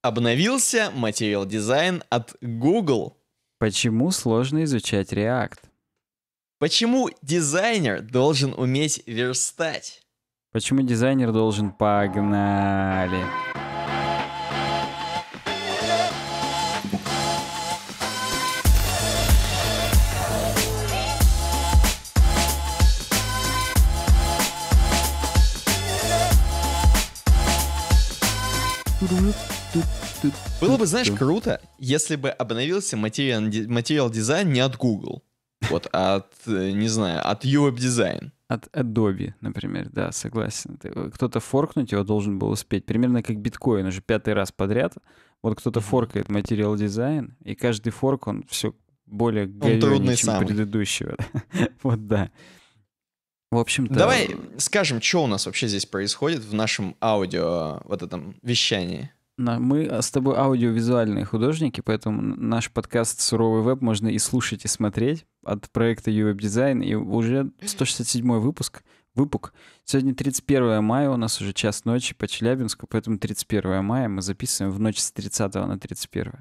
Обновился материал дизайн от Google. Почему сложно изучать React? Почему дизайнер должен уметь верстать? Почему дизайнер должен погнали? Было бы, знаешь, круто, если бы обновился материал, материал дизайн не от Google, вот, а от, э, не знаю, от Europe Design. От Adobe, например, да, согласен. Э, кто-то форкнуть его должен был успеть. Примерно как биткоин уже пятый раз подряд. Вот кто-то форкает материал дизайн, и каждый форк, он все более горюнее, чем самый. предыдущего. вот да. В общем-то... Давай скажем, что у нас вообще здесь происходит в нашем аудио, э, вот этом вещании. Мы а с тобой аудиовизуальные художники, поэтому наш подкаст «Суровый веб» можно и слушать, и смотреть от проекта Ювеб Дизайн И уже 167 выпуск, выпук. Сегодня 31 мая, у нас уже час ночи по Челябинску, поэтому 31 мая мы записываем в ночь с 30 на 31.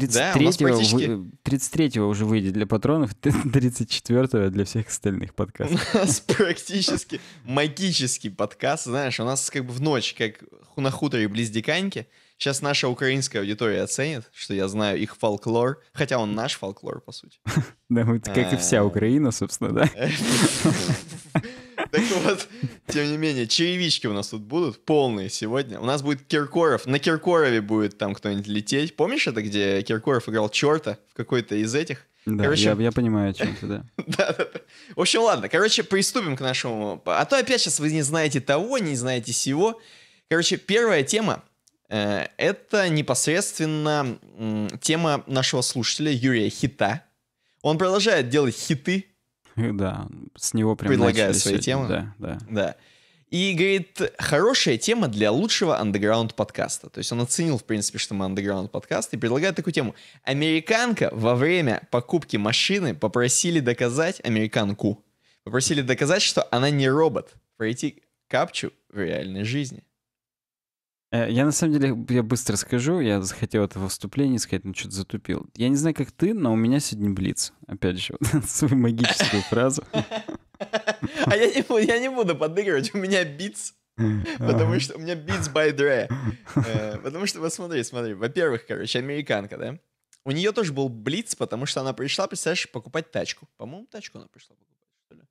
33-го, уже выйдет для патронов, 34-го для всех остальных подкастов. У нас практически магический подкаст, знаешь, у нас как бы в ночь, как на хуторе близ Диканьки. Сейчас наша украинская аудитория оценит, что я знаю их фолклор, хотя он наш фолклор, по сути. Да, как и вся а. Украина, собственно, да? Так вот, тем не менее, черевички у нас тут будут полные сегодня. У нас будет Киркоров. На Киркорове будет там кто-нибудь лететь. Помнишь это, где Киркоров играл черта в какой-то из этих? Да, короче, я, я понимаю, о чем ты, да. да, да, да. В общем, ладно, короче, приступим к нашему... А то опять сейчас вы не знаете того, не знаете сего. Короче, первая тема э, — это непосредственно э, тема нашего слушателя Юрия Хита. Он продолжает делать хиты, да, с него прям Предлагаю свои темы. Да, да. Да. И говорит, хорошая тема для лучшего андеграунд подкаста. То есть он оценил, в принципе, что мы андеграунд подкаст и предлагает такую тему. Американка во время покупки машины попросили доказать, американку, попросили доказать, что она не робот, пройти капчу в реальной жизни. Э, я на самом деле, я быстро скажу, я захотел это во сказать, но что-то затупил. Я не знаю, как ты, но у меня сегодня блиц. Опять же, вот свою магическую фразу. А я не, буду, я не буду подыгрывать, у меня битс. Потому что у меня битс by Dre. Э, потому что, вот смотри, смотри. Во-первых, короче, американка, да? У нее тоже был блиц, потому что она пришла, представляешь, покупать тачку. По-моему, тачку она пришла покупать, что ли?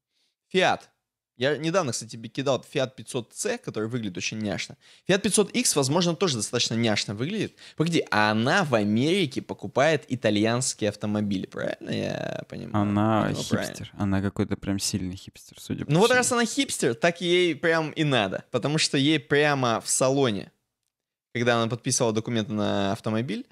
Фиат. Я недавно, кстати, тебе кидал Fiat 500C, который выглядит очень няшно. Fiat 500X, возможно, тоже достаточно няшно выглядит. Погоди, а она в Америке покупает итальянские автомобили, правильно я понимаю? Она ну, хипстер. Правильно. Она какой-то прям сильный хипстер, судя по Ну вот раз она хипстер, так ей прям и надо. Потому что ей прямо в салоне, когда она подписывала документы на автомобиль,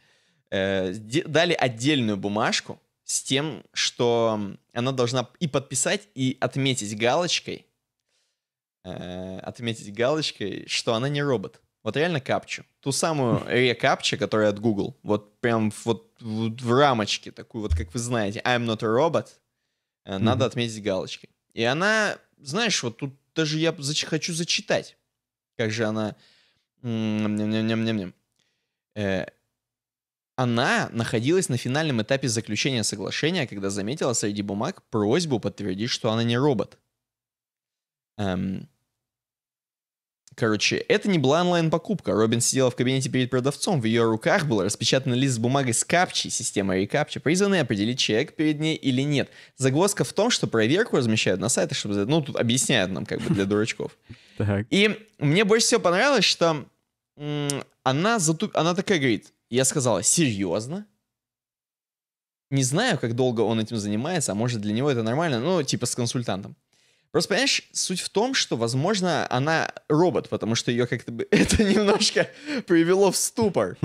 э, дали отдельную бумажку с тем, что она должна и подписать, и отметить галочкой, Э, отметить галочкой, что она не робот. Вот реально капчу. Ту самую рекапчу, которая от Google. Вот прям вот, вот в рамочке такую, вот как вы знаете, I'm not a robot. mm-hmm. Надо отметить галочкой. И она, знаешь, вот тут даже я зач- хочу зачитать. Как же она... Э, она находилась на финальном этапе заключения соглашения, когда заметила среди бумаг просьбу подтвердить, что она не робот. Эм, Короче, это не была онлайн-покупка. Робин сидела в кабинете перед продавцом. В ее руках был распечатан лист с бумагой с капчей, системой рекапча, призванной определить, человек перед ней или нет. Загвоздка в том, что проверку размещают на сайтах, чтобы... Ну, тут объясняют нам как бы для дурачков. И мне больше всего понравилось, что она, затуп... она такая говорит, я сказала, серьезно? Не знаю, как долго он этим занимается, а может для него это нормально, ну, типа с консультантом. Просто, понимаешь, суть в том, что, возможно, она робот, потому что ее как-то бы это немножко привело в ступор.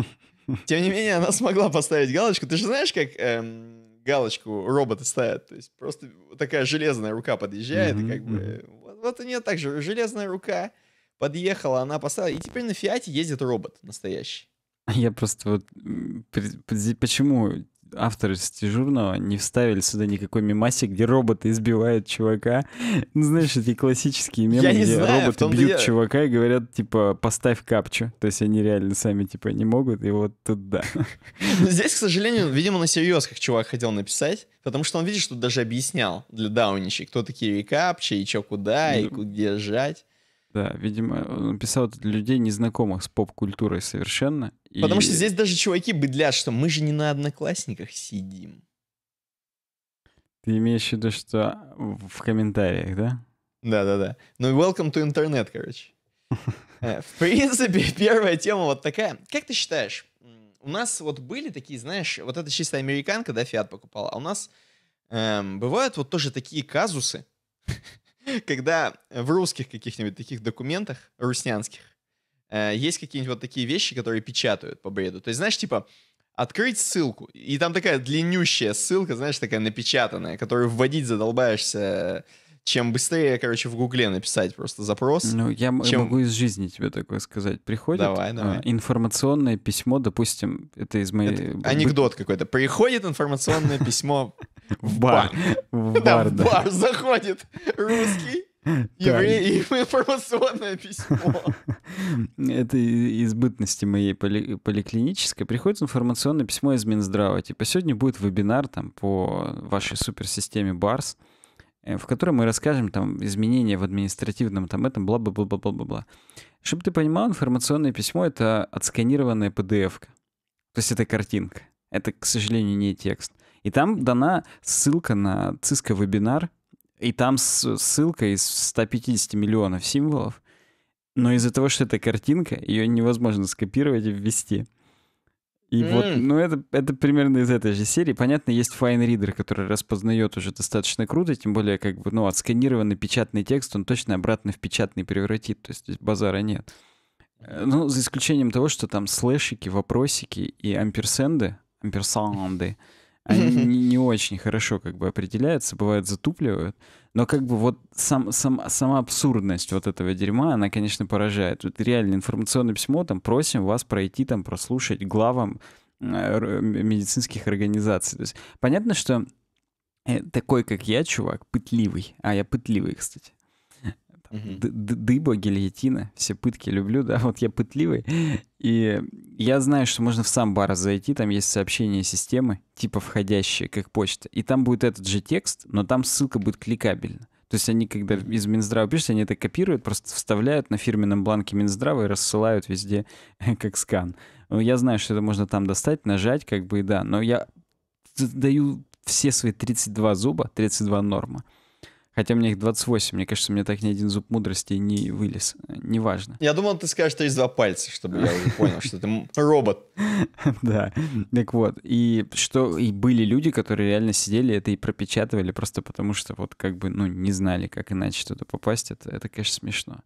Тем не менее, она смогла поставить галочку. Ты же знаешь, как эм, галочку роботы ставят? То есть просто такая железная рука подъезжает, mm-hmm. и как бы... Вот, вот у нее так же железная рука подъехала, она поставила, и теперь на Фиате ездит робот настоящий. Я просто вот... Почему авторы Стежурного не вставили сюда никакой мемаси, где роботы избивают чувака. Ну, знаешь, эти классические мемы, где знаю, роботы бьют я... чувака и говорят, типа, поставь капчу. То есть они реально сами, типа, не могут, и вот тут да. Ну, здесь, к сожалению, видимо, на серьезках чувак хотел написать, потому что он, видит, что даже объяснял для дауничей, кто такие капчи, и чё куда, и ну, где жать. Да, видимо, он писал это для людей, незнакомых с поп-культурой совершенно. Потому и... что здесь даже чуваки быдлят, что мы же не на одноклассниках сидим. Ты имеешь в виду, что в комментариях, да? Да-да-да. Ну и welcome to internet, короче. Э, в принципе, первая тема вот такая. Как ты считаешь, у нас вот были такие, знаешь, вот это чисто американка, да, Фиат покупала, а у нас эм, бывают вот тоже такие казусы, когда в русских каких-нибудь таких документах, руснянских, э, есть какие-нибудь вот такие вещи, которые печатают по бреду. То есть, знаешь, типа, открыть ссылку, и там такая длиннющая ссылка, знаешь, такая напечатанная, которую вводить задолбаешься, чем быстрее, короче, в Гугле написать просто запрос. Ну, я чем... могу из жизни тебе такое сказать. Приходит давай, а, давай. информационное письмо, допустим, это из моей... Это анекдот какой-то. Приходит информационное письмо в бар. В бар, да. В бар заходит русский. Еврей и информационное письмо. Это избытности моей поликлинической. Приходит информационное письмо из Минздрава. Типа, сегодня будет вебинар там по вашей суперсистеме БАРС, э, в котором мы расскажем там изменения в административном там этом, бла-бла-бла-бла-бла-бла. Чтобы ты понимал, информационное письмо — это отсканированная PDF-ка. То есть это картинка. Это, к сожалению, не текст. И там дана ссылка на Cisco вебинар, и там ссылка из 150 миллионов символов, но из-за того, что это картинка, ее невозможно скопировать и ввести. И mm. вот, ну это, это примерно из этой же серии. Понятно, есть Fine Reader, который распознает уже достаточно круто, тем более как бы, ну, отсканированный печатный текст, он точно обратно в печатный превратит, то есть здесь базара нет. Э, ну, за исключением того, что там слэшики, вопросики и амперсенды, амперсанды — они не очень хорошо как бы определяются, бывает затупливают. Но как бы вот сам, сам, сама абсурдность вот этого дерьма, она, конечно, поражает. Вот реально информационное письмо, там просим вас пройти, там прослушать главам э, медицинских организаций. То есть понятно, что э, такой, как я, чувак, пытливый, а я пытливый, кстати, там, mm-hmm. дыба, гильотина, все пытки люблю, да, вот я пытливый. И я знаю, что можно в сам бар зайти, там есть сообщение системы, типа входящие, как почта. И там будет этот же текст, но там ссылка будет кликабельна. То есть они, когда из Минздрава пишут, они это копируют, просто вставляют на фирменном бланке Минздрава и рассылают везде как скан. Ну, я знаю, что это можно там достать, нажать, как бы, и да. Но я даю все свои 32 зуба, 32 норма. Хотя у меня их 28, мне кажется, у меня так ни один зуб мудрости не вылез. Э, неважно. Я думал, ты скажешь есть два пальца, чтобы я уже понял, что ты робот. Да. Так вот. И что и были люди, которые реально сидели это и пропечатывали, просто потому что вот как бы, ну, не знали, как иначе туда попасть. Это, это конечно, смешно.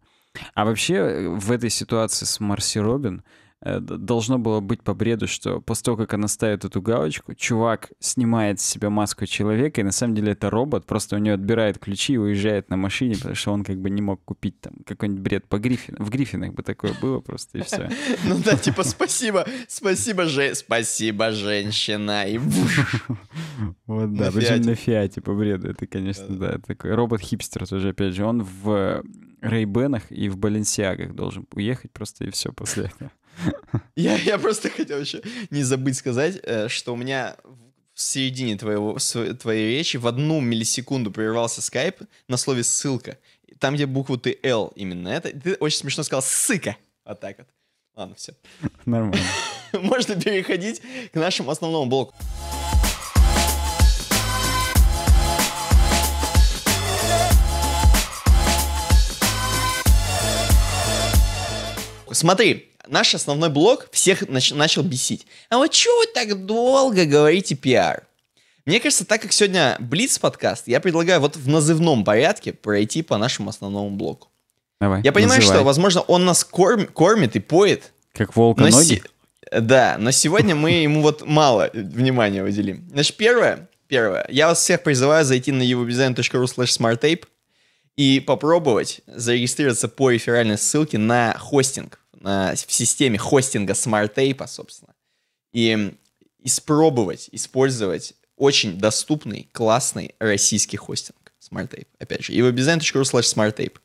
А вообще э, в этой ситуации с Марси Робин Э, должно было быть по бреду, что после того, как она ставит эту галочку, чувак снимает с себя маску человека, и на самом деле это робот, просто у нее отбирает ключи и уезжает на машине, потому что он как бы не мог купить там какой-нибудь бред по Гриффину В Гриффинах бы такое было просто, и все. Ну да, типа спасибо, спасибо, же, спасибо, женщина, и Вот, да, причем на Фиате по бреду, это, конечно, да, такой робот-хипстер тоже, опять же, он в э, Рейбенах и в Баленсиагах должен уехать просто, и все после этого. Я, я просто хотел еще не забыть сказать, э, что у меня в середине твоего, твоей речи в одну миллисекунду прервался скайп на слове «ссылка». Там, где букву ты «Л» именно это. Ты очень смешно сказал «сыка». Вот так вот. Ладно, все. Нормально. Можно переходить к нашему основному блоку. Смотри, наш основной блок всех нач- начал бесить. А вот чего вы так долго говорите пиар? Мне кажется, так как сегодня Блиц подкаст, я предлагаю вот в назывном порядке пройти по нашему основному блоку. Давай. Я понимаю, называй. что, возможно, он нас корм, кормит и поет. Как волк но ноги. Се... Да, но сегодня мы ему вот мало внимания уделим. Значит, первое, первое. Я вас всех призываю зайти на eurodesign.ru slash smarttape и попробовать зарегистрироваться по реферальной ссылке на хостинг. Э, в системе хостинга SmartApe, собственно, и испробовать, использовать очень доступный, классный российский хостинг SmartApe, опять же, evobizdesign.ru slash smartape.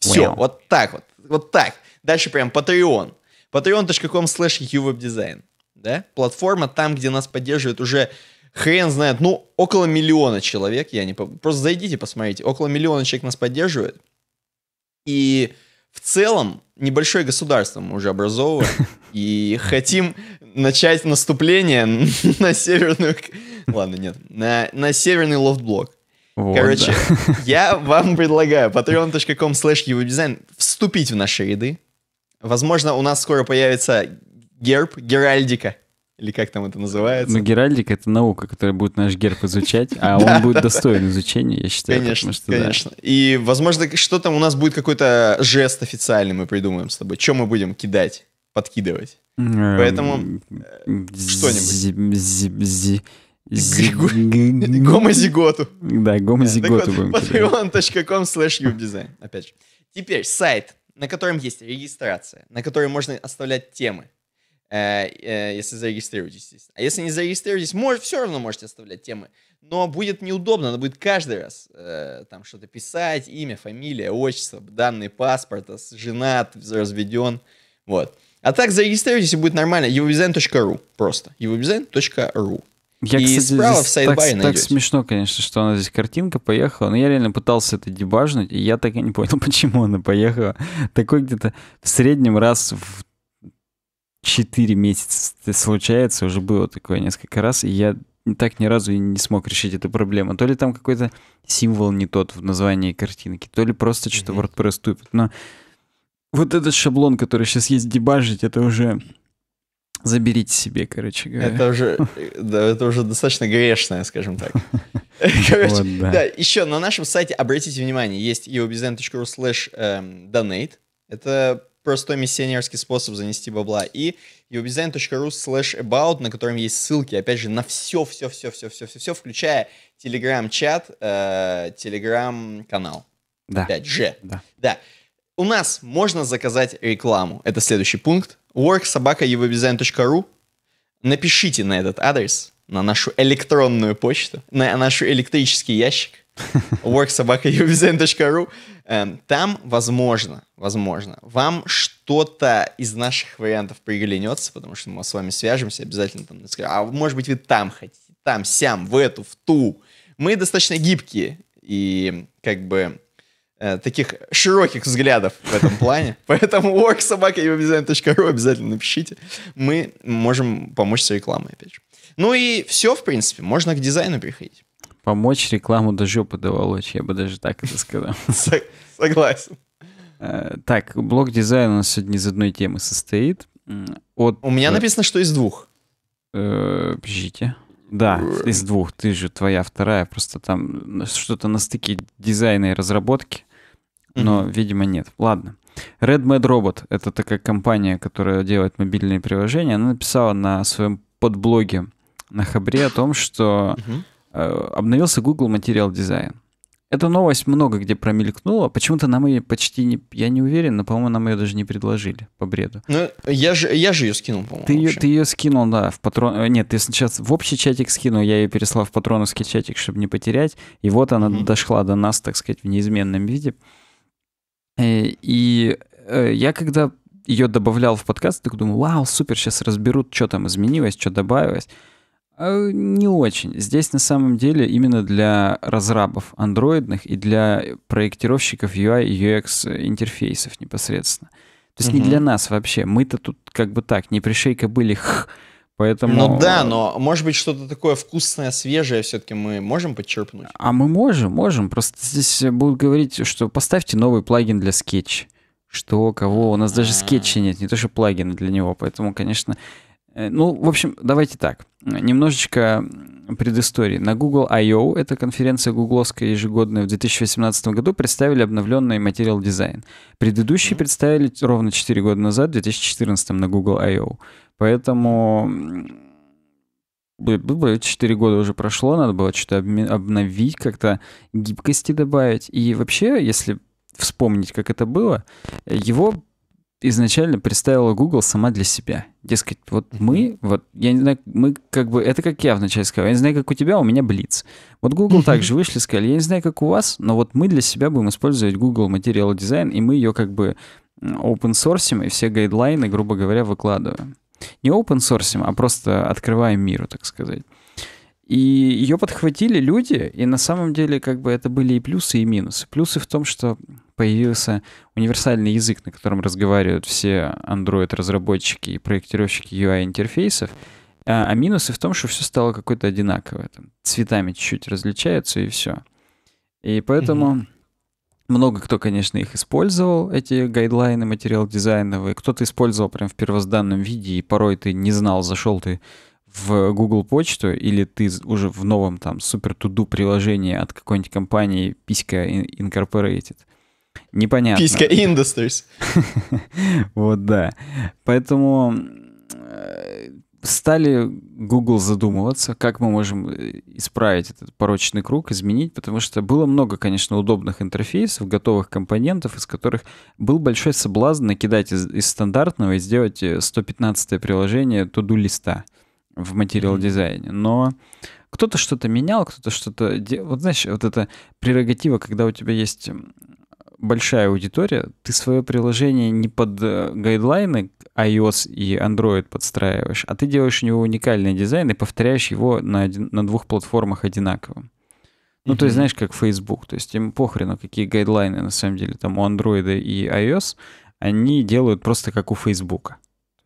Все, wow. вот так вот, вот так. Дальше прям Patreon. patreon.com slash uvobdesign. Да? Платформа там, где нас поддерживает уже хрен знает, ну, около миллиона человек, я не... Просто зайдите, посмотрите, около миллиона человек нас поддерживает. И в целом небольшое государство мы уже образовываем и хотим начать наступление на северную... Ладно, нет. На, на северный лофт-блок. Вот, Короче, да. я вам предлагаю patreon.com slash вступить в наши ряды. Возможно, у нас скоро появится герб Геральдика. Или как там это называется? Ну, геральдик это наука, которая будет наш герб изучать, а он будет достоин изучения, я считаю. Конечно, конечно. И, возможно, что там у нас будет какой-то жест официальный мы придумаем с тобой. Чем мы будем кидать, подкидывать? Поэтому что-нибудь. Гомозиготу. Да, гомозиготу будем patreon.com slash юбдизайн. Опять же. Теперь сайт, на котором есть регистрация, на котором можно оставлять темы, Э, э, если зарегистрируетесь, естественно. А если не зарегистрируетесь, может, все равно можете оставлять темы. Но будет неудобно, надо будет каждый раз э, там что-то писать, имя, фамилия, отчество, данные паспорта, женат, разведен, вот. А так зарегистрируйтесь, и будет нормально. evobizайн.ru просто. evobizайн.ru я, и кстати, справа в сайдбаре так, так смешно, конечно, что она здесь картинка поехала, но я реально пытался это дебажнуть, и я так и не понял, почему она поехала. Такой где-то в среднем раз в 4 месяца случается, уже было такое несколько раз, и я так ни разу и не смог решить эту проблему. То ли там какой-то символ не тот в названии картинки, то ли просто что-то mm-hmm. WordPress тупит. Но вот этот шаблон, который сейчас есть дебажить, это уже заберите себе, короче говоря. Это уже, да, это уже достаточно грешное, скажем так. Короче, да. еще на нашем сайте, обратите внимание, есть eobizn.ru slash donate. Это простой миссионерский способ занести бабла. И uwebdesign.ru slash about, на котором есть ссылки, опять же, на все, все, все, все, все, все, все включая телеграм-чат, э, телеграм-канал. Да. Опять же. Да. да. У нас можно заказать рекламу. Это следующий пункт. worksobaka.uwebdesign.ru Напишите на этот адрес, на нашу электронную почту, на нашу электрический ящик – worksobaka.ubizn.ru, эм, там, возможно, возможно, вам что-то из наших вариантов приглянется, потому что мы с вами свяжемся, обязательно там скажем, а может быть вы там хотите, там, сям, в эту, в ту. Мы достаточно гибкие и как бы э, таких широких взглядов в этом плане. Поэтому worksobaka.ubizn.ru обязательно напишите. Мы можем помочь с рекламой, опять же. Ну и все, в принципе, можно к дизайну переходить помочь рекламу до жопы доволочь, я бы даже так это сказал. Согласен. Э, так, блок дизайна у нас сегодня из одной темы состоит. От... У меня э, написано, что из двух. Э, подождите. Да, из двух. Ты же твоя вторая. Просто там что-то на стыке дизайна и разработки. Но, видимо, нет. Ладно. Red Mad Robot — это такая компания, которая делает мобильные приложения. Она написала на своем подблоге на Хабре о том, что mm-hmm. Э, обновился Google Material Design. Эта новость много где промелькнула. Почему-то нам ее почти не... Я не уверен, но, по-моему, нам ее даже не предложили по бреду. Ну, я же, я же ее скинул, по-моему. Ты ее, ты ее скинул, да, в патрон... Э, нет, ты сейчас в общий чатик скинул, я ее переслал в патроновский чатик, чтобы не потерять. И вот она mm-hmm. дошла до нас, так сказать, в неизменном виде. Э, и я когда ее добавлял в подкаст, так думаю, вау, супер, сейчас разберут, что там изменилось, что добавилось. Э, не очень. Здесь на самом деле именно для разрабов андроидных и для проектировщиков UI и UX интерфейсов непосредственно. То есть угу. не для нас вообще. Мы-то тут как бы так, не пришейка были, х, поэтому... Ну да, но может быть что-то такое вкусное, свежее все-таки мы можем подчерпнуть? А мы можем, можем. Просто здесь э, будут говорить, что поставьте новый плагин для скетч. Что, кого, у нас даже а. скетча нет, не то что плагины для него, поэтому, конечно... Э, ну, в общем, давайте так немножечко предыстории. На Google I.O., это конференция гугловская ежегодная, в 2018 году представили обновленный материал дизайн. Предыдущие mm-hmm. представили ровно 4 года назад, в 2014 на Google I.O. Поэтому 4 года уже прошло, надо было что-то обновить, как-то гибкости добавить. И вообще, если вспомнить, как это было, его изначально представила Google сама для себя. Дескать, вот мы, вот, я не знаю, мы как бы, это как я вначале сказал, я не знаю, как у тебя, у меня Блиц. Вот Google также вышли, сказали, я не знаю, как у вас, но вот мы для себя будем использовать Google Material Design, и мы ее как бы open source и все гайдлайны, грубо говоря, выкладываем. Не open source, а просто открываем миру, так сказать. И ее подхватили люди, и на самом деле как бы это были и плюсы, и минусы. Плюсы в том, что появился универсальный язык, на котором разговаривают все Android-разработчики и проектировщики UI-интерфейсов, а, а минусы в том, что все стало какое-то одинаковое. Там цветами чуть-чуть различаются, и все. И поэтому mm-hmm. много кто, конечно, их использовал, эти гайдлайны материал дизайновые. Кто-то использовал прям в первозданном виде, и порой ты не знал, зашел ты в Google почту, или ты уже в новом там супер туду приложении от какой-нибудь компании Писька Incorporated. Непонятно. Писька Industries. вот, да. Поэтому э, стали Google задумываться, как мы можем э, исправить этот порочный круг, изменить, потому что было много, конечно, удобных интерфейсов, готовых компонентов, из которых был большой соблазн накидать из, из стандартного и сделать 115-е э, приложение Туду листа в материал-дизайне, но кто-то что-то менял, кто-то что-то... Де... Вот знаешь, вот это прерогатива, когда у тебя есть большая аудитория, ты свое приложение не под э, гайдлайны iOS и Android подстраиваешь, а ты делаешь у него уникальный дизайн и повторяешь его на, один, на двух платформах одинаково. Ну, то есть, знаешь, как Facebook, то есть им похрену, какие гайдлайны на самом деле там у Android и iOS, они делают просто как у Facebook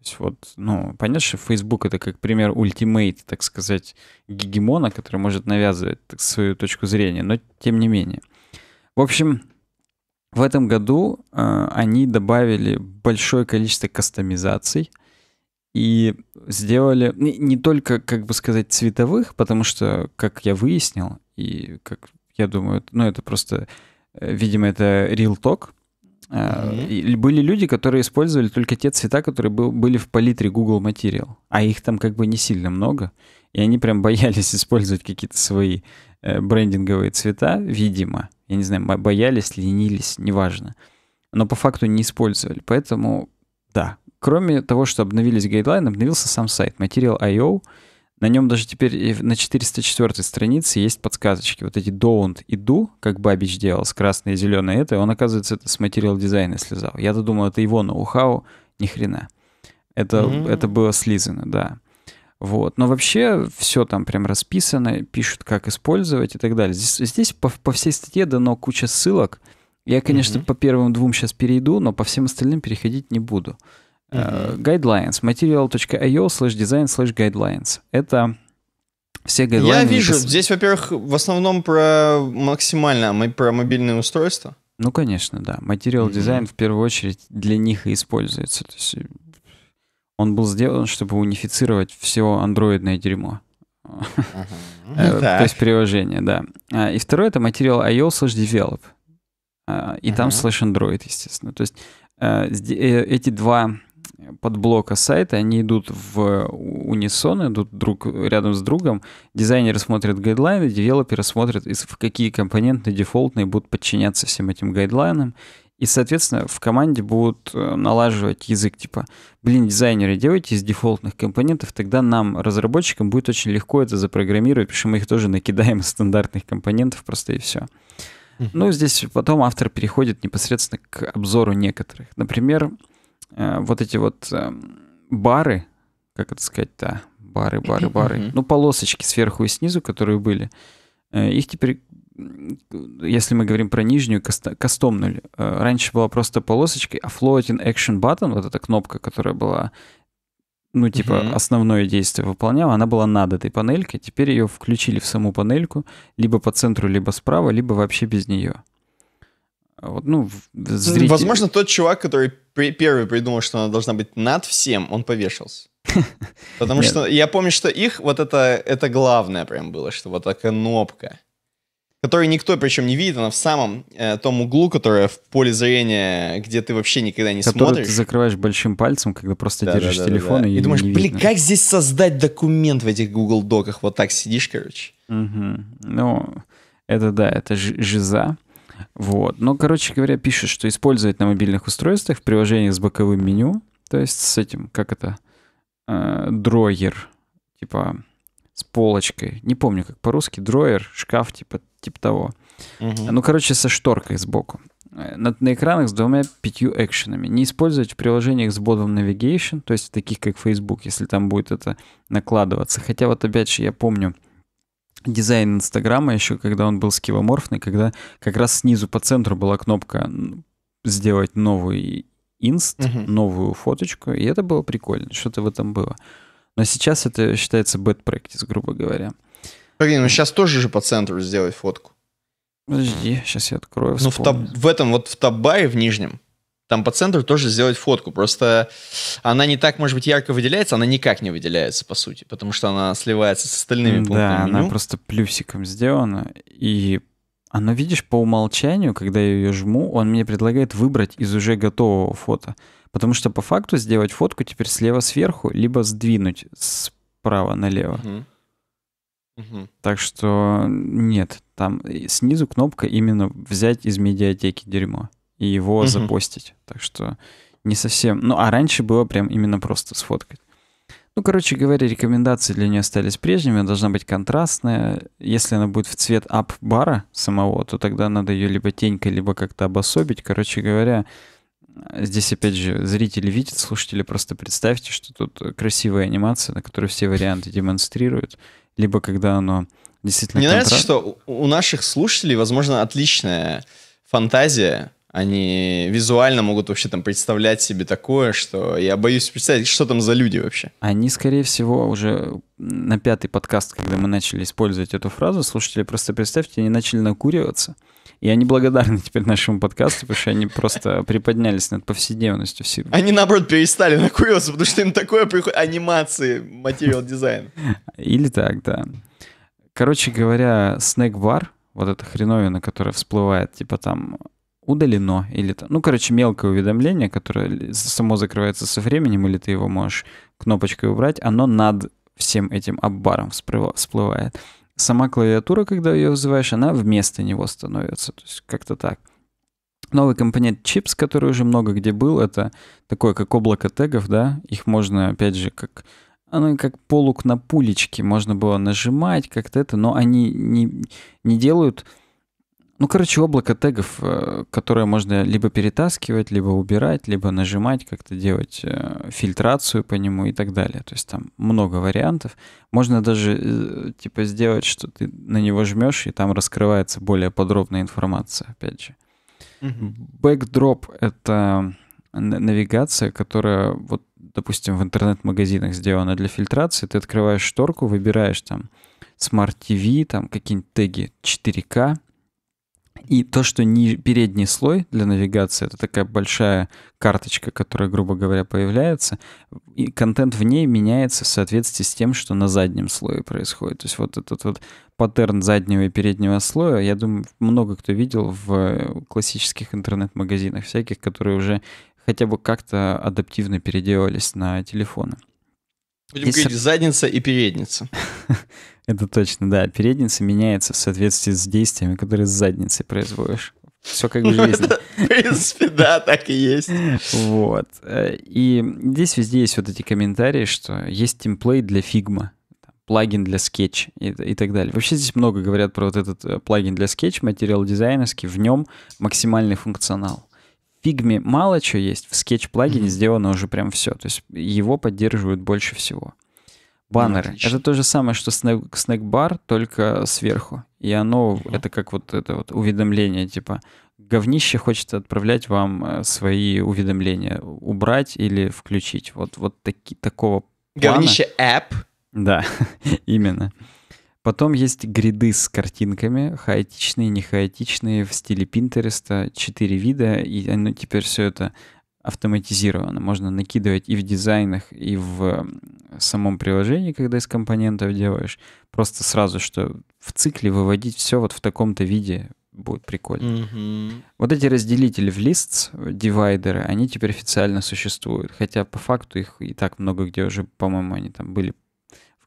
есть вот, ну, понятно, что Facebook это как пример ультимейта, так сказать, гегемона, который может навязывать так, свою точку зрения, но тем не менее. В общем, в этом году э, они добавили большое количество кастомизаций и сделали не, не только, как бы сказать, цветовых, потому что, как я выяснил, и как я думаю, ну это просто, э, видимо, это Real Talk — Mm-hmm. Были люди, которые использовали только те цвета, которые был, были в палитре Google Material, а их там как бы не сильно много, и они прям боялись использовать какие-то свои э, брендинговые цвета, видимо. Я не знаю, боялись, ленились, неважно. Но по факту не использовали. Поэтому, да. Кроме того, что обновились гайдлайны, обновился сам сайт Material.io, на нем даже теперь на 404 странице есть подсказочки. Вот эти don't и do, как Бабич делал с красной и зеленой этой. он, оказывается, это с материал дизайна слезал. Я-то думал, это его ноу-хау, ни хрена. Это, mm-hmm. это было слизано, да. Вот. Но вообще все там прям расписано, пишут, как использовать и так далее. Здесь, здесь по, по всей статье дано куча ссылок. Я, конечно, mm-hmm. по первым двум сейчас перейду, но по всем остальным переходить не буду. Uh-huh. Guidelines. Material.io slash design slash guidelines. Это все гайдлайны. Я вижу. Пис... Здесь, во-первых, в основном про максимально про мобильные устройства. Ну, конечно, да. Материал дизайн mm-hmm. в первую очередь для них и используется. То есть э, он был сделан, чтобы унифицировать все андроидное дерьмо. Э, ну то есть приложение, да. А, и второе это материал IO slash develop. А, и там slash Android, естественно. То есть эти два подблока сайта, они идут в унисон, идут друг рядом с другом. Дизайнеры смотрят гайдлайны, девелоперы смотрят, в какие компоненты дефолтные будут подчиняться всем этим гайдлайнам. И, соответственно, в команде будут э, налаживать язык типа, блин, дизайнеры, делайте из дефолтных компонентов, тогда нам, разработчикам, будет очень легко это запрограммировать, потому что мы их тоже накидаем из стандартных компонентов просто и все. Ну, здесь потом автор переходит непосредственно к обзору некоторых. Например, Э, вот эти вот э, бары, как это сказать-то, бары, бары, бары, ну, полосочки сверху и снизу, которые были, э, их теперь, если мы говорим про нижнюю, кастомнули. Э, раньше была просто полосочкой, а floating action button, вот эта кнопка, которая была ну, типа, основное действие выполняла, она была над этой панелькой. Теперь ее включили в саму панельку, либо по центру, либо справа, либо вообще без нее. Вот, ну, ну, зритель... Возможно, тот чувак, который первый придумал, что она должна быть над всем, он повешался. Потому что я помню, что их вот это, это главное прям было, что вот эта кнопка, которую никто причем не видит, она в самом э, том углу, которая в поле зрения, где ты вообще никогда не Которую смотришь. ты закрываешь большим пальцем, когда просто да, держишь да, да, телефон да, да. и И думаешь, не блин, видно. как здесь создать документ в этих Google Доках? Вот так сидишь, короче. Угу. Ну, это да, это ж жиза. Вот. Но, короче говоря, пишет, что использовать на мобильных устройствах в приложениях с боковым меню, то есть с этим, как это, э, дройер, типа с полочкой. Не помню, как по-русски, дроер шкаф, типа, типа того. Угу. Ну, короче, со шторкой сбоку. Э, на, на экранах с двумя пятью экшенами. Не использовать в приложениях с бодом Navigation, то есть таких, как Facebook, если там будет это накладываться. Хотя вот опять же я помню, дизайн Инстаграма еще, когда он был скивоморфный, когда как раз снизу по центру была кнопка сделать новый инст, угу. новую фоточку, и это было прикольно, что-то в этом было. Но сейчас это считается bad practice, грубо говоря. Погоди, ну сейчас тоже же по центру сделать фотку. Подожди, сейчас я открою. Ну, в, таб... в этом вот в табаре в нижнем там по центру тоже сделать фотку. Просто она не так, может быть, ярко выделяется, она никак не выделяется, по сути, потому что она сливается с остальными пунктами Да, меню. она просто плюсиком сделана, и оно, видишь, по умолчанию, когда я ее жму, он мне предлагает выбрать из уже готового фото. Потому что по факту сделать фотку теперь слева сверху, либо сдвинуть справа налево. Угу. Так что нет, там снизу кнопка именно взять из медиатеки дерьмо и его угу. запостить. Так что не совсем... Ну, а раньше было прям именно просто сфоткать. Ну, короче говоря, рекомендации для нее остались прежними. Она должна быть контрастная. Если она будет в цвет ап-бара самого, то тогда надо ее либо тенькой, либо как-то обособить. Короче говоря, здесь опять же зрители видят, слушатели просто представьте, что тут красивая анимация, на которой все варианты демонстрируют. Либо когда оно действительно... Мне контраст... нравится, что у наших слушателей, возможно, отличная фантазия они визуально могут вообще там представлять себе такое, что я боюсь представить, что там за люди вообще. Они, скорее всего, уже на пятый подкаст, когда мы начали использовать эту фразу, слушатели, просто представьте, они начали накуриваться. И они благодарны теперь нашему подкасту, потому что они просто приподнялись над повседневностью всего. Они, наоборот, перестали накуриваться, потому что им такое приходит анимации, материал дизайн. Или так, да. Короче говоря, снэк-бар, вот эта хреновина, которая всплывает, типа там удалено. Или, там, ну, короче, мелкое уведомление, которое само закрывается со временем, или ты его можешь кнопочкой убрать, оно над всем этим аббаром всплывает. Сама клавиатура, когда ее вызываешь, она вместо него становится. То есть как-то так. Новый компонент чипс, который уже много где был, это такое как облако тегов, да, их можно, опять же, как оно как полук на пулечке, можно было нажимать как-то это, но они не, не делают ну, короче, облако тегов, э, которое можно либо перетаскивать, либо убирать, либо нажимать, как-то делать э, фильтрацию по нему и так далее. То есть там много вариантов. Можно даже э, типа сделать, что ты на него жмешь, и там раскрывается более подробная информация, опять же. Бэкдроп — это навигация, которая, вот, допустим, в интернет-магазинах сделана для фильтрации. Ты открываешь шторку, выбираешь там Smart TV, там какие-нибудь теги 4К, и то, что не передний слой для навигации, это такая большая карточка, которая, грубо говоря, появляется, и контент в ней меняется в соответствии с тем, что на заднем слое происходит. То есть вот этот вот паттерн заднего и переднего слоя, я думаю, много кто видел в классических интернет-магазинах всяких, которые уже хотя бы как-то адаптивно переделались на телефоны. Будем Диср... говорить задница и передница. Это точно, да. Передница меняется в соответствии с действиями, которые с задницей производишь. Все как в ну, жизни. В принципе, да, так и есть. Вот. Э, и здесь везде есть вот эти комментарии, что есть темплейт для Figma, плагин для скетч и, и так далее. Вообще здесь много говорят про вот этот э, плагин для скетч, материал дизайнерский, в нем максимальный функционал фигме мало чего есть, в скетч-плагине mm-hmm. сделано уже прям все. То есть его поддерживают больше всего. Баннеры. Ну, это то же самое, что снэк, бар только сверху. И оно, mm-hmm. это как вот это вот уведомление, типа, говнище хочет отправлять вам э, свои уведомления, убрать или включить. Вот, вот таки, такого Говнище app? Да, именно. Потом есть гриды с картинками, хаотичные, не хаотичные, в стиле Пинтереста, четыре вида, и оно ну, теперь все это автоматизировано. Можно накидывать и в дизайнах, и в самом приложении, когда из компонентов делаешь. Просто сразу, что в цикле выводить все вот в таком-то виде будет прикольно. Mm-hmm. Вот эти разделители в лист, дивайдеры, они теперь официально существуют. Хотя по факту их и так много где уже, по-моему, они там были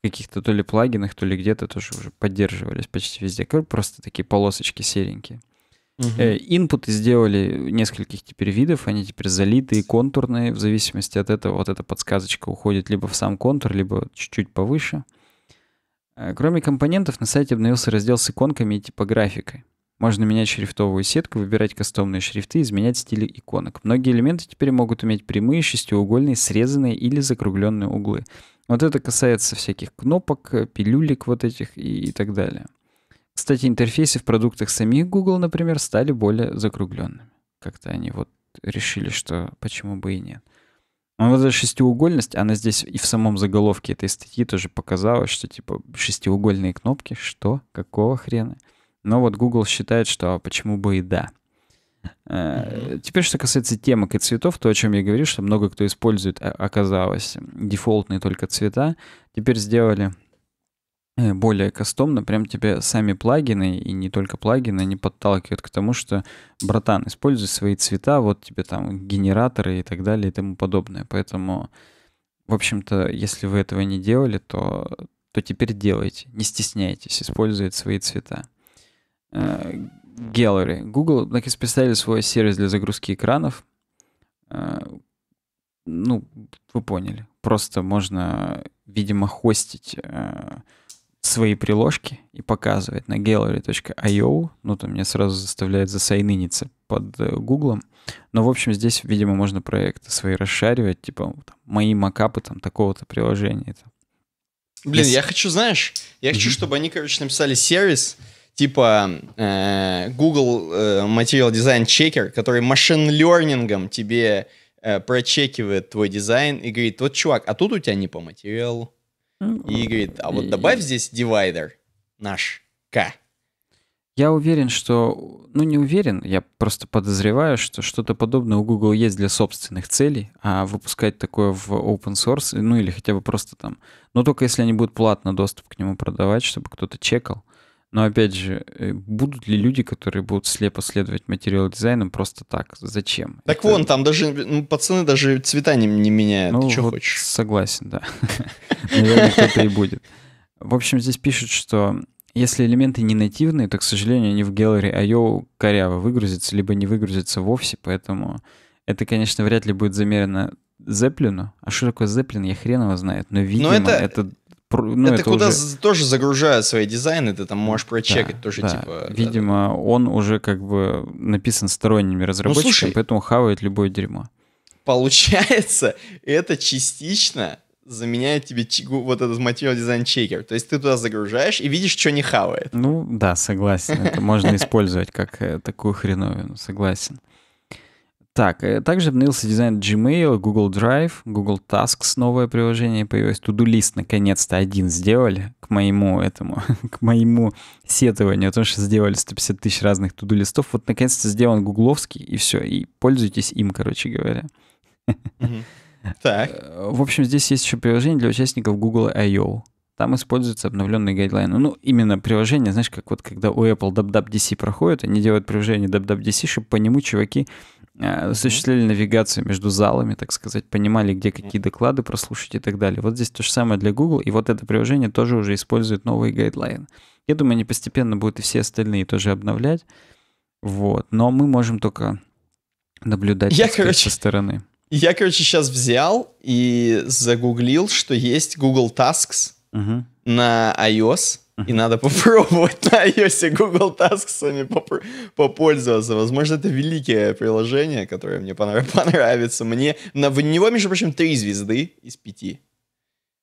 каких-то то ли плагинах, то ли где-то тоже уже поддерживались почти везде. Просто такие полосочки серенькие. Угу. Инпуты э, сделали нескольких теперь видов, они теперь залитые, контурные, в зависимости от этого вот эта подсказочка уходит либо в сам контур, либо чуть-чуть повыше. Э, кроме компонентов, на сайте обновился раздел с иконками и типографикой. Можно менять шрифтовую сетку, выбирать кастомные шрифты, изменять стили иконок. Многие элементы теперь могут иметь прямые, шестиугольные, срезанные или закругленные углы. Вот это касается всяких кнопок, пилюлик вот этих и, и так далее. Кстати, интерфейсы в продуктах самих Google, например, стали более закругленными. Как-то они вот решили, что почему бы и нет. Но ну, вот эта шестиугольность, она здесь и в самом заголовке этой статьи тоже показалась, что типа шестиугольные кнопки, что, какого хрена? Но вот Google считает, что «А почему бы и да. Э, теперь, что касается темок и цветов, то, о чем я говорю, что много кто использует, а, оказалось, дефолтные только цвета. Теперь сделали э, более кастомно, прям тебе сами плагины, и не только плагины, они подталкивают к тому, что, братан, используй свои цвета, вот тебе там генераторы и так далее и тому подобное. Поэтому, в общем-то, если вы этого не делали, то, то теперь делайте, не стесняйтесь, использовать свои цвета. Э, Gallery. Google так и свой сервис для загрузки экранов. Э, ну, вы поняли. Просто можно, видимо, хостить э, свои приложки и показывать на gallery.io. Ну, там меня сразу заставляет засайныниться под э, Гуглом. Но, в общем, здесь, видимо, можно проекты свои расшаривать, типа там, мои макапы там такого-то приложения. Блин, Если... я хочу, знаешь, я хочу, чтобы они, короче, написали сервис, типа э, Google э, Material Design Checker, который машин-лернингом тебе э, прочекивает твой дизайн и говорит, вот, чувак, а тут у тебя не по материалу. И говорит, а вот добавь здесь дивайдер наш, К. Я уверен, что... Ну, не уверен, я просто подозреваю, что что-то подобное у Google есть для собственных целей, а выпускать такое в open source, ну или хотя бы просто там... но ну, только если они будут платно доступ к нему продавать, чтобы кто-то чекал. Но опять же, э, будут ли люди, которые будут слепо следовать материал дизайном просто так? Зачем? Так Это... вон, там даже ну, пацаны даже цвета не, не меняют. Ну, Ты что вот хочешь? Согласен, да. Наверное, кто-то и будет. В общем, здесь пишут, что если элементы не нативные, то, к сожалению, они в Gallery I.O. коряво выгрузятся, либо не выгрузятся вовсе, поэтому это, конечно, вряд ли будет замерено Зеплину. А что такое Зеплин, я хрен его знает. Но, видимо, Но это... это ну, это, это куда уже... тоже загружают свои дизайны, ты там можешь прочекать да, тоже, да. типа... Видимо, да. он уже как бы написан сторонними ну, разработчиками, ну, слушай, поэтому хавает любое дерьмо. Получается, это частично заменяет тебе вот этот материал дизайн чекер. То есть ты туда загружаешь и видишь, что не хавает. Ну да, согласен. Это можно использовать как э, такую хреновину, согласен. Так, э, также обновился дизайн Gmail, Google Drive, Google Tasks, новое приложение появилось, To-Do List наконец-то один сделали к моему этому, к моему сетованию, о том, что сделали 150 тысяч разных To-Do листов, вот наконец-то сделан гугловский, и все, и пользуйтесь им, короче говоря. Так. Э, в общем, здесь есть еще приложение для участников Google I.O. Там используются обновленные гайдлайны. Ну, именно приложение, знаешь, как вот когда у Apple WWDC проходит, они делают приложение WWDC, чтобы по нему чуваки Э, осуществляли навигацию между залами, так сказать, понимали, где какие доклады прослушать и так далее. Вот здесь то же самое для Google, и вот это приложение тоже уже использует новые гайдлайны. Я думаю, они постепенно будут и все остальные тоже обновлять. Вот. Но мы можем только наблюдать я, короче, со стороны. Я, короче, сейчас взял и загуглил, что есть Google Tasks угу. на iOS — и надо попробовать на iOS Google Tasks поп попользоваться. Возможно, это великое приложение, которое мне понрав понравится. Мне на, в него, между прочим, три звезды из пяти.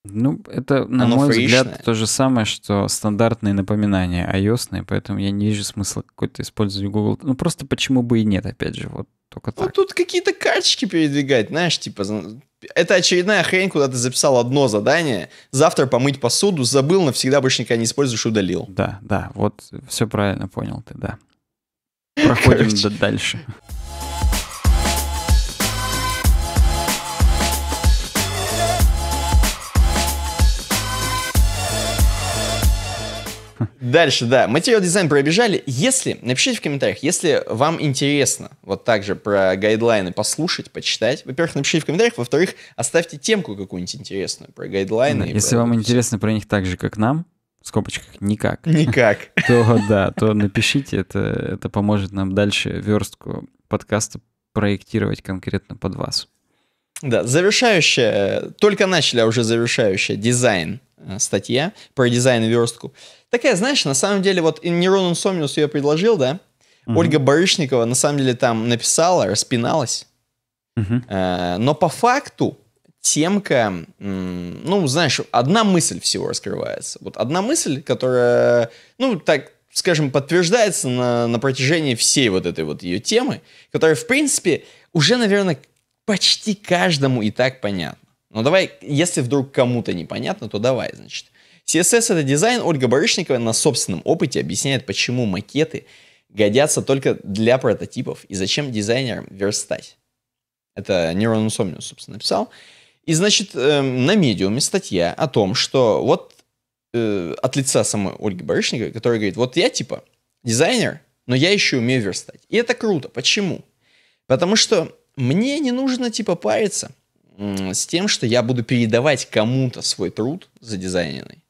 Ну, это, на Оно мой фришное. взгляд, то же самое, что стандартные напоминания iOS, поэтому я не вижу смысла какой-то использовать Google. Ну, просто почему бы и нет, опять же, вот только ну, так. Ну, тут какие-то карточки передвигать, знаешь, типа, это очередная хрень, куда ты записал одно задание, завтра помыть посуду, забыл, навсегда больше никогда не используешь, удалил. Да, да, вот все правильно понял ты, да. Проходим Короче, дальше. Дальше, да, материал дизайн пробежали. Если, напишите в комментариях, если вам интересно вот так же про гайдлайны послушать, почитать. Во-первых, напишите в комментариях, во-вторых, оставьте темку какую-нибудь интересную про гайдлайны. Mm, если про вам интересно про них так же, как нам, в скобочках никак. Никак. То да, то напишите, это, это поможет нам дальше верстку подкаста проектировать конкретно под вас. Да, завершающая, только начали, а уже завершающая дизайн Э, статья про дизайн и верстку. Такая, знаешь, на самом деле, вот Нерон Сомниус ее предложил, да? Угу. Ольга Барышникова на самом деле там написала, распиналась. Угу. Но по факту темка, ну, знаешь, одна мысль всего раскрывается. Вот одна мысль, которая, ну, так скажем, подтверждается на, на протяжении всей вот этой вот ее темы, которая, в принципе, уже, наверное, почти каждому и так понятна. Ну давай, если вдруг кому-то непонятно, то давай, значит. CSS — это дизайн. Ольга Барышникова на собственном опыте объясняет, почему макеты годятся только для прототипов и зачем дизайнерам верстать. Это Нерон Усомниус, собственно, написал. И, значит, эм, на медиуме статья о том, что вот э, от лица самой Ольги Барышниковой, которая говорит, вот я, типа, дизайнер, но я еще умею верстать. И это круто. Почему? Потому что мне не нужно, типа, париться — с тем, что я буду передавать кому-то свой труд задизайненный,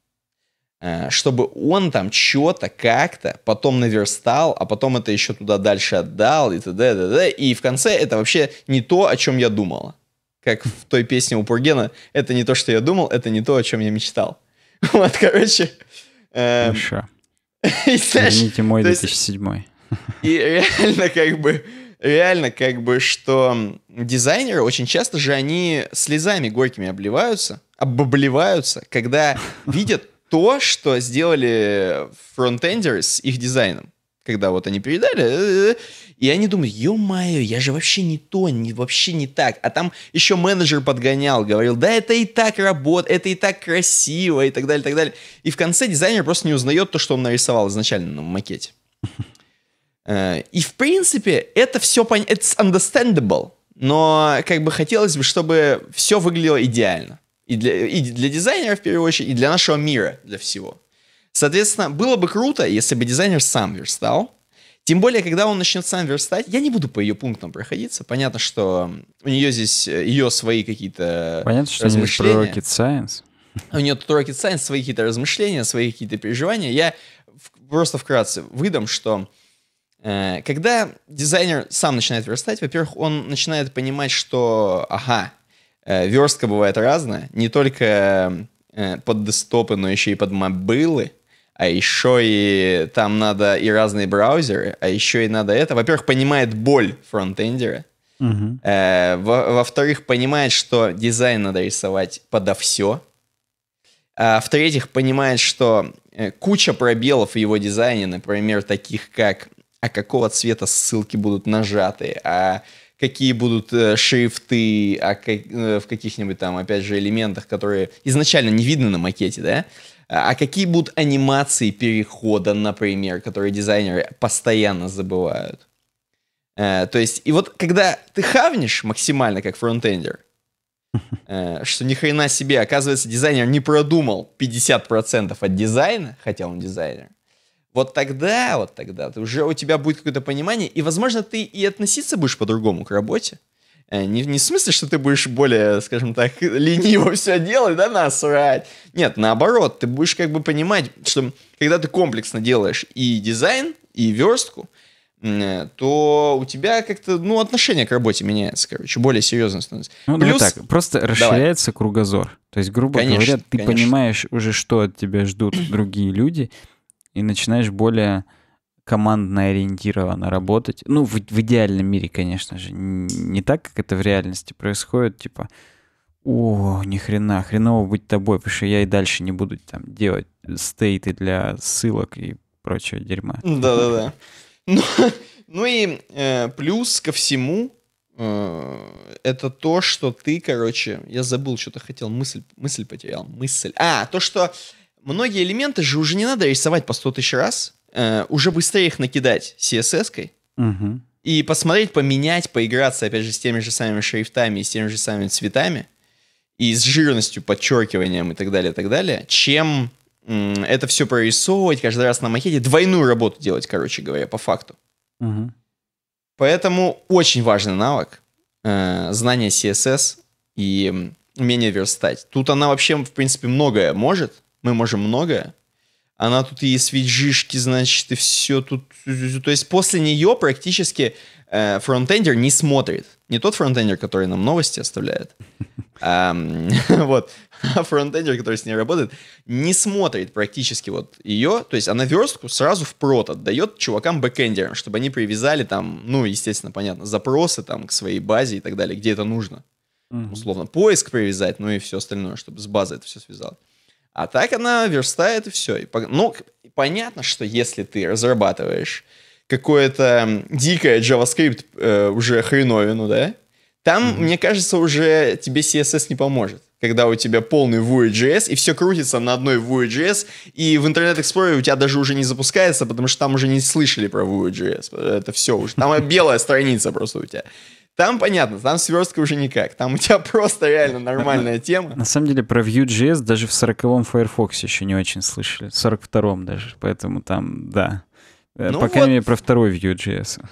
э, чтобы он там что-то как-то потом наверстал, а потом это еще туда дальше отдал и т.д. т.д. И в конце это вообще не то, о чем я думала. Как в той песне у Пургена, это не то, что я думал, это не то, о чем я мечтал. Вот, короче. Эм, Хорошо. Извините, мой 2007 и реально, как бы, реально как бы, что дизайнеры очень часто же они слезами горькими обливаются, обобливаются, когда видят то, что сделали фронтендеры с их дизайном. Когда вот они передали, э, э, э, и они думают, ё-моё, я же вообще не то, не, вообще не так. А там еще менеджер подгонял, говорил, да это и так работает, это и так красиво, и так далее, и так далее. И в конце дизайнер просто не узнает то, что он нарисовал изначально на макете. Э, и в принципе это все понятно, It's understandable, но как бы хотелось бы, чтобы все выглядело идеально. И для, и для дизайнера в первую очередь, и для нашего мира, для всего. Соответственно, было бы круто, если бы дизайнер сам верстал. Тем более, когда он начнет сам верстать, я не буду по ее пунктам проходиться. Понятно, что у нее здесь э, ее свои какие-то Понятно, что размышления. у нее Rocket Science. У нее тут Rocket Science, свои какие-то размышления, свои какие-то переживания. Я в, просто вкратце выдам, что Э, когда дизайнер сам начинает верстать, во-первых, он начинает понимать, что, ага, э, верстка бывает разная, не только э, под десктопы, но еще и под мобилы, а еще и там надо и разные браузеры, а еще и надо это. Во-первых, понимает боль фронтендера. Угу. Во-вторых, понимает, что дизайн надо рисовать подо все. А в-третьих, понимает, что куча пробелов в его дизайне, например, таких как а какого цвета ссылки будут нажаты, а какие будут э, шрифты, а как, э, в каких-нибудь там, опять же, элементах, которые изначально не видны на макете, да? А какие будут анимации перехода, например, которые дизайнеры постоянно забывают? Э, то есть, и вот когда ты хавнешь максимально как фронтендер, э, что ни хрена себе, оказывается, дизайнер не продумал 50% от дизайна, хотя он дизайнер, вот тогда, вот тогда ты уже у тебя будет какое-то понимание, и, возможно, ты и относиться будешь по-другому к работе. Э, не, не в смысле, что ты будешь более, скажем так, лениво все делать, да, насрать. Нет, наоборот, ты будешь как бы понимать, что когда ты комплексно делаешь и дизайн, и верстку, э, то у тебя как-то, ну, отношение к работе меняется, короче, более серьезно становится. Ну, Плюс... так, просто расширяется Давай. кругозор. То есть, грубо конечно, говоря, ты конечно. понимаешь уже, что от тебя ждут другие люди, и начинаешь более командно ориентированно работать. Ну, в, в идеальном мире, конечно же, не так, как это в реальности происходит, типа, о, ни хрена, хреново быть тобой, потому что я и дальше не буду там делать стейты для ссылок и прочего дерьма. Ну, да-да-да. Ну, ну и э, плюс ко всему, э, это то, что ты, короче, я забыл, что-то хотел, мысль, мысль потерял, мысль. А, то, что многие элементы же уже не надо рисовать по 100 тысяч раз, э, уже быстрее их накидать CSS-кой. Угу. И посмотреть, поменять, поиграться, опять же, с теми же самыми шрифтами и с теми же самыми цветами, и с жирностью, подчеркиванием и так далее, и так далее, чем это все прорисовывать каждый раз на макете, двойную работу делать, короче говоря, по факту. Угу. Поэтому очень важный навык э, знание CSS и умение верстать. Тут она вообще, в принципе, многое может, мы можем многое. Она тут и свиджишки, значит, и все тут. То есть после нее практически э, фронтендер не смотрит. Не тот фронтендер, который нам новости оставляет. Вот. А фронтендер, который с ней работает, не смотрит практически вот ее. То есть она верстку сразу в прот отдает чувакам бэкендерам, чтобы они привязали там, ну, естественно, понятно, запросы там к своей базе и так далее, где это нужно. Условно, поиск привязать, ну и все остальное, чтобы с базы это все связалось. А так она верстает и все. И, ну, понятно, что если ты разрабатываешь какое-то дикое JavaScript э, уже хреновину, да, там, mm-hmm. мне кажется, уже тебе CSS не поможет. Когда у тебя полный Vue.js, и все крутится на одной Vue.js, и в интернет Explorer у тебя даже уже не запускается, потому что там уже не слышали про Vue.js. Это все уже. Там белая страница просто у тебя. Там понятно, там сверстка уже никак. Там у тебя просто реально нормальная тема. На самом деле про Vue.js даже в 40-м Firefox еще не очень слышали. В 42-м даже. Поэтому там, да. Э, ну По крайней вот. мере, про второй Vue.js.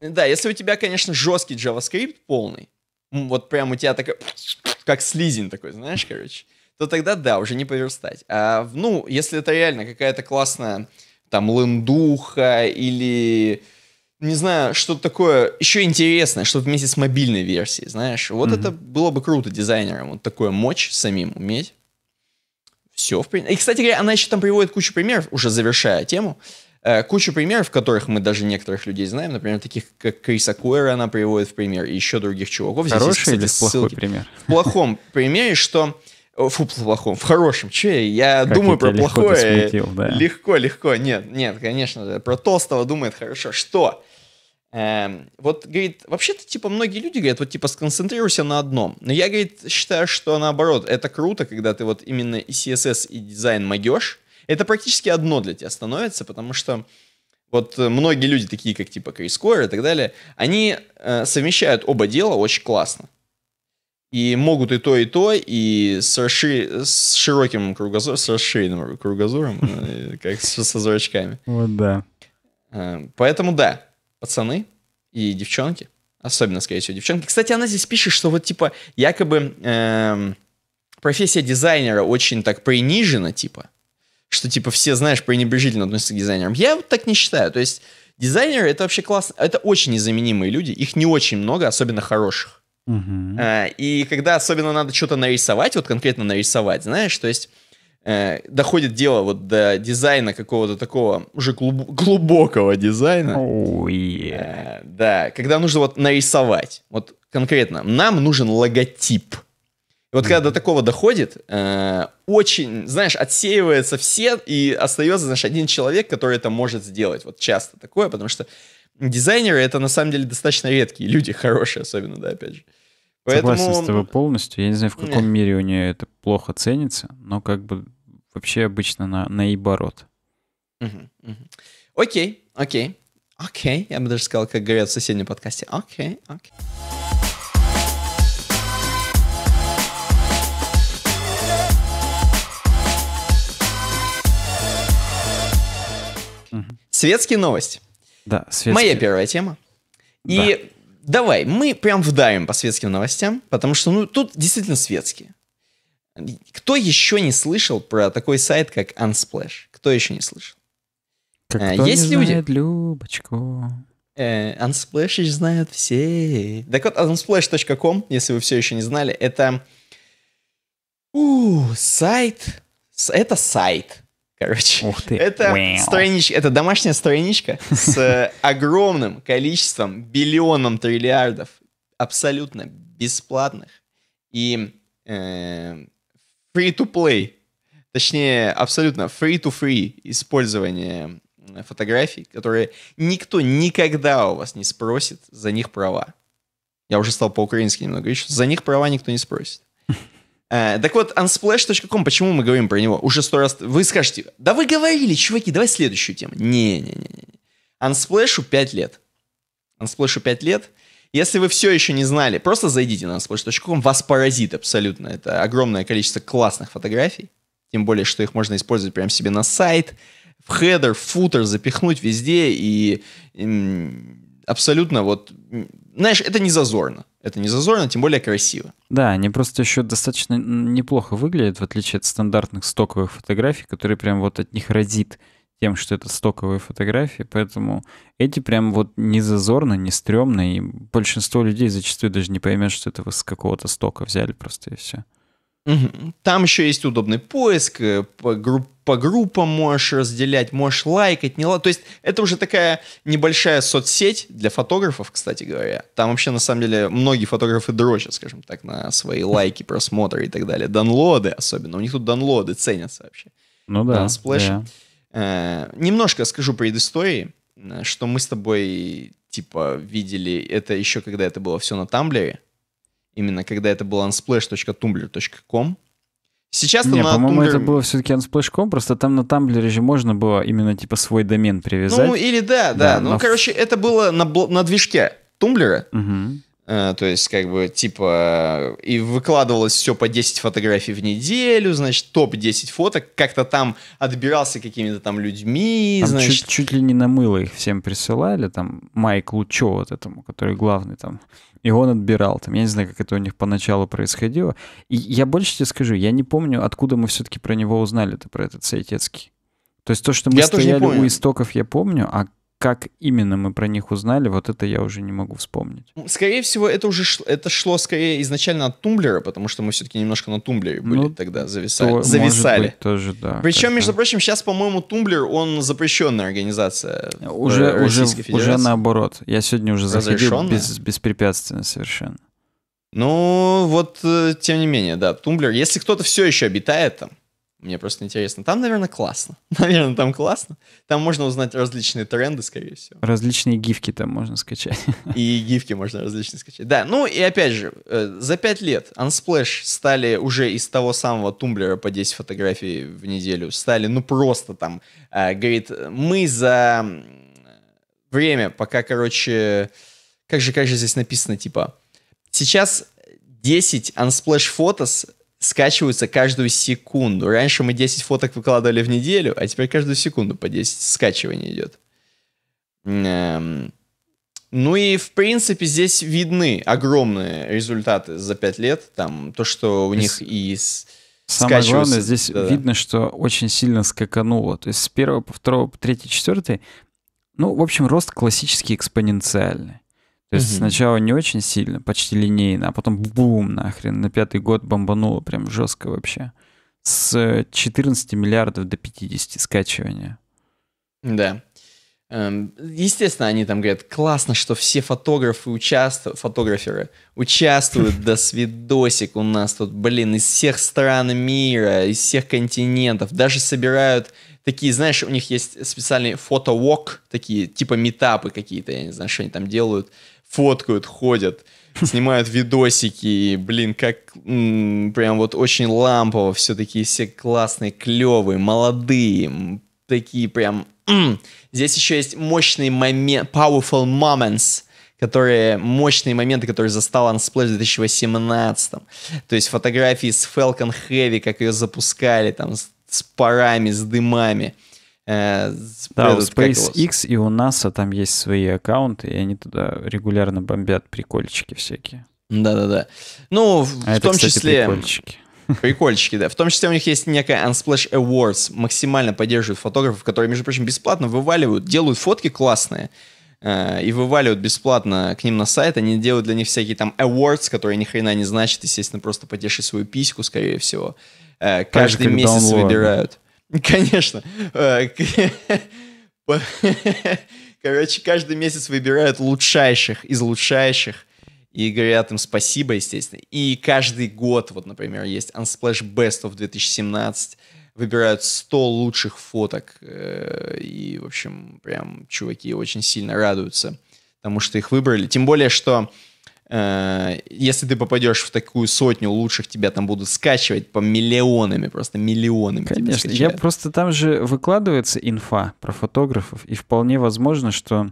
Э, да, если у тебя, конечно, жесткий JavaScript полный, вот прям у тебя такой, как слизень такой, знаешь, короче, то тогда да, уже не поверстать. А, ну, если это реально какая-то классная там лендуха или не знаю, что такое еще интересное, что вместе с мобильной версией, знаешь. Вот mm-hmm. это было бы круто дизайнерам, вот такое мочь самим уметь. Все, в принципе. И, кстати говоря, она еще там приводит кучу примеров, уже завершая тему, э, кучу примеров, которых мы даже некоторых людей знаем, например, таких как Криса Койра она приводит в пример, и еще других чуваков. Хороший Здесь есть, кстати, или плохой пример? В плохом примере, что... Фу, плохом, в хорошем. Че, я как думаю про плохое. Смутил, да. Легко, легко. Нет, нет, конечно, про толстого думает хорошо. Что? Эм, вот, говорит, вообще-то, типа, многие люди говорят, вот, типа, сконцентрируйся на одном. Но я, говорит, считаю, что наоборот, это круто, когда ты вот именно и CSS, и дизайн могешь. Это практически одно для тебя становится, потому что вот многие люди, такие как, типа, Крис Койер и так далее, они э, совмещают оба дела очень классно. И могут и то, и то, и с, расшир... с широким кругозором, с расширенным кругозором, э, как со зрачками. Вот да. Э, поэтому да, пацаны и девчонки, особенно, скорее всего, девчонки. Кстати, она здесь пишет, что вот, типа, якобы эм, профессия дизайнера очень так принижена, типа, что, типа, все, знаешь, пренебрежительно относятся к дизайнерам. Я вот так не считаю. То есть дизайнеры — это вообще классно. Это очень незаменимые люди. Их не очень много, особенно хороших. Uh -huh. Э, и когда особенно надо что-то нарисовать, вот конкретно нарисовать, знаешь, то есть э, доходит дело вот до дизайна какого-то такого уже глуб, глубокого дизайна. Oh, yeah. э, да, когда нужно вот нарисовать. Вот конкретно, нам нужен логотип. И вот mm когда до такого доходит, э, очень, знаешь, отсеивается все, и остается, знаешь, один человек, который это может сделать. Вот часто такое, потому что дизайнеры — это, на самом деле, достаточно редкие люди, хорошие особенно, да, опять же. Э, Поэтому... Согласен с тобой полностью. Я не знаю, в каком мире у нее это плохо ценится, но как бы вообще обычно на, наоборот. Окей, окей, окей. Я бы даже сказал, как говорят в соседнем подкасте. Окей, okay, окей. Okay. Светские новости. Да, светские. Моя первая тема. И да давай, мы прям вдарим по светским новостям, потому что, ну, тут действительно светские. Кто еще не слышал про такой сайт, как Unsplash? Кто еще не слышал? Как а, кто есть не люди? Знает Любочку. Э, Unsplash знают все. Так вот, unsplash.com, если вы все еще не знали, это у, сайт. Это сайт, Короче, Ух ты. это страничка, это домашняя страничка с огромным количеством, биллионом триллиардов абсолютно бесплатных и э, free-to-play, точнее, абсолютно free-to-free использование фотографий, которые никто никогда у вас не спросит за них права. Я уже стал по-украински немного еще. За них права никто не спросит. Э, так вот, unsplash.com, почему мы говорим про него? Уже сто раз... Вы скажете, да вы говорили, чуваки, давай следующую тему. Не-не-не. Unsplash'у 5 лет. Unsplash'у 5 лет. Если вы все еще не знали, просто зайдите на unsplash.com, вас поразит абсолютно. Это огромное количество классных фотографий. Тем более, что их можно использовать прямо себе на сайт, в хедер, в футер, запихнуть везде. И, и абсолютно вот... Знаешь, это не зазорно. Это не зазорно, тем более красиво. Да, они просто еще достаточно неплохо выглядят, в отличие от стандартных стоковых фотографий, которые прям вот от них родит тем, что это стоковые фотографии, поэтому эти прям вот не зазорно, не стрёмно, и большинство людей зачастую даже не поймет, что это вы с какого-то стока взяли просто и все. Там еще есть удобный поиск, э, по, групп, по группам можешь разделять, можешь лайкать, не лайкать. То есть это уже такая небольшая соцсеть для фотографов, кстати говоря. Там вообще, на самом деле, многие фотографы дрочат, скажем так, на свои лайки, просмотры и так далее. Данлоды особенно. У них тут данлоды ценятся вообще. Ну да. Дансплэш. Э, немножко скажу предыстории, э, что мы с тобой, типа, видели это еще, когда это было все на Тамблере. Именно когда это был unsplash.tumblr.com. Сейчас Не, на по-моему, это было все-таки unsplash.com, просто там на Tumblr же можно было именно типа свой домен привязать. Ну или да, да. да ну, но... короче, это было на, на движке Tumblr. Угу. Э, то есть, как бы, типа, и выкладывалось все по 10 фотографий в неделю, значит, топ-10 фоток, как-то там отбирался какими-то там людьми, там значит. Чуть, чуть ли не на мыло их всем присылали, там, Майк Лучо вот этому, который главный там, и он отбирал там. Я не знаю, как это у них поначалу происходило. И я больше тебе скажу, я не помню, откуда мы все-таки про него узнали-то, про этот Сайтецкий. То есть то, что мы я стояли у истоков, я помню, а как именно мы про них узнали, вот это я уже не могу вспомнить. Скорее всего, это уже шло, это шло скорее изначально от тумблера, потому что мы все-таки немножко на тумблере были ну, тогда зависали. То, зависали. быть, тоже, да. Причем, как-то... между прочим, сейчас, по-моему, тумблер, он запрещенная организация. Уже, уже, Федерации. уже наоборот. Я сегодня уже заходил без, беспрепятственно совершенно. Ну, вот, э, тем не менее, да, тумблер. Если кто-то все еще обитает там, мне просто интересно. Там, наверное, классно. Наверное, там классно. Там можно узнать различные тренды, скорее всего. Различные гифки там можно скачать. И гифки можно различные скачать. Да, ну и опять же, э, за пять лет Unsplash стали уже из того самого тумблера по 10 фотографий в неделю, стали ну просто там, э, говорит, мы за время, пока, короче, как же, как же здесь написано, типа, сейчас 10 Unsplash фотос скачиваются каждую секунду. Раньше мы 10 фоток выкладывали в неделю, а теперь каждую секунду по 10 скачиваний идет. Эм, ну и, в принципе, здесь видны огромные результаты за 5 лет. Там то, что у них и... Самое главное, здесь да. видно, что очень сильно скакануло. То есть с первого по второго, по третий, четвертый, ну, в общем, рост классический экспоненциальный. То есть угу. сначала не очень сильно, почти линейно, а потом бум нахрен, на пятый год бомбануло прям жестко вообще. С 14 миллиардов до 50 скачивания. Да. Эм, естественно, они там говорят, классно, что все фотографы участвуют, фотограферы участвуют, до свидосик у нас тут, блин, из всех стран мира, из всех континентов, даже собирают такие, знаешь, у них есть специальный фотовок, такие типа метапы какие-то, я не знаю, что они там делают, фоткают, ходят, снимают видосики, и, блин, как прям вот очень лампово, все такие все классные, клевые, молодые, такие прям... Здесь еще есть мощный момент, powerful moments, которые мощные моменты, которые застал Unsplash в 2018. То есть фотографии с Falcon Heavy, как ее запускали, там, с, с парами, с дымами. Э, да, у SpaceX и у NASA там есть свои аккаунты, и они туда регулярно бомбят прикольчики всякие. Да-да-да. Ну, в, а в это, том кстати, числе... Прикольчики. Прикольчики, да. В том числе у них есть некая Unsplash Awards. Максимально поддерживают фотографов, которые, между прочим, бесплатно вываливают, делают фотки классные э, и вываливают бесплатно к ним на сайт. Они делают для них всякие там awards, которые ни хрена не значат. Естественно, просто потешить свою письку, скорее всего. Э, каждый месяц выбирают. Конечно. Э, Короче, каждый месяц выбирают лучшайших из лучшайших и говорят им спасибо, естественно. И каждый год, вот, например, есть Unsplash Best of 2017, выбирают 100 лучших фоток. Э, и, в общем, прям чуваки очень сильно радуются тому, что их выбрали. Тем более, что Э, если ты попадешь в такую сотню лучших, тебя там будут скачивать по миллионами, просто миллионами. Конечно, я просто там же выкладывается инфа про фотографов, и вполне возможно, что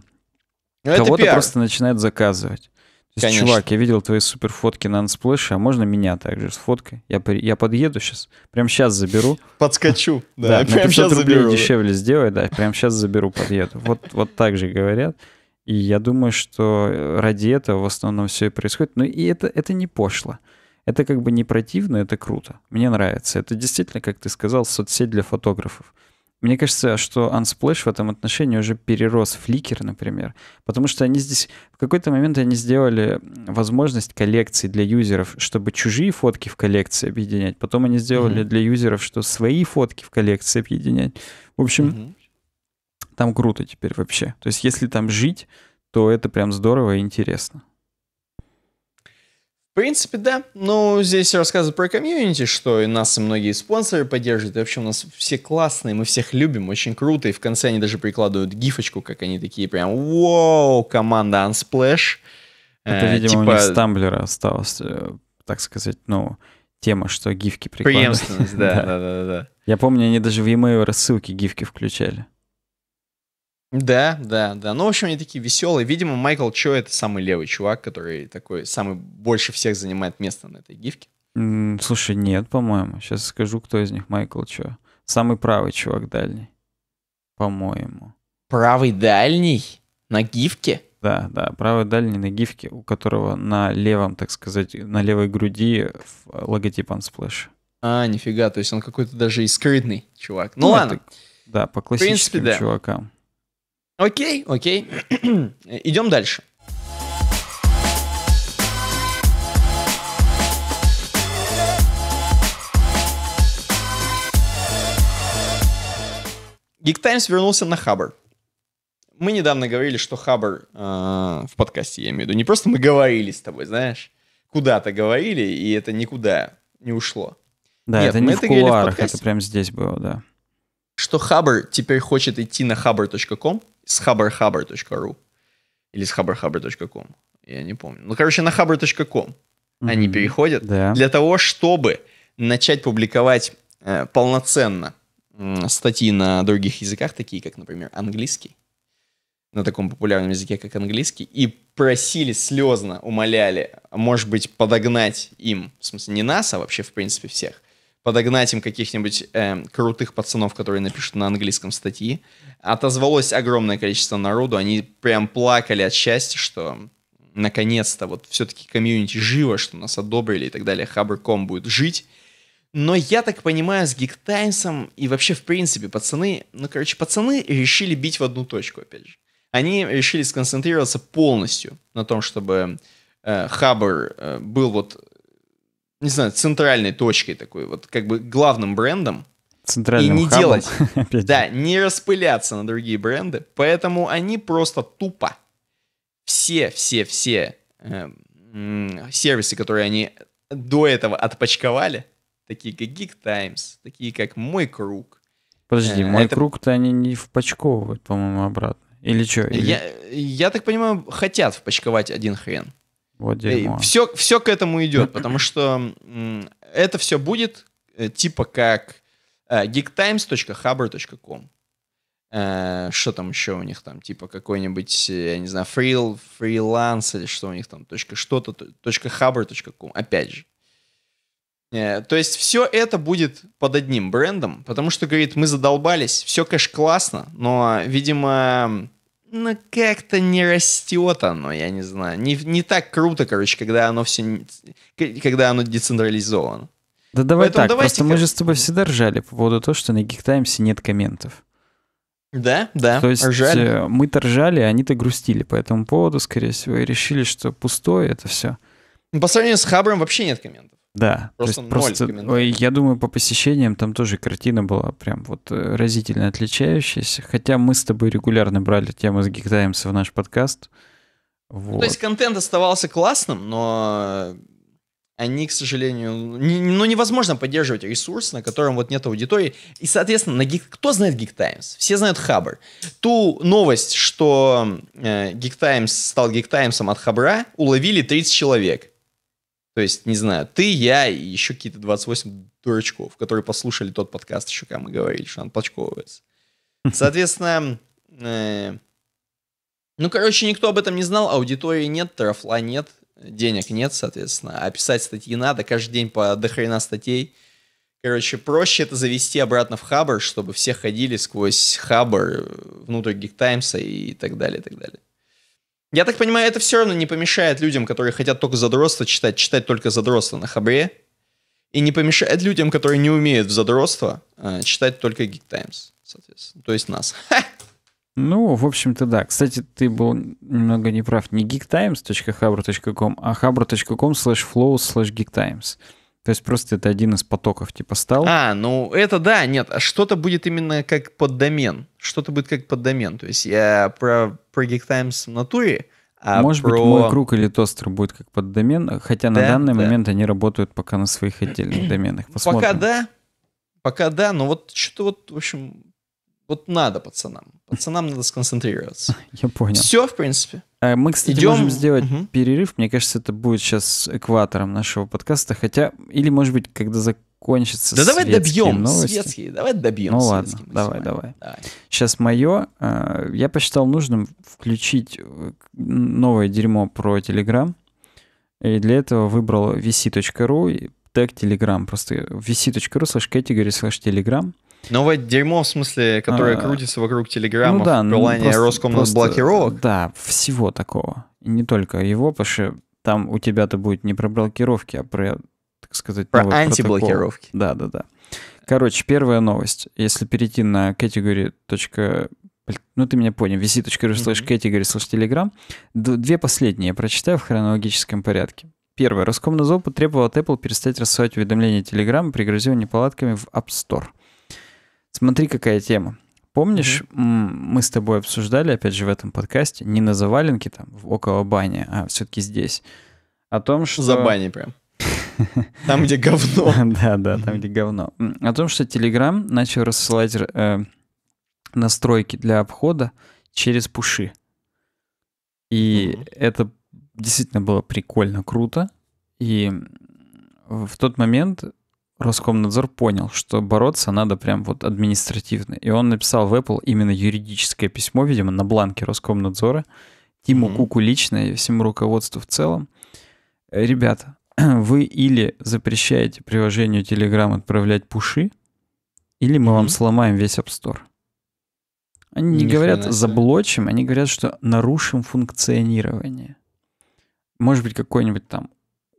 ну, кого-то просто начинают заказывать. То есть, Конечно. чувак, я видел твои супер фотки на Unsplash, а можно меня также с фоткой? Я, при... я подъеду сейчас, прям сейчас заберу. Подскочу, да, да прям сейчас заберу. дешевле сделай, да, прям сейчас заберу, подъеду. Вот, вот так же говорят. И я думаю, что э, ради этого в основном все и происходит. Но и это, это не пошло. Это как бы не противно, это круто. Мне нравится. Это действительно, как ты сказал, соцсеть для фотографов. Мне кажется, что Unsplash в этом отношении уже перерос Flickr, например, потому что они здесь в какой-то момент они сделали возможность коллекции для юзеров, чтобы чужие фотки в коллекции объединять. Потом они сделали mm-hmm. для юзеров, что свои фотки в коллекции объединять. В общем, mm-hmm там круто теперь вообще. То есть если там жить, то это прям здорово и интересно. В принципе, да. Ну, здесь рассказы про комьюнити, что и нас и многие спонсоры поддерживают. И вообще у нас все классные, мы всех любим, очень круто. И в конце они даже прикладывают гифочку, как они такие прям «Воу, команда Unsplash». Это, э, видимо, типа... у них с Тамблера осталось, э, так сказать, ну, тема, что гифки прикладывают. Преемственность, да, да, да, да. Я помню, они даже в e-mail рассылки гифки включали. Да, да, да. Ну, в общем, они такие веселые. Видимо, Майкл Чо — это самый левый чувак, который такой самый больше всех занимает место на этой гифке. М слушай, нет, по-моему. Сейчас скажу, кто из них Майкл Чо. Самый правый чувак дальний, по-моему. Правый дальний? На гифке? Да, да, правый дальний на гифке, у которого на левом, так сказать, на левой груди логотип Unsplash. А, нифига, то есть он какой-то даже и скрытный чувак. Ну, ну ладно. Это, да, по классическим принципе, да. чувакам. Окей, окей. Идем дальше. Geek Times вернулся на Хабр. Мы недавно говорили, что Хабр э, в подкасте, я имею в виду, не просто мы говорили с тобой, знаешь, куда-то говорили, и это никуда не ушло. Да, Нет, это не это в кулуарах, в подкасте, это прямо здесь было, да. Что Хабр теперь хочет идти на хабр.ком, с hubberhubber.ru или с hubberhubber.com, я не помню. Ну, короче, на hubber.com mm-hmm. они переходят да. для того, чтобы начать публиковать э, полноценно э, статьи на других языках, такие как, например, английский, на таком популярном языке, как английский, и просили слезно, умоляли, может быть, подогнать им, в смысле, не нас, а вообще, в принципе, всех, подогнать им каких-нибудь э, крутых пацанов, которые напишут на английском статьи. Отозвалось огромное количество народу, они прям плакали от счастья, что наконец-то вот все-таки комьюнити живо, что нас одобрили и так далее, Хабр.ком будет жить. Но я так понимаю, с Гигтаймсом и вообще, в принципе, пацаны, ну, короче, пацаны решили бить в одну точку, опять же. Они решили сконцентрироваться полностью на том, чтобы э, э, был вот не знаю, центральной точкой такой, вот как бы главным брендом. Центральным и не хабом. делать, да, не распыляться на другие бренды. Поэтому они просто тупо все, все, все э, сервисы, которые они до этого отпочковали, такие как Geek Times, такие как Мой Круг. Подожди, э, Мой это... Круг-то они не впочковывают, по-моему, обратно. Или что? Или... Я, я так понимаю, хотят впочковать один хрен. Вот э, дерьмо. Все, все к этому идет, потому что это все будет э, типа как э, geektimes.hubber.com. Что там еще у них там, типа какой-нибудь, я не знаю, фрил, фриланс или что у них там, точка что-то, точка hubber.com, опять же. То есть все это будет под одним брендом, потому что, говорит, мы задолбались, все, конечно, классно, но, видимо, ну, как-то не растет оно, я не знаю. Не, не так круто, короче, когда оно все... Когда оно децентрализовано. Да давай Поэтому так, давайте просто мы же с тобой всегда ржали по поводу того, что на Гиктаймсе нет комментов. Да, да, То есть ржали. Э, мы-то ржали, а они-то грустили по этому поводу, скорее всего, и решили, что пустое это все. По сравнению с Хабром вообще нет комментов. Да, просто, то есть просто я думаю, по посещениям там тоже картина была прям вот э, разительно отличающаяся. Хотя мы с тобой регулярно брали темы с Гигтаймса в наш подкаст. Вот. Ну, то есть контент оставался классным, но они, к сожалению, не, ну невозможно поддерживать ресурс, на котором вот нет аудитории. И, соответственно, на гиг... кто знает Geek Times? Все знают Хабр. Ту новость, что э, Geek Times стал Geek Times от Хабра, уловили 30 человек. То есть, не знаю, ты, я и еще какие-то 28 дурачков, которые послушали тот подкаст еще, когда мы говорили, что он подчковывается. Хм. Соответственно, э, ну, короче, никто об этом не знал, аудитории нет, трафла нет, денег нет, соответственно, а писать статьи надо, каждый день по дохрена статей. Короче, проще это завести обратно в Хабр, чтобы все ходили сквозь Хабр э, внутрь Гик и так далее, и так далее. Я так понимаю, это все равно не помешает людям, которые хотят только задротство читать, читать только задротство на хабре. И не помешает людям, которые не умеют в задротство, э, читать только Geek Times, соответственно. То есть нас. Ну, в общем-то, да. Кстати, ты был немного неправ. Не geektimes.habro.com, а habro.com slash flow slash geektimes. То есть просто это один из потоков типа стал. А, ну это да, нет, а что-то будет именно как поддомен. Что-то будет как поддомен. То есть я про, про Geektimes в натуре, а Может про... быть, мой круг или тостер будет как поддомен, хотя да, на данный да. момент они работают пока на своих отдельных доменах. Посмотрим. Пока да, пока да, но вот что-то вот, в общем, вот надо пацанам. Пацанам надо сконцентрироваться. Я понял. Все, в принципе. А мы, кстати, Идем... можем сделать угу. перерыв. Мне кажется, это будет сейчас экватором нашего подкаста. Хотя, или, может быть, когда закончится Да давай добьем новости. светские, давай добьем Ну ладно, давай, давай, давай. Сейчас мое. А, я посчитал нужным включить э, новое дерьмо про Telegram. И для этого выбрал vc.ru, тег Telegram. Просто vc.ru slash category slash Telegram. Новое дерьмо, в смысле, которое а, крутится вокруг ну Телеграма ну, да, в ну плане ну, Роскомнадблокировок? Да, всего такого. И не только его, потому что там у тебя-то будет не про блокировки, а про, так сказать, Про ну, антиблокировки. Протокол. Да, да, да. Короче, первая новость. Если перейти на category. Ну, ты меня понял. vc.ru slash категории slash telegram. Две последние я прочитаю в хронологическом порядке. Первое. Роскомнадзор потребовал от Apple перестать рассылать уведомления Telegram и грозил неполадками в App Store – Смотри, какая тема. Помнишь, mm-hmm. мы с тобой обсуждали, опять же, в этом подкасте, не на заваленке там, около бани, а все-таки здесь, о том, что... За бани прям. Там, где говно. Да, да, там, где говно. О том, что Telegram начал рассылать э, настройки для обхода через пуши. И это действительно было прикольно, круто. И в тот момент Роскомнадзор понял, что бороться надо прям вот административно. И он написал в Apple именно юридическое письмо, видимо, на бланке Роскомнадзора, Тиму mm-hmm. Куку лично и всему руководству в целом. «Э, ребята, вы или запрещаете приложению Telegram отправлять пуши, или мы mm-hmm. вам сломаем весь App Store. Они не Ни говорят заблочим, они говорят, что нарушим функционирование. Может быть, какой-нибудь там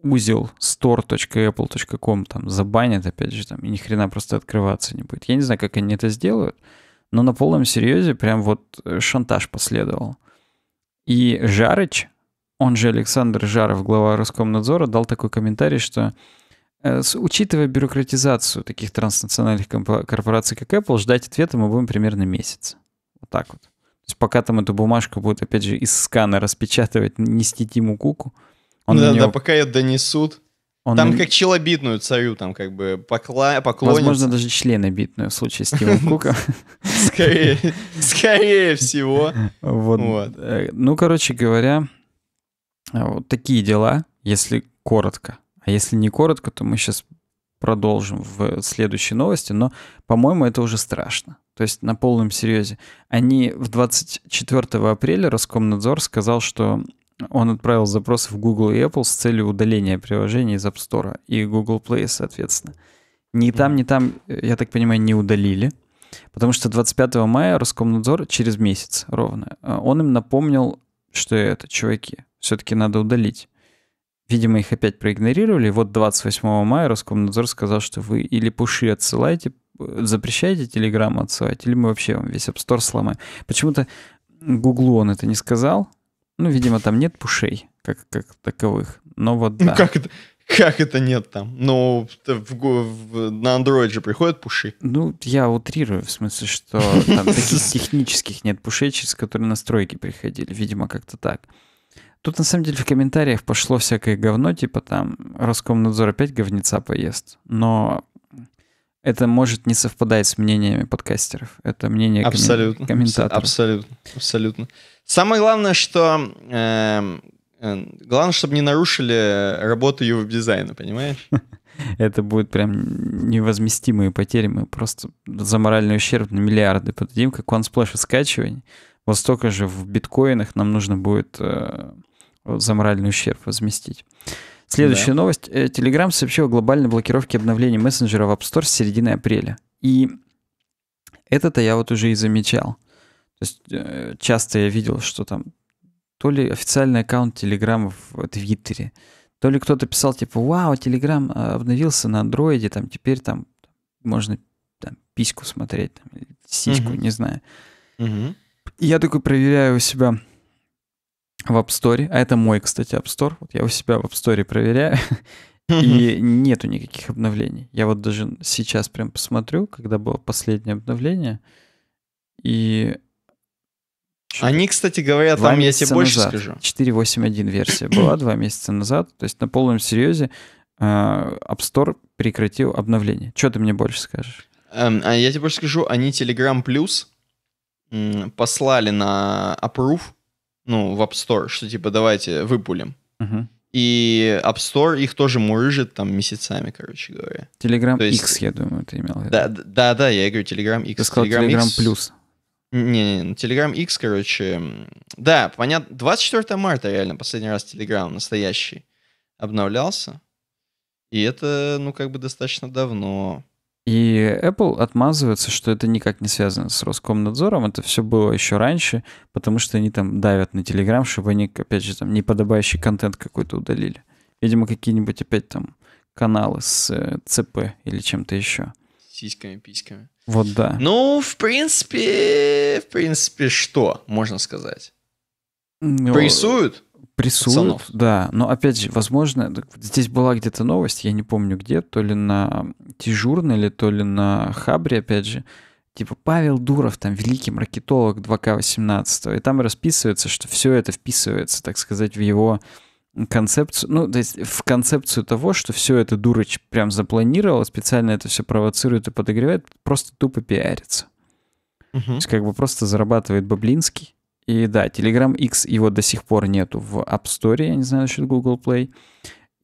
узел store.apple.com там забанят, опять же, там, и ни хрена просто открываться не будет. Я не знаю, как они это сделают, но на полном серьезе прям вот э, шантаж последовал. И Жарыч, он же Александр Жаров, глава Роскомнадзора, дал такой комментарий, что э, учитывая бюрократизацию таких транснациональных корпораций, как Apple, ждать ответа мы будем примерно месяц. Вот так вот. То есть пока там эту бумажку будут, опять же, из скана распечатывать, нести Тиму Куку, он да, да, пока ее донесут. Он там на... как челобитную царю, там как бы покла... поклонится. Возможно, даже членобитную в случае Стива Кука. Скорее, скорее всего. Вот. Э, ну, короче говоря, э, вот такие дела, если коротко. А если не коротко, то мы сейчас продолжим в следующей новости, но, по-моему, это уже страшно. То есть на полном серьезе. Они в 24 апреля Роскомнадзор сказал, что он отправил запросы в Google и Apple с целью удаления приложений из App Store и Google Play, соответственно. Ни там, ни там, э, я так понимаю, не удалили. Потому что 25 мая Роскомнадзор через месяц ровно, э, он им напомнил, что это, чуваки, все-таки надо удалить. Видимо, их опять проигнорировали. Вот 28 мая Роскомнадзор сказал, что вы или пуши отсылаете, э, запрещаете Телеграмму отсылать, или мы вообще вам весь App Store сломаем. Почему-то Гуглу он это не сказал, ну, видимо, там нет пушей, как, как таковых. Но вот да. Ну, как это, как это нет там? Ну, в, в, на Android же приходят пуши. Ну, я утрирую, в смысле, что там таких технических нет пушей, через которые настройки приходили. Видимо, как-то так. Тут, на самом деле, в комментариях пошло всякое говно, типа там Роскомнадзор опять говнеца поест. Но это может не совпадать с мнениями подкастеров. Это мнение абсолютно, комментаторов. Абсолютно, абсолютно. Самое главное, что э, э, главное, чтобы не нарушили работу его дизайна, понимаешь? Это будет прям невозместимые потери. Мы просто за моральный ущерб на миллиарды подадим, как OneSplash и скачивание. Вот столько же в биткоинах нам нужно будет э, за моральный ущерб возместить. Следующая да. новость. Э, Telegram сообщил о глобальной блокировке обновлений мессенджера в App Store с середины апреля. И это-то я вот уже и замечал. То есть э, часто я видел, что там то ли официальный аккаунт Telegram в э, Твиттере, то ли кто-то писал типа, вау, Telegram обновился на андроиде, там теперь там можно там, письку смотреть, там, сиську, угу. не знаю. Угу. я такой проверяю у себя в App Store. А это мой, кстати, App Store. Вот я у себя в App Store проверяю. И нету никаких обновлений. Я вот даже сейчас прям посмотрю, когда было последнее обновление. И... Они, кстати говорят, там я тебе больше назад. скажу. 4.8.1 версия была два месяца назад. То есть на полном серьезе а, App Store прекратил обновление. Что ты мне больше скажешь? Эм, а Я тебе больше скажу, они Telegram Plus послали на approve ну, в App Store, что типа давайте выпулим. Угу. И App Store их тоже мурыжит там месяцами, короче говоря. Telegram То есть... X, я думаю, ты имел в виду. Да, да, да, я говорю Telegram X. Ты сказал Telegram, Telegram X... плюс. Не-не-не, ну, Telegram X, короче... Да, понятно, 24 марта реально последний раз Telegram настоящий обновлялся. И это, ну, как бы достаточно давно. И Apple отмазывается, что это никак не связано с Роскомнадзором, это все было еще раньше, потому что они там давят на Telegram, чтобы они, опять же, там неподобающий контент какой-то удалили. Видимо, какие-нибудь опять там каналы с э, ЦП или чем-то еще. Сиськами, письками. Вот да. Ну, в принципе, в принципе, что можно сказать? Но... Ну, Прессуют? прессуют, пацанов. да. Но опять же, возможно, здесь была где-то новость, я не помню где, то ли на Тижурной, или то ли на Хабре, опять же. Типа Павел Дуров, там, великий маркетолог 2К18. И там расписывается, что все это вписывается, так сказать, в его концепцию, ну, то есть в концепцию того, что все это дурач прям запланировал, специально это все провоцирует и подогревает, просто тупо пиарится. Угу. То есть как бы просто зарабатывает Баблинский и да, Telegram X его до сих пор нету в App Store, я не знаю насчет Google Play.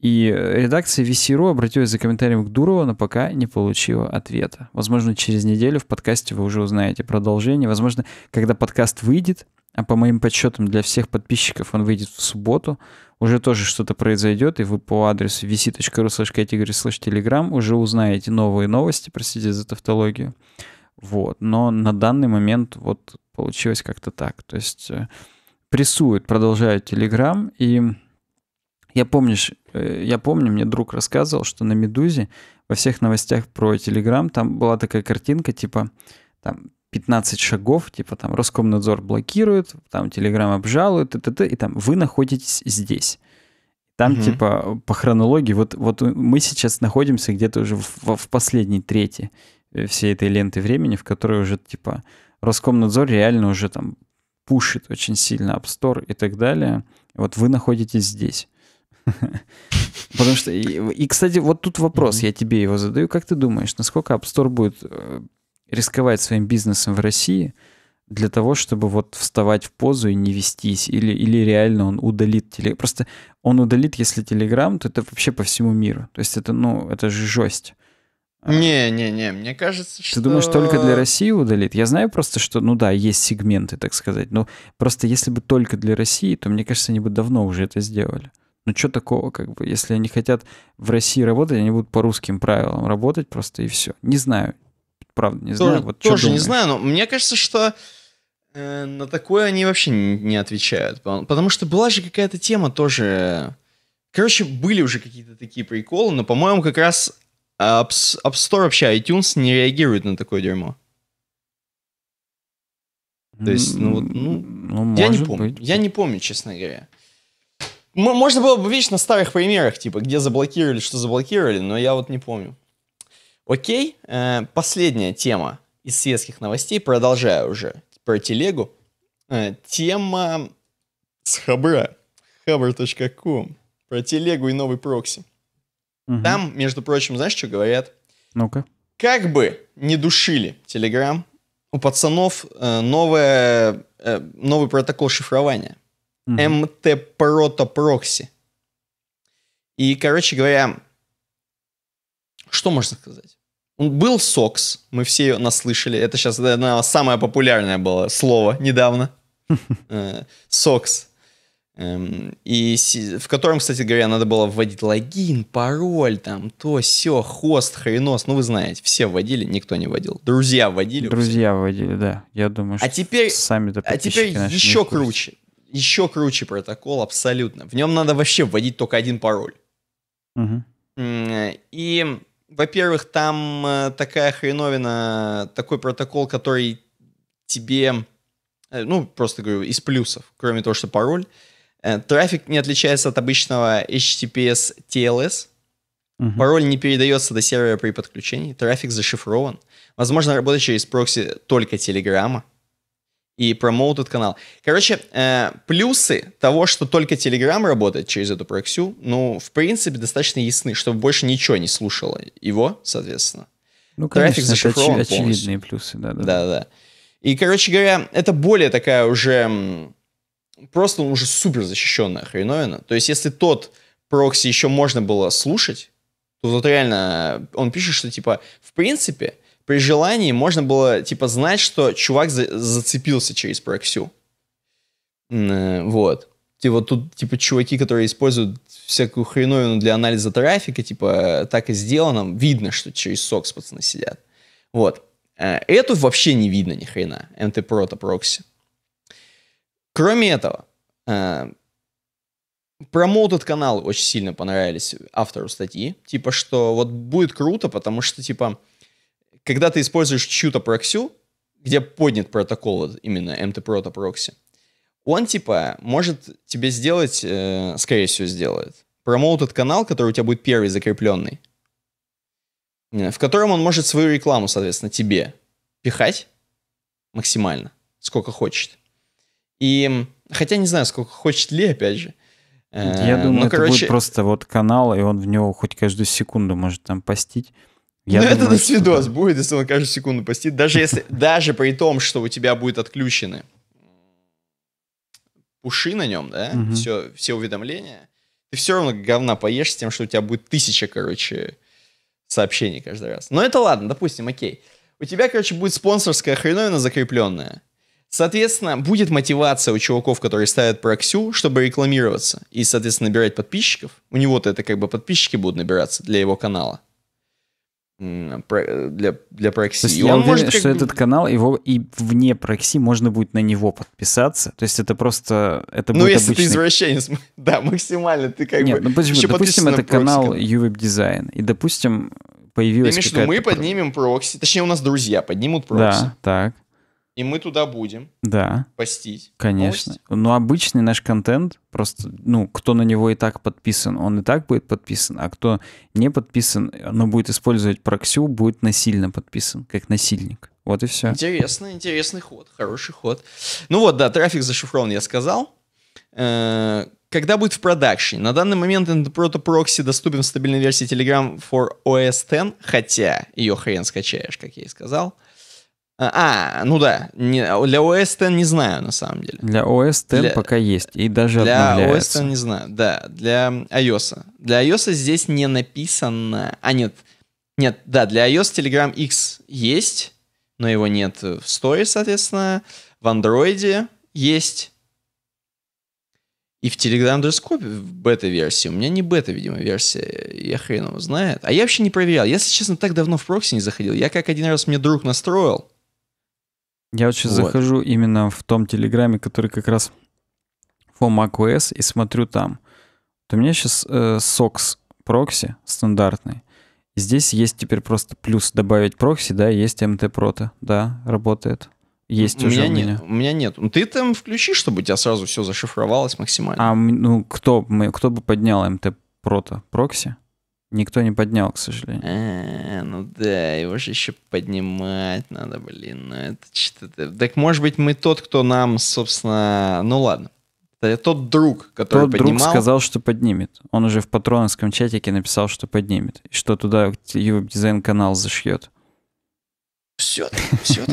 И э, редакция VC.ru обратилась за комментарием к Дурову, но пока не получила ответа. Возможно, через неделю в подкасте вы уже узнаете продолжение. Возможно, когда подкаст выйдет, а по моим подсчетам для всех подписчиков он выйдет в субботу, уже тоже что-то произойдет, и вы по адресу vc.ru slash telegram уже узнаете новые новости, простите за тавтологию. Вот. Но на данный момент вот получилось как-то так. То есть э, прессуют, продолжают Телеграм. И я, помнишь, э, я помню, мне друг рассказывал, что на «Медузе» во всех новостях про Телеграм там была такая картинка, типа там 15 шагов, типа там Роскомнадзор блокирует, там Телеграм обжалует, и, и, там вы находитесь здесь. Там угу. типа по хронологии, вот, вот мы сейчас находимся где-то уже в, в последней трети. Э, всей этой ленты времени, в которой уже, типа, Роскомнадзор реально уже там пушит очень сильно App Store и так далее. Вот вы находитесь здесь. Потому что... И, кстати, вот тут вопрос, я тебе его задаю. Как ты думаешь, насколько App Store будет э, рисковать своим бизнесом в России для того, чтобы вот вставать в позу и не вестись? Или, или реально он удалит теле... Просто он удалит, если Telegram, то это вообще по всему миру. То есть это, ну, это же жесть. А Не-не-не, мне кажется, что... Ты думаешь, только для России удалит? Я знаю просто, что, ну да, есть сегменты, так сказать, но просто если бы только для России, то, мне кажется, они бы давно уже это сделали. Ну что такого, как бы, если они хотят в России работать, они будут по русским правилам работать просто и все. Не знаю, правда, не знаю. Тоже, вот, тоже думаешь? не знаю, но мне кажется, что э, на такое они вообще не отвечают. Потому что была же какая-то тема тоже... Короче, были уже какие-то такие приколы, но, по-моему, как раз а App, Store вообще, iTunes не реагирует на такое дерьмо. То есть, ну вот, ну, ну я не помню. Быть. Я не помню, честно говоря. М- можно было бы видеть на старых примерах, типа, где заблокировали, что заблокировали, но я вот не помню. Окей, э, последняя тема из светских новостей, продолжаю уже про телегу. Э, тема с хабра, хабр.ком, про телегу и новый прокси. Угу. Там, между прочим, знаешь, что говорят? Ну-ка. Как бы не душили Telegram, у пацанов э, новое, э, новый протокол шифрования. Угу. мт прото И, короче говоря, что можно сказать? Он был сокс, мы все ее наслышали. Это сейчас наверное, самое популярное было слово недавно. Э, сокс. Эм, и в котором, кстати говоря, надо было вводить логин, пароль, там, то, все, хост, хренос. Ну, вы знаете, все вводили, никто не вводил. Друзья вводили. Друзья вводили, да. Я думаю, а что теперь, сами А теперь еще круче. Еще круче протокол, абсолютно. В нем надо вообще вводить только один пароль. Угу. И, во-первых, там э, такая хреновина, такой протокол, который тебе, э, ну, просто говорю, из плюсов, кроме того, что пароль, Э, трафик не отличается от обычного HTTPS TLS. Угу. Пароль не передается до сервера при подключении. Трафик зашифрован. Возможно, работать через прокси только Телеграма и промоут канал. Короче, э, плюсы того, что только Telegram работает через эту проксю, ну, в принципе, достаточно ясны, чтобы больше ничего не слушало его, соответственно. Ну, конечно, Трафик зашифрован это очевидные полностью. плюсы, да, да. Да, да. И, короче говоря, это более такая уже просто уже супер защищенная хреновина. То есть, если тот прокси еще можно было слушать, то вот реально э, он пишет, что типа, в принципе, при желании можно было типа знать, что чувак за зацепился через проксю. Э, вот. Типа вот тут, типа, чуваки, которые используют всякую хреновину для анализа трафика, типа, так и сделано, видно, что через сокс пацаны сидят. Вот. Э, эту вообще не видно ни хрена, mt Pro-то прокси. Кроме этого, э, промоутед каналы очень сильно понравились автору статьи. Типа, что вот будет круто, потому что, типа, когда ты используешь чью-то проксю, где поднят протокол именно mtproto прокси, он, типа, может тебе сделать, э, скорее всего, сделает, промоутед канал, который у тебя будет первый закрепленный, э, в котором он может свою рекламу, соответственно, тебе пихать максимально, сколько хочет. И хотя не знаю, сколько хочет ли, опять же. Э, я думаю, ну, это короче... будет просто вот канал, и он в него хоть каждую секунду может там постить. ну, думаю, это на что... будет, если он каждую секунду постит. Даже если, даже при том, что у тебя будет отключены пуши на нем, да, все, все уведомления, ты все равно говна поешь с тем, что у тебя будет тысяча, короче, сообщений каждый раз. Но это ладно, допустим, окей. У тебя, короче, будет спонсорская хреновина закрепленная. Соответственно, будет мотивация у чуваков, которые ставят проксю, чтобы рекламироваться и, соответственно, набирать подписчиков. У него-то это как бы подписчики будут набираться для его канала. Э, для, для прокси. То есть я он уверен, может, что бы... этот канал, его и вне прокси можно будет на него подписаться. То есть это просто... Это ну, будет если обычный... ты извращенец, да, максимально ты как Нет, бы... Нет, ну почему? Допустим, это прокси. канал UWeb Design. И, допустим, появилась какая-то... мы поднимем прокси, точнее, у нас друзья поднимут прокси. Да, так и мы туда будем. Да. Постить. Конечно. Новости. Но ну, обычный наш контент, просто, ну, кто на него и так подписан, он и так будет подписан, а кто не подписан, но будет использовать проксю, будет насильно подписан, как насильник. Вот и все. Интересно, интересный ход, хороший ход. Ну вот, да, трафик зашифрован, я сказал. Э, когда будет в продакшне? На данный момент протопрокси доступен в стабильной версии Telegram for OS X, хотя ее хрен скачаешь, как я и сказал. А, ну да, не, для OS X не знаю на самом деле. Для OS X для, пока есть и даже для обновляется. Для OS X не знаю, да, для iOS. Для iOS здесь не написано, а нет, нет, да, для iOS Telegram X есть, но его нет в Store, соответственно, в Android есть. И в Telegram Dresscope в бета-версии. У меня не бета, видимо, версия. Я хрен его знает. А я вообще не проверял. Если честно, так давно в прокси не заходил. Я как один раз мне друг настроил. Я вот сейчас вот. захожу именно в том Телеграме, который как раз FOMAC OS, и смотрю там. Вот у меня сейчас э, SOX прокси стандартный. Здесь есть теперь просто плюс добавить прокси, да, есть мт Proto, да, работает. Есть у уже меня у меня. Нет, у меня нет. Ну, ты там включи, чтобы у тебя сразу все зашифровалось максимально. А ну кто, мы? кто бы поднял мт Proto Прокси? Никто не поднял, к сожалению. А, ну да, его же еще поднимать надо, блин. Ну это что-то... Так может быть мы тот, кто нам, собственно... Ну ладно. Это тот друг, который тот поднимал... друг сказал, что поднимет. Он уже в патроновском чатике написал, что поднимет. И что туда его эм дизайн-канал зашьет. Все, все,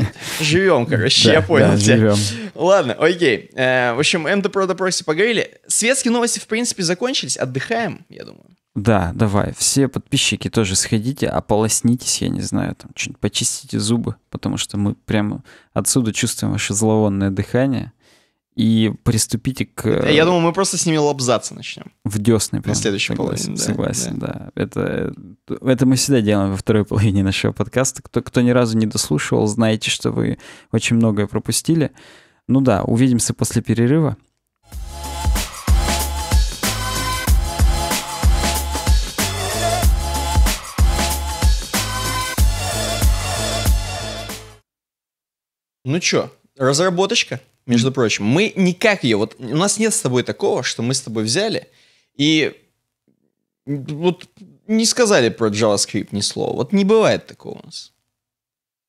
живем, короче, я понял живем. Ладно, окей. Э, в общем, М-то про поговорили. Светские новости, в принципе, закончились. Отдыхаем, я думаю. Да, давай. Все подписчики тоже сходите, ополоснитесь, я не знаю, там чуть почистите зубы, потому что мы прямо отсюда чувствуем ваше зловонное дыхание. И приступите к... Э, я думаю, мы просто с ними лобзаться начнем. В десны прям. На следующей согласен, половине, да. Согласен, да. да. Это, э, это мы всегда делаем во второй половине нашего подкаста. Кто, кто ни разу не дослушивал, знаете, что вы очень многое пропустили. Ну да, увидимся после перерыва. Ну чё, разработочка, между прочим. Мы никак ее... Вот у нас нет с тобой такого, что мы с тобой взяли и вот не сказали про JavaScript ни слова. Вот не бывает такого у нас.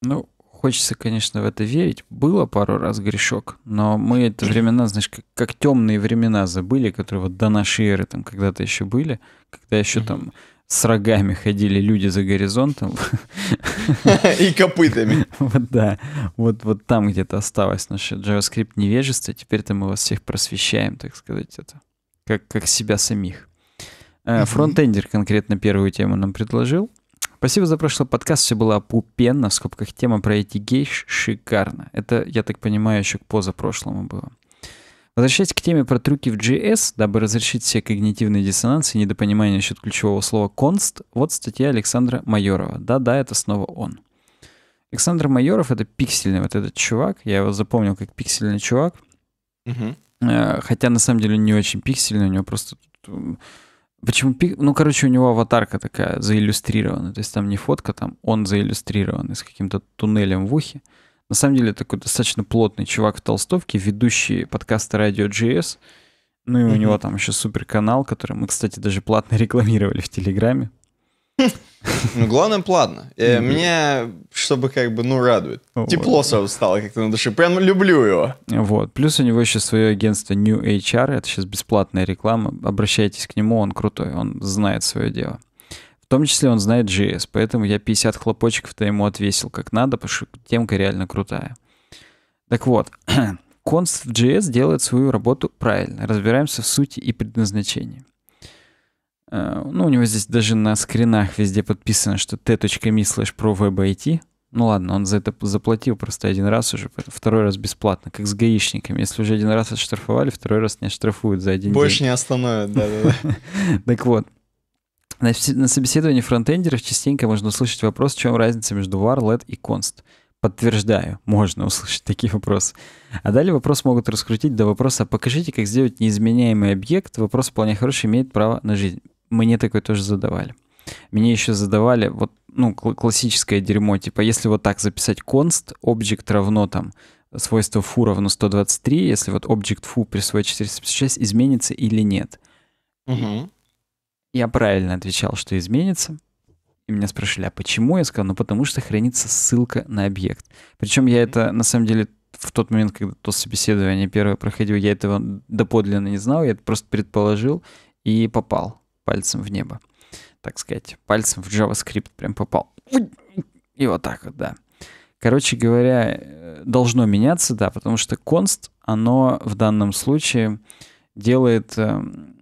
Ну, хочется, конечно, в это верить. Было пару раз грешок, но мы это времена, знаешь, как, как темные времена забыли, которые вот до нашей эры там когда-то еще были, когда еще mm-hmm. там с рогами ходили люди за горизонтом. И копытами. Вот да. Вот, вот там где-то осталось наше JavaScript невежество. Теперь-то мы вас всех просвещаем, так сказать, это как, как себя самих. Э, фронтендер конкретно первую тему нам предложил. Спасибо за прошлый подкаст. Все было опупенно. В скобках тема про эти гейш шикарно. Это, я так понимаю, еще к позапрошлому было. Возвращаясь к теме про трюки в JS, дабы разрешить все когнитивные диссонансы и недопонимания насчет ключевого слова Конст, вот статья Александра Майорова. Да-да, это снова он. Александр Майоров — это пиксельный вот этот чувак. Я его запомнил как пиксельный чувак. Угу. Хотя на самом деле не очень пиксельный, у него просто... Почему пик... Ну, короче, у него аватарка такая заиллюстрирована. То есть там не фотка, там он заиллюстрирован с каким-то туннелем в ухе. На самом деле такой достаточно плотный чувак в толстовке, ведущий подкаста Радио GS. Ну и у mm-hmm. него там еще супер канал, который мы, кстати, даже платно рекламировали в Телеграме. Ну, главное, платно. Э, Меня, чтобы как бы, ну, радует. Тепло сразу стало как-то на душе. Прям люблю его. Вот. Плюс у него еще свое агентство New HR. Это сейчас бесплатная реклама. Обращайтесь к нему, он крутой, он знает свое дело. В том числе он знает JS, поэтому я 50 хлопочков-то ему отвесил как надо, потому что темка реально крутая. Так вот, конст в JS делает свою работу правильно. Разбираемся в сути и предназначении. Э, ну, у него здесь даже на скринах везде подписано, что t.me slash prowebyt. Ну ладно, он за это заплатил просто один раз уже, второй раз бесплатно, как с гаишниками. Если уже один раз оштрафовали, второй раз не оштрафуют за один Больше день. Больше не остановят, да-да-да. Так вот, на, собеседовании фронтендеров частенько можно услышать вопрос, в чем разница между var, let и const. Подтверждаю, можно услышать такие вопросы. А далее вопрос могут раскрутить до вопроса «А «покажите, как сделать неизменяемый объект». Вопрос вполне хороший, имеет право на жизнь. Мне такой тоже задавали. Мне еще задавали вот ну, классическое дерьмо, типа если вот так записать const, object равно там свойство фу равно 123, если вот object фу присвоить 456, изменится или нет. Угу. Я правильно отвечал, что изменится. И меня спрашивали, а почему? Я сказал, ну потому что хранится ссылка на объект. Причем я это, на самом деле, в тот момент, когда то собеседование первое проходил, я этого доподлинно не знал, я это просто предположил и попал пальцем в небо, так сказать. Пальцем в JavaScript прям попал. И вот так вот, да. Короче говоря, э, должно меняться, да, потому что const, оно в данном случае делает эм,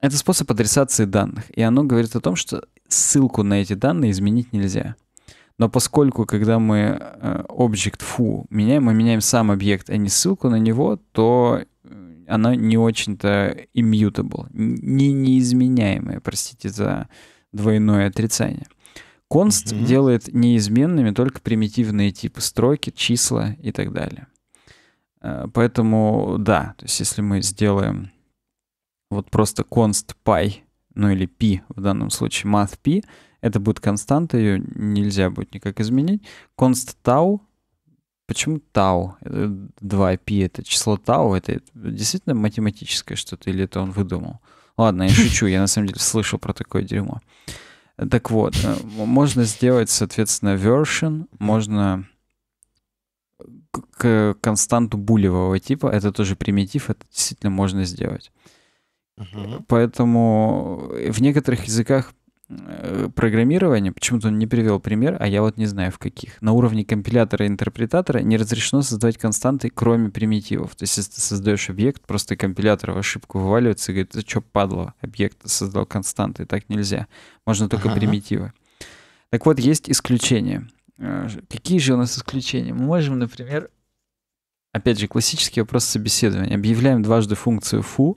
это способ адресации данных, и оно говорит о том, что ссылку на эти данные изменить нельзя. Но поскольку, когда мы объект э, фу меняем, мы меняем сам объект, а не ссылку на него, то э, она не очень-то immutable, не неизменяемая, простите за двойное отрицание. Const mm-hmm. делает неизменными только примитивные типы строки, числа и так далее. Э, поэтому да, то есть если мы сделаем вот просто const pi, ну или pi в данном случае, math pi, это будет константа, ее нельзя будет никак изменить. Const tau, почему tau? 2 pi это число tau, это действительно математическое что-то или это он выдумал? Ладно, я шучу, я на самом деле слышал про такое дерьмо. Так вот, э, можно сделать, соответственно, version, можно к константу булевого типа, это тоже примитив, это действительно можно сделать uh Поэтому э, в некоторых языках э, программирования, почему-то он не привел пример, а я вот не знаю в каких, на уровне компилятора и интерпретатора не разрешено создавать константы, кроме примитивов. То есть, если ты создаешь объект, просто компилятор в ошибку вываливается и говорит, ты что, падла, объект создал константы, так нельзя. Можно только ага. примитивы. Так вот, есть исключения. Э, какие же у нас исключения? Мы можем, например, опять же, классический вопрос собеседования. Объявляем дважды функцию foo,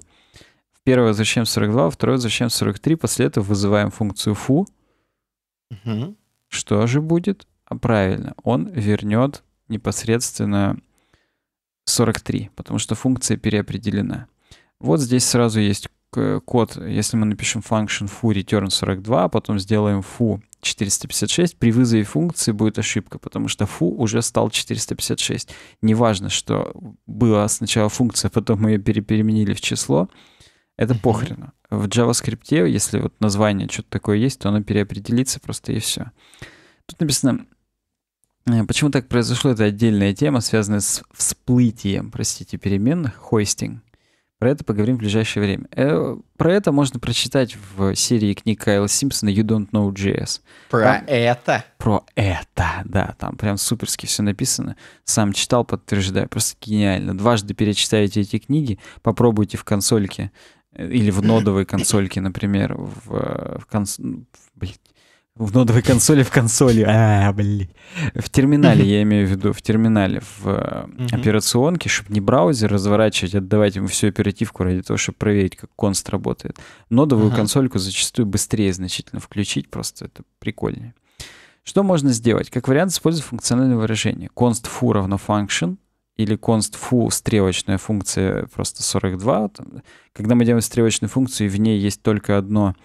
Первое зачем 42, второе зачем 43. После этого вызываем функцию фу. Угу. Что же будет? А правильно, он вернет непосредственно 43, потому что функция переопределена. Вот здесь сразу есть код, если мы напишем function foo return 42, а потом сделаем foo 456, при вызове функции будет ошибка, потому что foo уже стал 456. Неважно, что была сначала функция, а потом мы ее перепеременили в число, это похрена. В JavaScript, если вот название что-то такое есть, то оно переопределится просто и все. Тут написано, э, почему так произошло, это отдельная тема, связанная с всплытием, простите, переменных, хостинг. Про это поговорим в ближайшее время. Э, про это можно прочитать в серии книг Кайла Симпсона «You don't know JS». Про там, это? Про это, да. Там прям суперски все написано. Сам читал, подтверждаю. Просто гениально. Дважды перечитайте эти книги, попробуйте в консольке или в нодовой консольке, например, в, э, в, конс... Ну, блин. в нодовой консоли в консоли, а, блин. в терминале, я имею в виду, в терминале, в э, операционке, чтобы не браузер разворачивать, отдавать ему всю оперативку ради того, чтобы проверить, как конст работает. Нодовую uh консольку зачастую быстрее значительно включить, просто это прикольнее. Что можно сделать? Как вариант, использовать функциональное выражение. const foo равно function, или const const_foo стрелочная функция просто 42. Когда мы делаем стрелочную функцию, и в ней есть только одно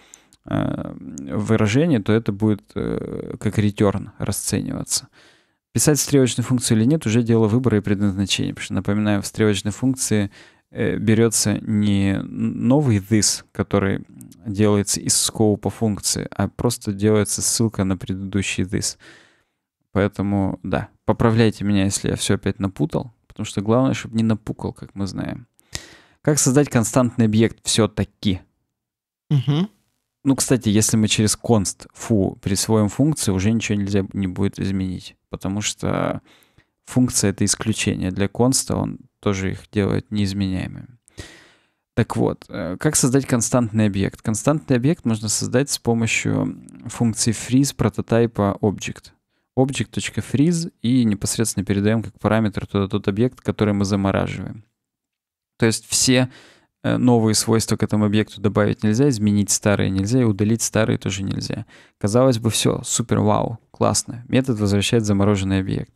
э, выражение, то это будет э, как return расцениваться. Писать стрелочную функцию или нет уже дело выбора и предназначения. Потому что, напоминаю, в стрелочной функции э, берется не новый this, который делается из скоупа функции, а просто делается ссылка на предыдущий this. Поэтому, да, поправляйте меня, если я все опять напутал потому что главное, чтобы не напукал, как мы знаем. Как создать константный объект все-таки? Угу. Ну, кстати, если мы через const фу присвоим функции, уже ничего нельзя не будет изменить, потому что функция — это исключение. Для конста он тоже их делает неизменяемыми. Так вот, э, как создать константный объект? Константный объект можно создать с помощью функции freeze прототипа object object.freeze и непосредственно передаем как параметр туда тот объект, который мы замораживаем. То есть все э, новые свойства к этому объекту добавить нельзя, изменить старые нельзя и удалить старые тоже нельзя. Казалось бы, все, супер, вау, классно. Метод возвращает замороженный объект.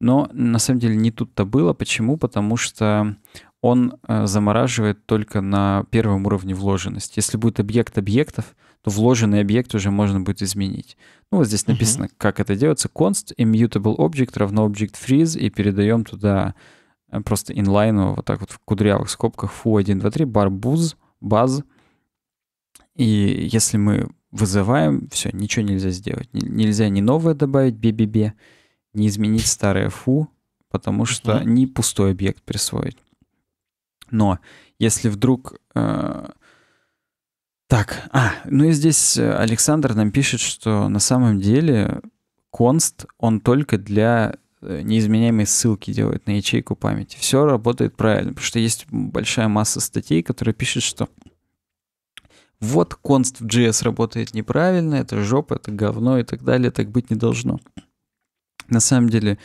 Но на самом деле не тут-то было. Почему? Потому что он э, замораживает только на первом уровне вложенности. Если будет объект объектов, то вложенный объект уже можно будет изменить. Ну, вот здесь написано, uh-huh. как это делается. const immutable object равно object freeze и передаем туда э, просто инлайну вот так вот в кудрявых скобках foo123 barbuz buzz. И если мы вызываем, все, ничего нельзя сделать. Нельзя ни новое добавить бе-бе-бе, не изменить старое фу, потому что mm-hmm. не пустой объект присвоить. Но если вдруг э, так, а, ну и здесь э, Александр нам пишет, что на самом деле конст, он только для э, неизменяемые ссылки делает на ячейку памяти. Все работает правильно, потому что есть большая масса статей, которые пишут, что вот конст в JS работает неправильно, это жопа, это говно и так далее, так быть не должно. На самом деле,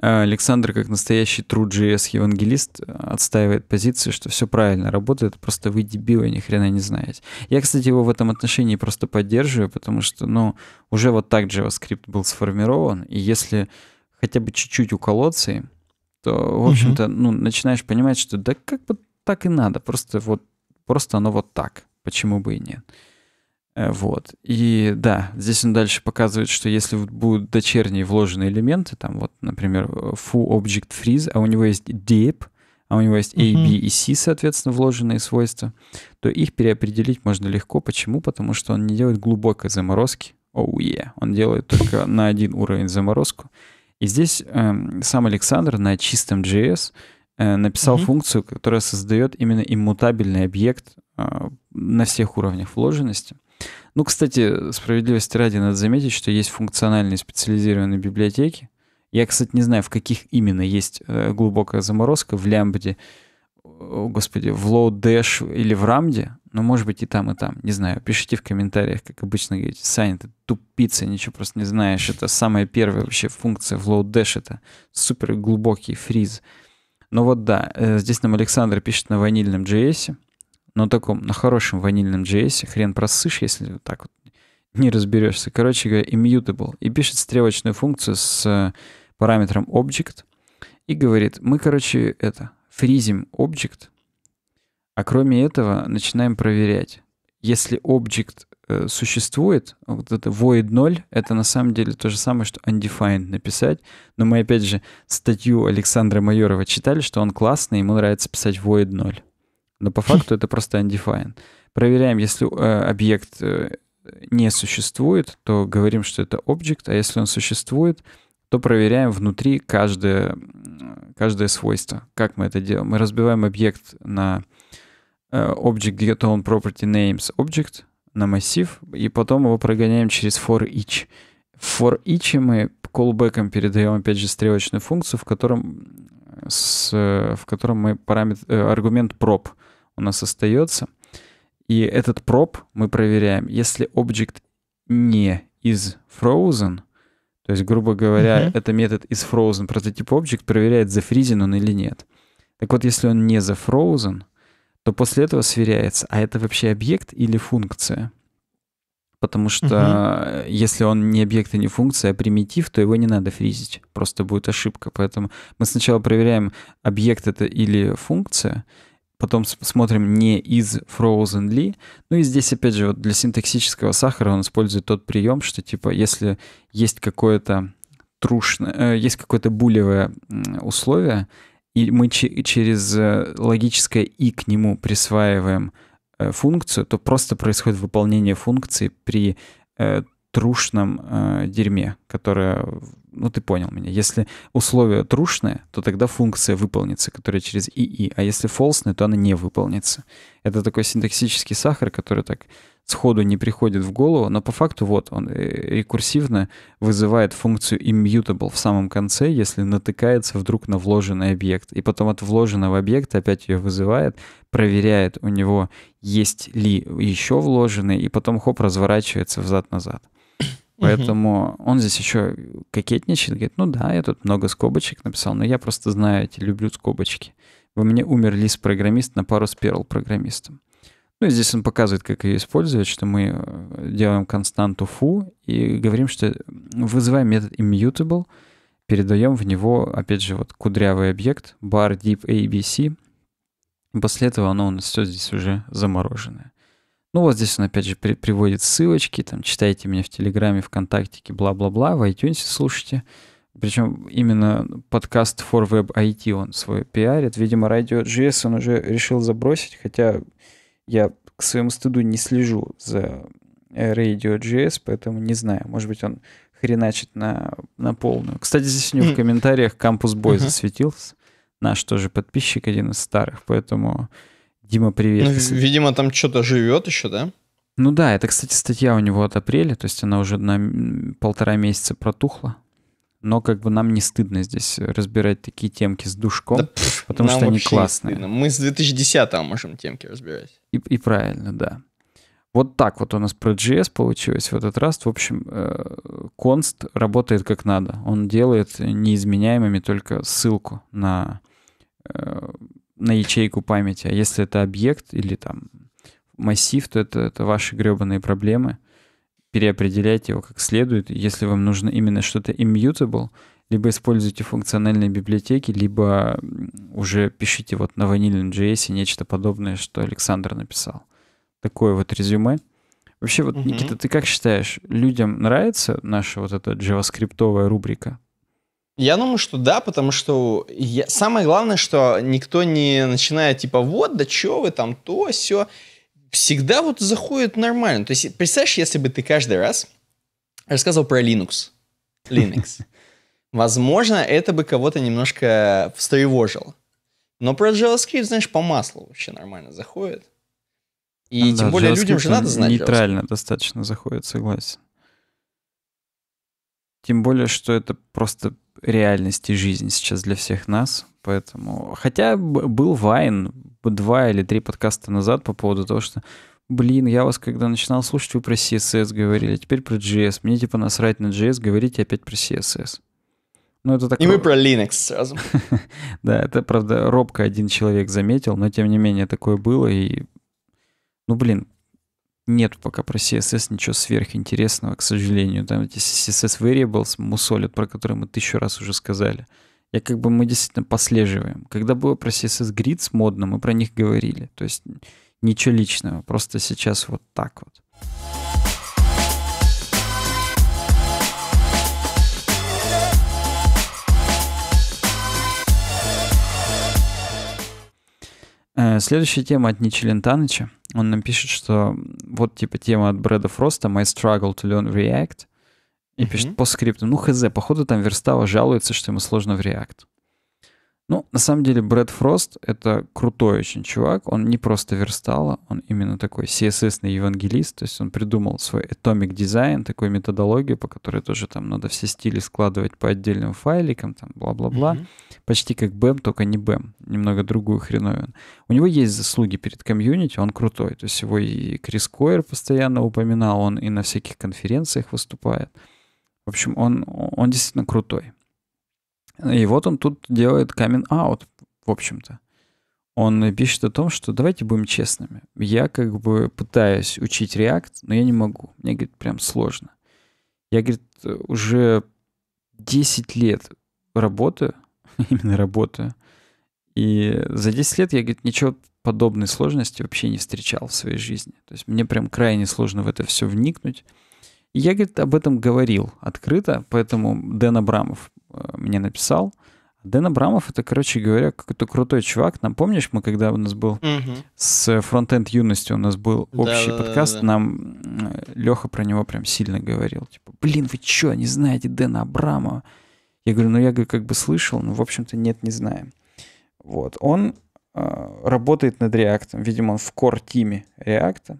Александр, как настоящий True.js евангелист, отстаивает позицию, что все правильно работает, просто вы дебилы, ни хрена не знаете. Я, кстати, его в этом отношении просто поддерживаю, потому что, ну, уже вот так JavaScript был сформирован, и если хотя бы чуть-чуть уколоться им, то, в общем-то, угу. ну, начинаешь понимать, что да как бы так и надо, просто вот, просто оно вот так, почему бы и нет. Э, вот. И да, здесь он дальше показывает, что если будут дочерние вложенные элементы, там вот, например, э, foo object freeze, а у него есть deep, а у него есть A, B и C, соответственно, вложенные свойства, то их переопределить можно легко. Почему? Потому что он не делает глубокой заморозки. Оу, oh, yeah. Он делает только на один уровень заморозку. И здесь э, сам Александр на чистом JS э, написал Uh -huh. функцию, которая создает именно иммутабельный объект э, на всех уровнях вложенности. Ну, кстати, справедливости ради надо заметить, что есть функциональные специализированные библиотеки. Я, кстати, не знаю, в каких именно есть э, глубокая заморозка, в Лямбде, господи, в Low Dash или в Рамде, но может быть и там, и там, не знаю. Пишите в комментариях, как обычно говорите, Саня, ты тупица, ничего просто не знаешь. Это самая первая вообще функция в Low Dash, это супер глубокий фриз. Но вот да, э, здесь нам Александр пишет на ванильном JS, на таком, на хорошем ванильном JS, хрен просышь, если вот так вот не разберешься. Короче говоря, immutable. И пишет стрелочную функцию с э, параметром object. И говорит, мы, короче, это, фризим object, а кроме этого начинаем проверять. Если object э, существует, вот это void 0, это на самом деле то же самое, что undefined написать. Но мы, опять же, статью Александра Майорова читали, что он классный, ему нравится писать void 0 но по факту это просто undefined. Проверяем, если э, объект э, не существует, то говорим, что это object, а если он существует, то проверяем внутри каждое, каждое свойство. Как мы это делаем? Мы разбиваем объект на э, object get on property names object на массив, и потом его прогоняем через for each. В for each мы callback передаем опять же стрелочную функцию, в котором, с, в котором мы параметр, аргумент prop — у нас остается. И этот проб мы проверяем. Если объект не из frozen, то есть, грубо говоря, mm-hmm. это метод из frozen прототип object проверяет, зафризен он или нет. Так вот, если он не зафроузен, то после этого сверяется, а это вообще объект или функция. Потому что угу. если он не объект и не функция, а примитив, то его не надо фризить. Просто будет ошибка. Поэтому мы сначала проверяем, объект это или функция, потом смотрим не из frozen ли. Ну и здесь, опять же, вот для синтаксического сахара он использует тот прием, что типа если есть какое-то трушное, э, есть какое-то булевое условие, и мы через э, логическое и к нему присваиваем э, функцию, то просто происходит выполнение функции при трушном дерьме, которое ну ты понял меня, если условия трушные, то тогда функция выполнится, которая через ИИ, а если фолсная, то она не выполнится. Это такой синтаксический сахар, который так сходу не приходит в голову, но по факту вот он э, рекурсивно вызывает функцию immutable в самом конце, если натыкается вдруг на вложенный объект, и потом от вложенного объекта опять ее вызывает, проверяет у него есть ли еще вложенный, и потом хоп разворачивается взад-назад. Поэтому угу. он здесь еще кокетничает, говорит, ну да, я тут много скобочек написал, но я просто знаю эти, люблю скобочки. Во мне умер лист-программист на пару с перл-программистом. Ну и здесь он показывает, как ее использовать, что мы э, делаем константу фу и говорим, что вызываем метод immutable, передаем в него, опять же, вот кудрявый объект, bar deep abc. После этого оно у нас все здесь уже замороженное. Ну вот здесь он опять же при, приводит ссылочки, там читайте меня в Телеграме, ВКонтактике, бла-бла-бла, в iTunes слушайте. Причем именно подкаст For Web IT он свой пиарит. Видимо, радио GS он уже решил забросить, хотя я к своему стыду не слежу за э, Radio GS, поэтому не знаю. Может быть, он хреначит на, на полную. Кстати, здесь у него в комментариях Campus Boy засветился. Наш тоже подписчик, один из старых, поэтому Дима, привет. Ну, видимо, там что-то живет еще, да? Ну да, это, кстати, статья у него от апреля, то есть она уже на полтора месяца протухла. Но как бы нам не стыдно здесь разбирать такие темки с душком, да, пфф, потому что они классные. Мы с 2010-го можем темки разбирать. И, и правильно, да. Вот так вот у нас про GS получилось в этот раз. В общем, э, конст работает как надо. Он делает неизменяемыми только ссылку на э, на ячейку памяти. А если это объект или там массив, то это, это ваши гребаные проблемы. Переопределяйте его как следует. Если вам нужно именно что-то immutable, либо используйте функциональные библиотеки, либо уже пишите вот на ванильном JS нечто подобное, что Александр написал. Такое вот резюме. Вообще, вот, угу. Никита, ты как считаешь, людям нравится наша вот эта джаваскриптовая рубрика? Я думаю, что да, потому что я... самое главное, что никто не начинает типа вот, да чё вы там, то, все. Всегда вот заходит нормально. То есть, представляешь, если бы ты каждый раз рассказывал про Linux, Linux, возможно, это бы кого-то немножко встревожило. Но про JavaScript, знаешь, по маслу вообще нормально заходит. И да, тем более людям же надо знать. Нейтрально достаточно заходит, согласен. Тем более, что это просто реальности жизни сейчас для всех нас, поэтому... Хотя был Вайн два или три подкаста назад по поводу того, что Блин, я вас когда начинал слушать, вы про CSS говорили, а теперь про JS. Мне типа насрать на JS, говорите опять про CSS. Ну, это такое... И мы про Linux сразу. да, это, правда, робко один человек заметил, но тем не менее такое было. И, ну, блин, нет пока про CSS ничего сверхинтересного, к сожалению. Там эти CSS variables мусолят, про которые мы тысячу раз уже сказали. Я как бы мы действительно послеживаем. Когда было про CSS Grids модно, мы про них говорили. То есть ничего личного, просто сейчас вот так вот. Э, следующая тема от Ничи Лентаныча он нам пишет, что вот типа тема от Брэда Фроста «My struggle to learn React». И mm-hmm. пишет по скрипту, ну хз, походу там Верстава жалуется, что ему сложно в React. Ну, на самом деле, Брэд Фрост — это крутой очень чувак. Он не просто верстала, он именно такой CSS-ный евангелист. То есть он придумал свой Atomic Design, такую методологию, по которой тоже там надо все стили складывать по отдельным файликам, там бла-бла-бла. Mm-hmm. Почти как BEM, только не BEM. Немного другую хреновину. У него есть заслуги перед комьюнити, он крутой. То есть его и Крис Койер постоянно упоминал, он и на всяких конференциях выступает. В общем, он, он действительно крутой. Ну, и вот он тут делает камин-аут, в общем-то. Он пишет о том, что давайте будем честными. Я как бы пытаюсь учить React, но я не могу. Мне, говорит, прям сложно. Я, говорит, уже 10 лет работаю, именно работаю, и за 10 лет я, говорит, ничего подобной сложности вообще не встречал в своей жизни. То есть мне прям крайне сложно в это все вникнуть. Я, говорит, об этом говорил открыто, поэтому Дэн Абрамов э, мне написал. Дэн Абрамов это, короче говоря, какой-то крутой чувак. Напомнишь, мы когда у нас был угу. с э, фронтенд юности, у нас был общий да, подкаст, да, да. нам э, Леха про него прям сильно говорил. Типа, блин, вы чё, не знаете Дэна Абрамова? Я говорю, ну я говорю, как бы слышал, но в общем-то нет, не знаем. Вот, он э, работает над React, видимо, он в core-тиме React.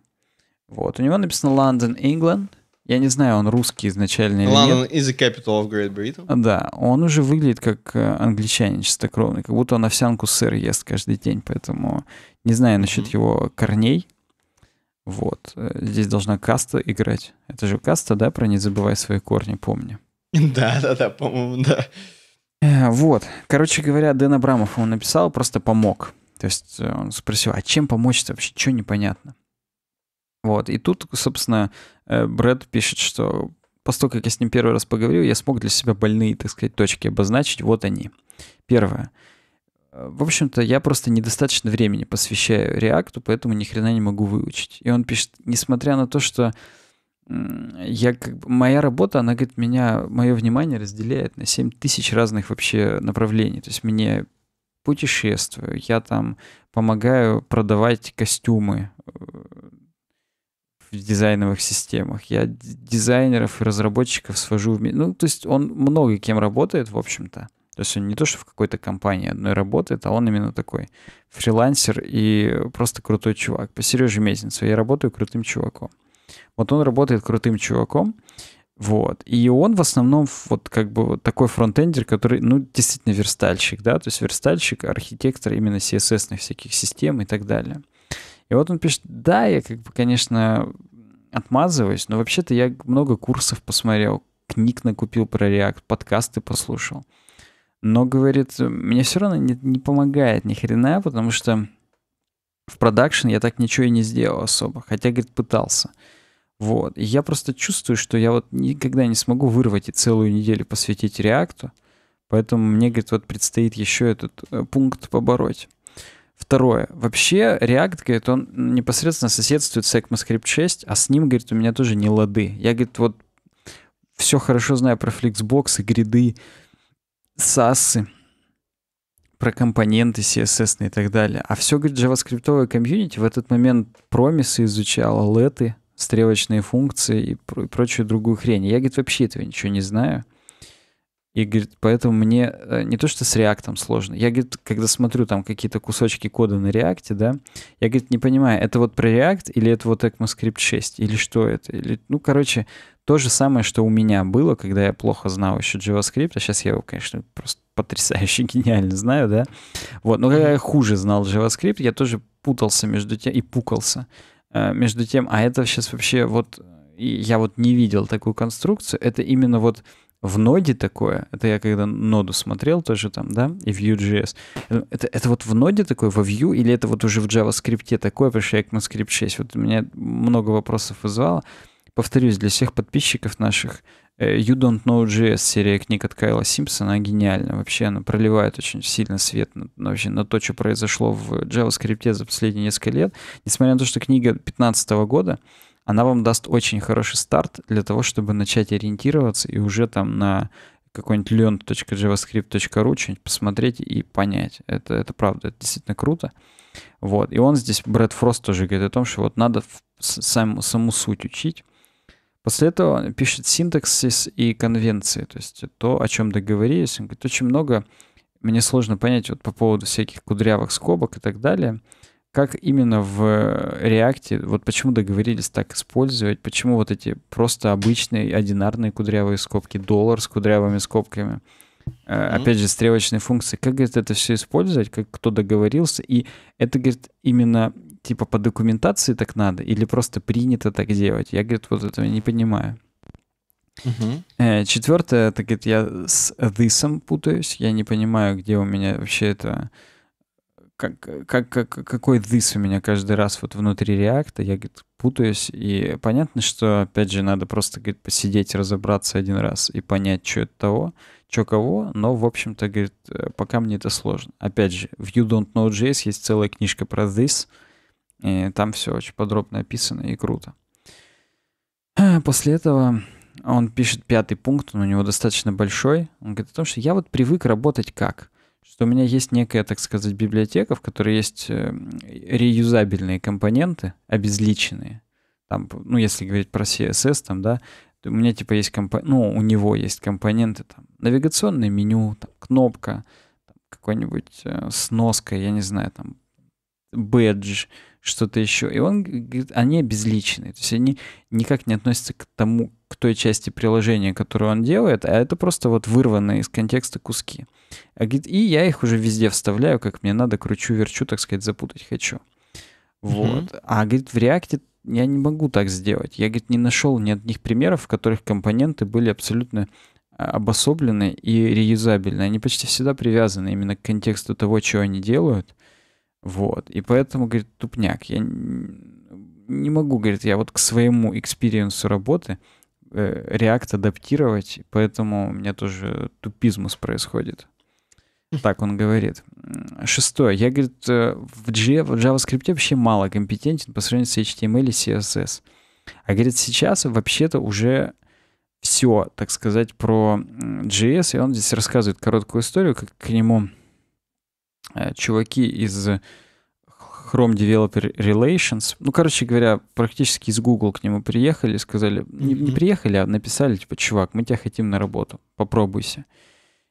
Вот, у него написано London, England, я не знаю, он русский изначально или London нет. is the capital of Great Britain. Да, он уже выглядит как э, англичанин чистокровный, как будто он овсянку сыр ест каждый день, поэтому не знаю насчет mm-hmm. его корней. Вот. Э, здесь должна каста играть. Это же каста, да, про «Не забывай свои корни», помни. Да-да-да, по-моему, да. Э, вот. Короче говоря, Дэн Абрамов ему написал, просто помог. То есть он спросил, а чем помочь-то вообще? Что непонятно? Вот. И тут, собственно, э, Брэд пишет, что после того, как я с ним первый раз поговорил, я смог для себя больные, так сказать, точки обозначить. Вот они. Первое. В общем-то, я просто недостаточно времени посвящаю реакту, поэтому ни хрена не могу выучить. И он пишет, несмотря на то, что я как бы, моя работа, она, говорит, меня, мое внимание разделяет на 7 тысяч разных вообще направлений. То есть мне путешествую, я там помогаю продавать костюмы э, в дизайновых системах. Я дизайнеров и разработчиков свожу в... Ну, то есть он много кем работает, в общем-то. То есть он не то, что в какой-то компании одной работает, а он именно такой фрилансер и просто крутой чувак. По Сереже Мезенцу я работаю крутым чуваком. Вот он работает крутым чуваком, вот. И он в основном вот как бы вот такой фронтендер, который, ну, действительно верстальщик, да, то есть верстальщик, архитектор именно CSS-ных всяких систем и так далее. И вот он пишет, да, я как бы, конечно, отмазываюсь, но вообще-то я много курсов посмотрел, книг накупил про React, подкасты послушал. Но, говорит, мне все равно не, не помогает ни хрена, потому что в продакшн я так ничего и не сделал особо, хотя, говорит, пытался. Вот. И я просто чувствую, что я вот никогда не смогу вырвать и целую неделю посвятить реакту. Поэтому мне, говорит, вот предстоит еще этот э, пункт побороть. Второе. Вообще, React, говорит, он непосредственно соседствует с ECMAScript 6, а с ним, говорит, у меня тоже не лады. Я, говорит, вот все хорошо знаю про Flexbox и гриды, сассы, про компоненты CSS и так далее. А все, говорит, JavaScript комьюнити в этот момент промисы изучала, леты, стрелочные функции и, пр- и прочую другую хрень. Я, говорит, вообще этого ничего не знаю. И, говорит, поэтому мне э, не то, что с реактом сложно. Я, говорит, когда смотрю там какие-то кусочки кода на реакте, да, я, говорит, не понимаю, это вот про React или это вот ECMAScript 6, или что это? Или, ну, короче, то же самое, что у меня было, когда я плохо знал еще JavaScript, а сейчас я его, конечно, просто потрясающе гениально знаю, да. Вот, но когда я хуже знал JavaScript, я тоже путался между тем и пукался э, между тем, а это сейчас вообще вот, я вот не видел такую конструкцию, это именно вот в ноде такое, это я когда ноду смотрел тоже там, да, и Vue.js, это, это вот в ноде такое, во Vue, или это вот уже в JavaScript такое, потому что я ECMAScript 6, вот меня много вопросов вызвало. Повторюсь, для всех подписчиков наших, э, You Don't Know JS, серия книг от Кайла Симпсона, она гениальна. Вообще она проливает очень сильно свет на, вообще, на то, что произошло в JavaScript за последние несколько лет. Несмотря на то, что книга 2015 года, она вам даст очень хороший старт для того, чтобы начать ориентироваться и уже там на какой-нибудь learn.javascript.ru что-нибудь посмотреть и понять. Это, это правда, это действительно круто. Вот. И он здесь, Брэд Фрост тоже говорит о том, что вот надо сам, саму суть учить. После этого он пишет синтаксис и конвенции, то есть то, о чем договорились. Он говорит, очень много мне сложно понять вот по поводу всяких кудрявых скобок и так далее — как именно в э, реакте? вот почему договорились так использовать, почему вот эти просто обычные, одинарные кудрявые скобки, доллар с кудрявыми скобками, mm-hmm. опять же, стрелочные функции, как, говорит, это все использовать, как кто договорился, и это, говорит, именно типа по документации так надо, или просто принято так делать? Я, говорит, вот этого не понимаю. Uh-huh. Э, Четвертое, это говорит, я с this путаюсь, я не понимаю, где у меня вообще это как, как, как, какой дыс у меня каждый раз вот внутри реакта, я, говорит, путаюсь, и понятно, что, опять же, надо просто, говорит, посидеть, разобраться один раз и понять, что это того, что кого, но, в общем-то, говорит, э, пока мне это сложно. Опять же, в You Don't Know JS есть целая книжка про this, и там все очень подробно описано и круто. После этого он пишет пятый пункт, он у него достаточно большой. Он говорит о том, что я вот привык работать как — что у меня есть некая, так сказать, библиотека, в которой есть э, реюзабельные компоненты, обезличенные. Там, ну, если говорить про CSS, там, да, у меня типа есть компонент, ну, у него есть компоненты, там, навигационное меню, там, кнопка, какой-нибудь э, сноска, я не знаю, там, бэдж, что-то еще. И он говорит, они обезличенные, То есть они никак не относятся к тому, к той части приложения, которую он делает, а это просто вот вырванные из контекста куски. А и я их уже везде вставляю, как мне надо, кручу-верчу, так сказать, запутать хочу. Вот. Mm-hmm. А, говорит, в React я не могу так сделать. Я, говорит, не нашел ни одних примеров, в которых компоненты были абсолютно а, обособлены и реюзабельны. Они почти всегда привязаны именно к контексту того, чего они делают. Вот. И поэтому, говорит, тупняк. Я не могу, говорит, я вот к своему экспириенсу работы э, React адаптировать, поэтому у меня тоже тупизмус происходит. Так он говорит. Шестое. Я, говорит, э, в, G, в JavaScript вообще мало компетентен по сравнению с HTML и CSS. А, говорит, сейчас вообще-то уже все, так сказать, про JS. И он здесь рассказывает короткую историю, как к нему э, чуваки из Chrome Developer Relations. Ну, короче говоря, практически из Google к нему приехали, и сказали, не, не приехали, а написали, типа, чувак, мы тебя хотим на работу, попробуйся.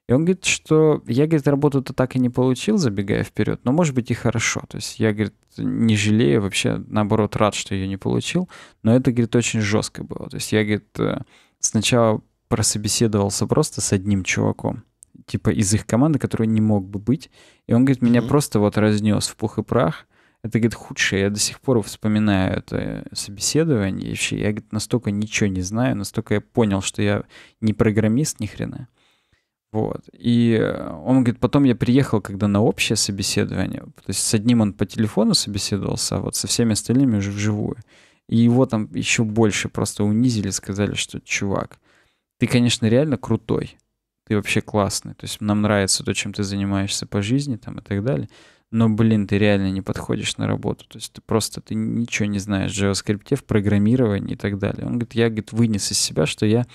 И он говорит, что я, говорит, работу-то так и не получил, забегая вперед, но, может быть, и хорошо. То есть я, говорит, не жалею, вообще, наоборот, рад, что ее не получил, но это, говорит, очень жестко было. То есть я, говорит, э, сначала прособеседовался просто с одним чуваком, типа из их команды, который не мог бы быть. И он, говорит, меня mm-hmm. просто вот разнес в пух и прах. Это, говорит, худшее. Я до сих пор вспоминаю это собеседование. И вообще, я, говорит, настолько ничего не знаю, настолько я понял, что я не программист ни хрена. Вот. И э, он говорит, потом я приехал, когда на общее собеседование, то есть с одним он по телефону собеседовался, а вот со всеми остальными уже вживую. И его там еще больше просто унизили, сказали, что чувак, ты, конечно, реально крутой, ты вообще классный, то есть нам нравится то, чем ты занимаешься по жизни там и так далее, но, блин, ты реально не подходишь на работу. То есть ты просто ты ничего не знаешь в JavaScript, в программировании и так далее. Он говорит, я говорит, вынес из себя, что я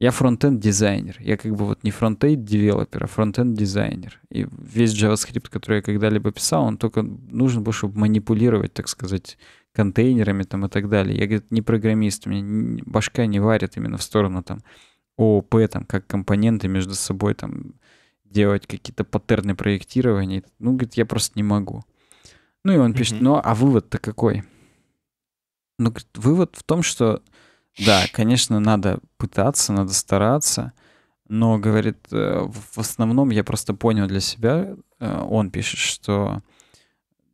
я фронтенд дизайнер. Я как бы вот не фронтенд девелопер, а фронтенд дизайнер. И весь JavaScript, который я когда-либо писал, он только нужен был, чтобы манипулировать, так сказать, контейнерами там и так далее. Я, говорит, не программист, у меня башка не варит именно в сторону там ООП, там, как компоненты между собой там делать какие-то паттерны проектирования. Ну, говорит, я просто не могу. Ну и он пишет, ну а вывод-то какой? Ну, говорит, вывод в том, что да, конечно, надо пытаться, надо стараться. Но, говорит, э, в основном я просто понял для себя, э, он пишет, что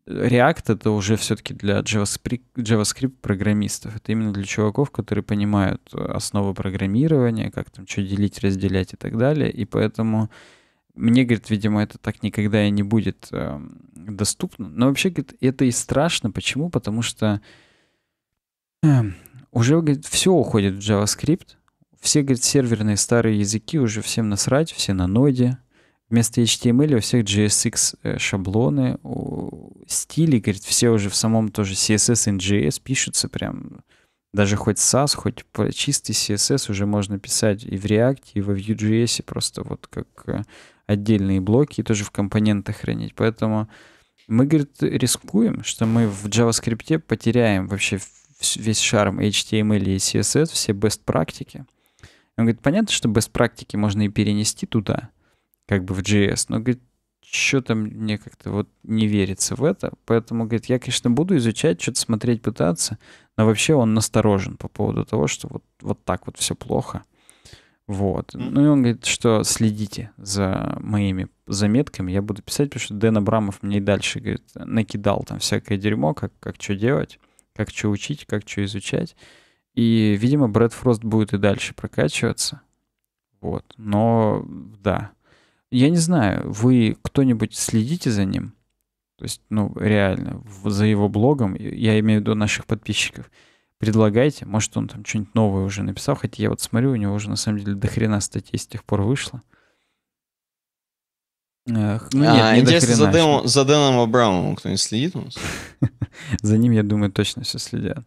React — это уже все-таки для JavaScript, программистов. Это именно для чуваков, которые понимают э, основы программирования, как там что делить, разделять и так далее. И поэтому мне, говорит, видимо, это так никогда и не будет эм, доступно. Но вообще, говорит, это и страшно. Почему? Потому что эм, уже, говорит, все уходит в JavaScript. Все, говорит, серверные старые языки уже всем насрать, все на ноде. Вместо HTML у всех JSX э, шаблоны, стили, говорит, все уже в самом тоже CSS и JS пишутся прям. Даже хоть SAS, хоть чистый CSS уже можно писать и в React, и во Vue.js, просто вот как э, отдельные блоки, и тоже в компонентах хранить. Поэтому мы, говорит, рискуем, что мы в JavaScript потеряем вообще весь шарм HTML и CSS, все best практики. Он говорит, понятно, что best практики можно и перенести туда, как бы в JS, но, говорит, что-то мне как-то вот не верится в это. Поэтому, говорит, я, конечно, буду изучать, что-то смотреть, пытаться, но вообще он насторожен по поводу того, что вот, вот так вот все плохо. Вот. Ну и он говорит, что следите за моими заметками, я буду писать, потому что Дэн Абрамов мне и дальше, говорит, накидал там всякое дерьмо, как, как что делать как что учить, как что изучать. И, видимо, Брэд Фрост будет и дальше прокачиваться. Вот. Но да. Я не знаю, вы кто-нибудь следите за ним? То есть, ну, реально, за его блогом, я имею в виду наших подписчиков, предлагайте, может, он там что-нибудь новое уже написал, хотя я вот смотрю, у него уже, на самом деле, дохрена статей с тех пор вышло. Ну, а, нет, а, интересно, за, Дэном, за Дэном Абрамовым кто-нибудь следит у нас? за ним, я думаю, точно все следят.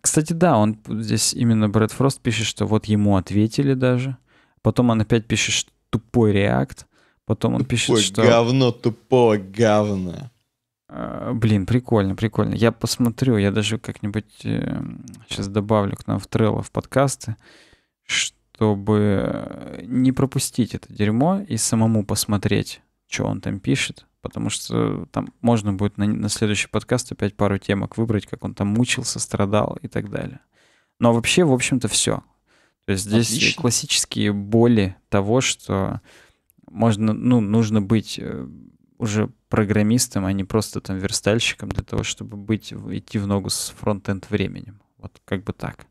Кстати, да, он здесь именно Брэд Фрост пишет, что вот ему ответили даже. Потом он опять пишет, что тупой реакт. Потом он тупой пишет, что... говно, тупого говна. А, блин, прикольно, прикольно. Я посмотрю, я даже как-нибудь сейчас эм, добавлю к нам в Трелло в подкасты, что чтобы э, не пропустить это дерьмо и самому посмотреть, что он там пишет, потому что там можно будет на, на следующий подкаст опять пару темок выбрать, как он там мучился, страдал и так далее. Но вообще, в общем-то, все. То есть здесь Отлично. классические боли того, что можно, ну, нужно быть э, уже программистом, а не просто там верстальщиком для того, чтобы быть, идти в ногу с фронт-энд временем. Вот как бы так.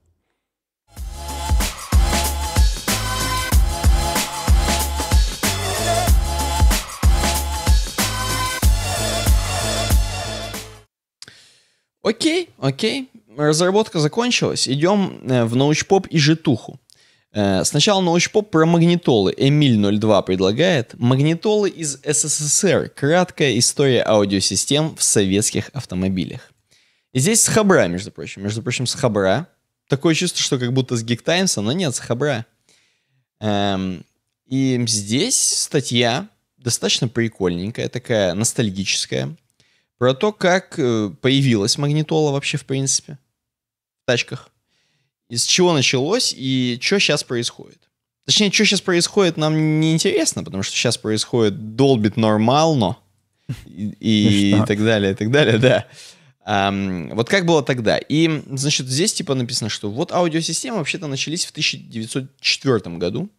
Окей, окей. Разработка закончилась. Идем э, в научпоп и житуху. Э, сначала научпоп про магнитолы. Эмиль02 предлагает. Магнитолы из СССР. Краткая история аудиосистем в советских автомобилях. И здесь с хабра, между прочим. Между прочим, с хабра. Такое чувство, что как будто с Geek Times, но нет, с хабра. Эм, и здесь статья достаточно прикольненькая, такая ностальгическая про то, как э, появилась магнитола вообще, в принципе, в тачках, из чего началось и что сейчас происходит. Точнее, что сейчас происходит, нам не интересно, потому что сейчас происходит долбит нормально и, и, и так далее, и так далее, да. Um, вот как было тогда. И, значит, здесь типа написано, что вот аудиосистемы вообще-то начались в 1904 году.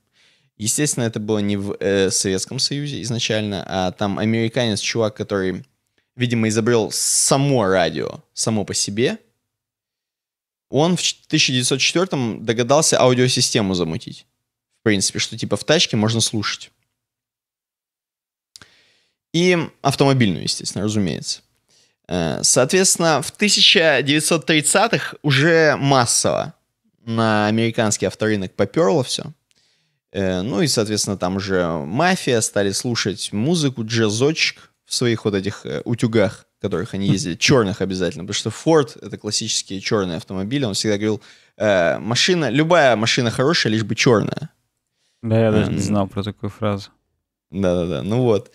Естественно, это было не в э, Советском Союзе изначально, а там американец, чувак, который видимо, изобрел само радио, само по себе, он в 1904 догадался аудиосистему замутить. В принципе, что типа в тачке можно слушать. И автомобильную, естественно, разумеется. Э, соответственно, в 1930-х уже массово на американский авторынок поперло все. Э, ну и, соответственно, там уже мафия, стали слушать музыку, джазочек, в своих вот этих э, утюгах, в которых они ездили, черных обязательно, потому что Ford — это классические черные автомобили, он всегда говорил, э, машина, любая машина хорошая, лишь бы черная. Да, я даже не знал про такую фразу. Да-да-да, ну вот.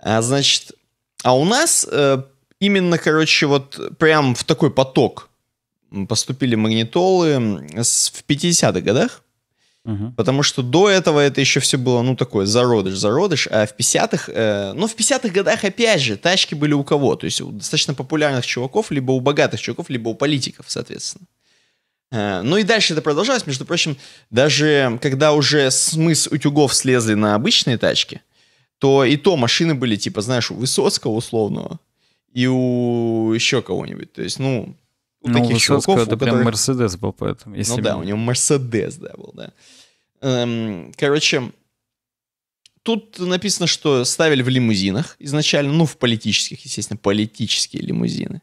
А значит, а у нас э, именно, короче, вот прям в такой поток поступили магнитолы в 50-х годах. Угу. Потому что до этого это еще все было, ну, такое, зародыш, зародыш. А в 50-х, э, ну, в 50-х годах, опять же, тачки были у кого? То есть у достаточно популярных чуваков, либо у богатых чуваков, либо у политиков, соответственно. Э, ну и дальше это продолжалось. Между прочим, даже когда уже мы утюгов слезли на обычные тачки, то и то машины были, типа, знаешь, у Высоцкого условного и у еще кого-нибудь. То есть, ну, у ну, таких Высоцкого чуваков, это у прям Мерседес был, поэтому. Если ну да, у него Мерседес, да, был, да. Эм, короче, тут написано, что ставили в лимузинах изначально, ну, в политических, естественно, политические лимузины.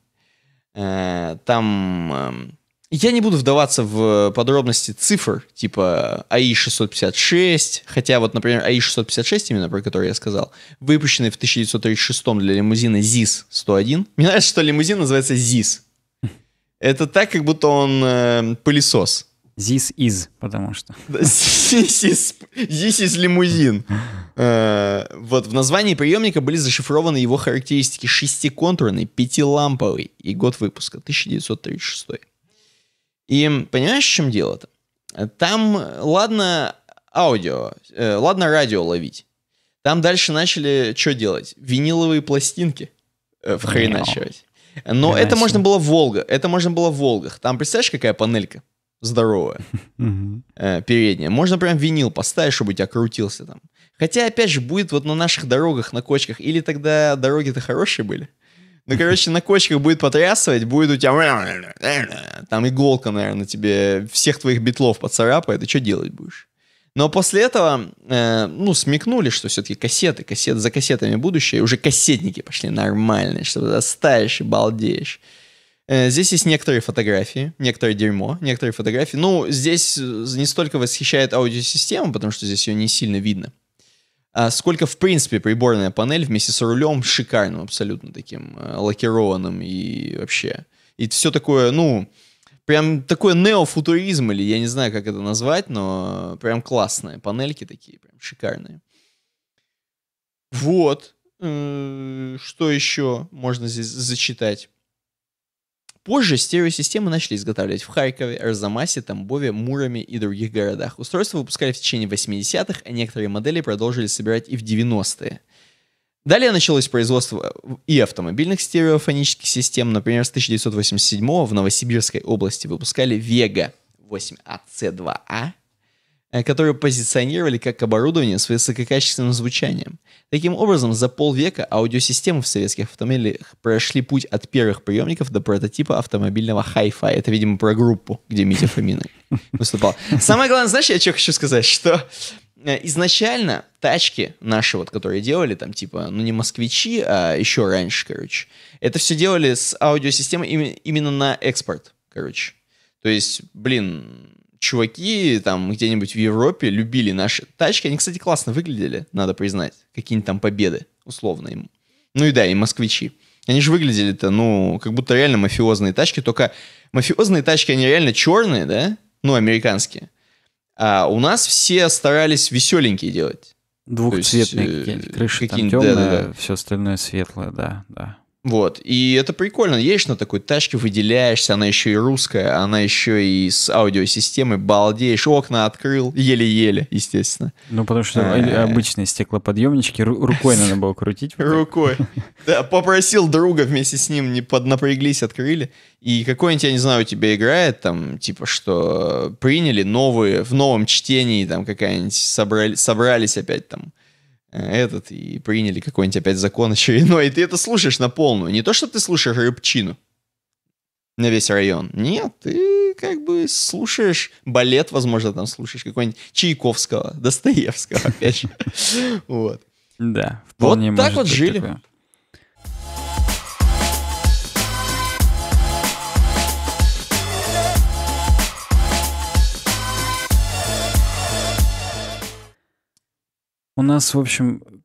Э, там... Э, я не буду вдаваться в подробности цифр, типа АИ-656, хотя вот, например, АИ-656, именно про который я сказал, выпущенный в 1936 для лимузина ЗИС-101. Мне нравится, что лимузин называется ЗИС. Это так, как будто он э, пылесос. This is, потому что. This is, this is лимузин. Э, вот в названии приемника были зашифрованы его характеристики шестиконтурный, пятиламповый и год выпуска 1936. И понимаешь, в чем дело-то? Там, ладно, аудио, э, ладно, радио ловить. Там дальше начали что делать? Виниловые пластинки э, вхреначивать. Но Иначе. это можно было в Волга, это можно было в Волгах. Там, представляешь, какая панелька здоровая, э, передняя. Можно прям винил поставить, чтобы у тебя крутился там. Хотя, опять же, будет вот на наших дорогах, на кочках. Или тогда дороги-то хорошие были. Ну, короче, на кочках будет потрясывать, будет у тебя... Там иголка, наверное, тебе всех твоих битлов поцарапает. Ты что делать будешь? Но после этого, э, ну, смекнули, что все-таки кассеты, кассеты за кассетами будущее, уже кассетники пошли нормальные, что ты достаешь и балдеешь. Э, здесь есть некоторые фотографии, некоторое дерьмо, некоторые фотографии. Ну, здесь э, не столько восхищает аудиосистема, потому что здесь ее не сильно видно, а сколько, в принципе, приборная панель вместе с рулем шикарным абсолютно таким, э, лакированным и вообще. И все такое, ну, Прям такой неофутуризм, или я не знаю, как это назвать, но прям классные панельки такие, прям шикарные. Вот. Э, что еще можно здесь зачитать? Позже стереосистемы начали изготавливать в Харькове, Арзамасе, Тамбове, Муроме и других городах. Устройства выпускали в течение 80-х, а некоторые модели продолжили собирать и в 90-е. Далее началось производство э, и автомобильных стереофонических систем. Например, с 1987 в Новосибирской области выпускали Vega 8AC2A, которые позиционировали как оборудование с высококачественным звучанием. Таким образом, за полвека аудиосистемы в советских автомобилях прошли путь от первых приемников до прототипа автомобильного хай-фай. Это, видимо, про группу, где Митя Фомина выступал. Самое главное, знаешь, я что хочу сказать, что Э, изначально тачки наши, вот, которые делали, там, типа, ну, не москвичи, а еще раньше, короче, это все делали с аудиосистемой именно на экспорт, короче. То есть, блин, чуваки там где-нибудь в Европе любили наши тачки. Они, кстати, классно выглядели, надо признать. Какие-нибудь там победы, условно им. Ну и да, и москвичи. Они же выглядели-то, ну, как будто реально мафиозные тачки, только мафиозные тачки, они реально черные, да? Ну, американские. А у нас все старались веселенькие делать. Двухцветные э, какие-нибудь крыши, какие там темные, да, да, да. все остальное светлое, да, да. Вот, и это прикольно. Едешь на такой тачке, выделяешься, она еще и русская, она еще и с аудиосистемой, балдеешь, окна открыл, еле-еле, естественно. Ну, потому что э. обычные стеклоподъемнички, рукой надо было крутить. рукой. Да, попросил друга вместе с ним, не поднапряглись, открыли. И какой-нибудь, я не знаю, у тебя играет, там, типа, что приняли новые, в новом чтении, там, какая-нибудь, собрали, собрались опять, там, этот, и приняли какой-нибудь опять закон очередной, и ты это слушаешь на полную. Не то, что ты слушаешь рыбчину на весь район. Нет, ты как бы слушаешь балет, возможно, там слушаешь какой-нибудь Чайковского, Достоевского, опять же. Вот. Да, Вот так вот жили. У нас, в общем,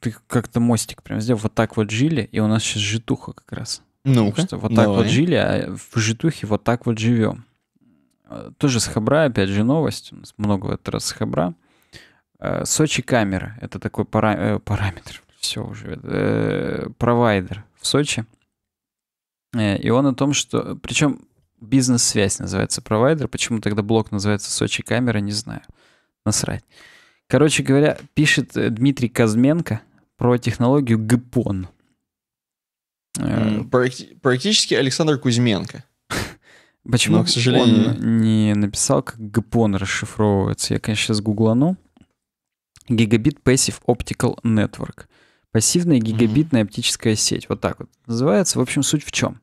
ты как-то мостик прям сделал. Вот так вот жили, и у нас сейчас житуха как раз. Ну что вот так давай. вот жили, а в житухе вот так вот живем. А, тоже с Хабра, опять же, новость. У нас много в этот раз с Хабра. А, Сочи камера. Это такой пара... Э, параметр. Все уже. Э, провайдер в Сочи. Э, и он о том, что... Причем бизнес-связь называется провайдер. Почему тогда блок называется Сочи камера, не знаю. Насрать. Короче говоря, пишет э, Дмитрий Казменко про технологию ГПОН. Э, Практи- практически Александр Кузьменко. Почему Но, к сожалению... он не написал, как ГПОН расшифровывается? Я, конечно, сейчас гуглану. Гигабит Passive Optical Network. Пассивная гигабитная mm-hmm. оптическая сеть. Вот так вот называется. В общем, суть в чем?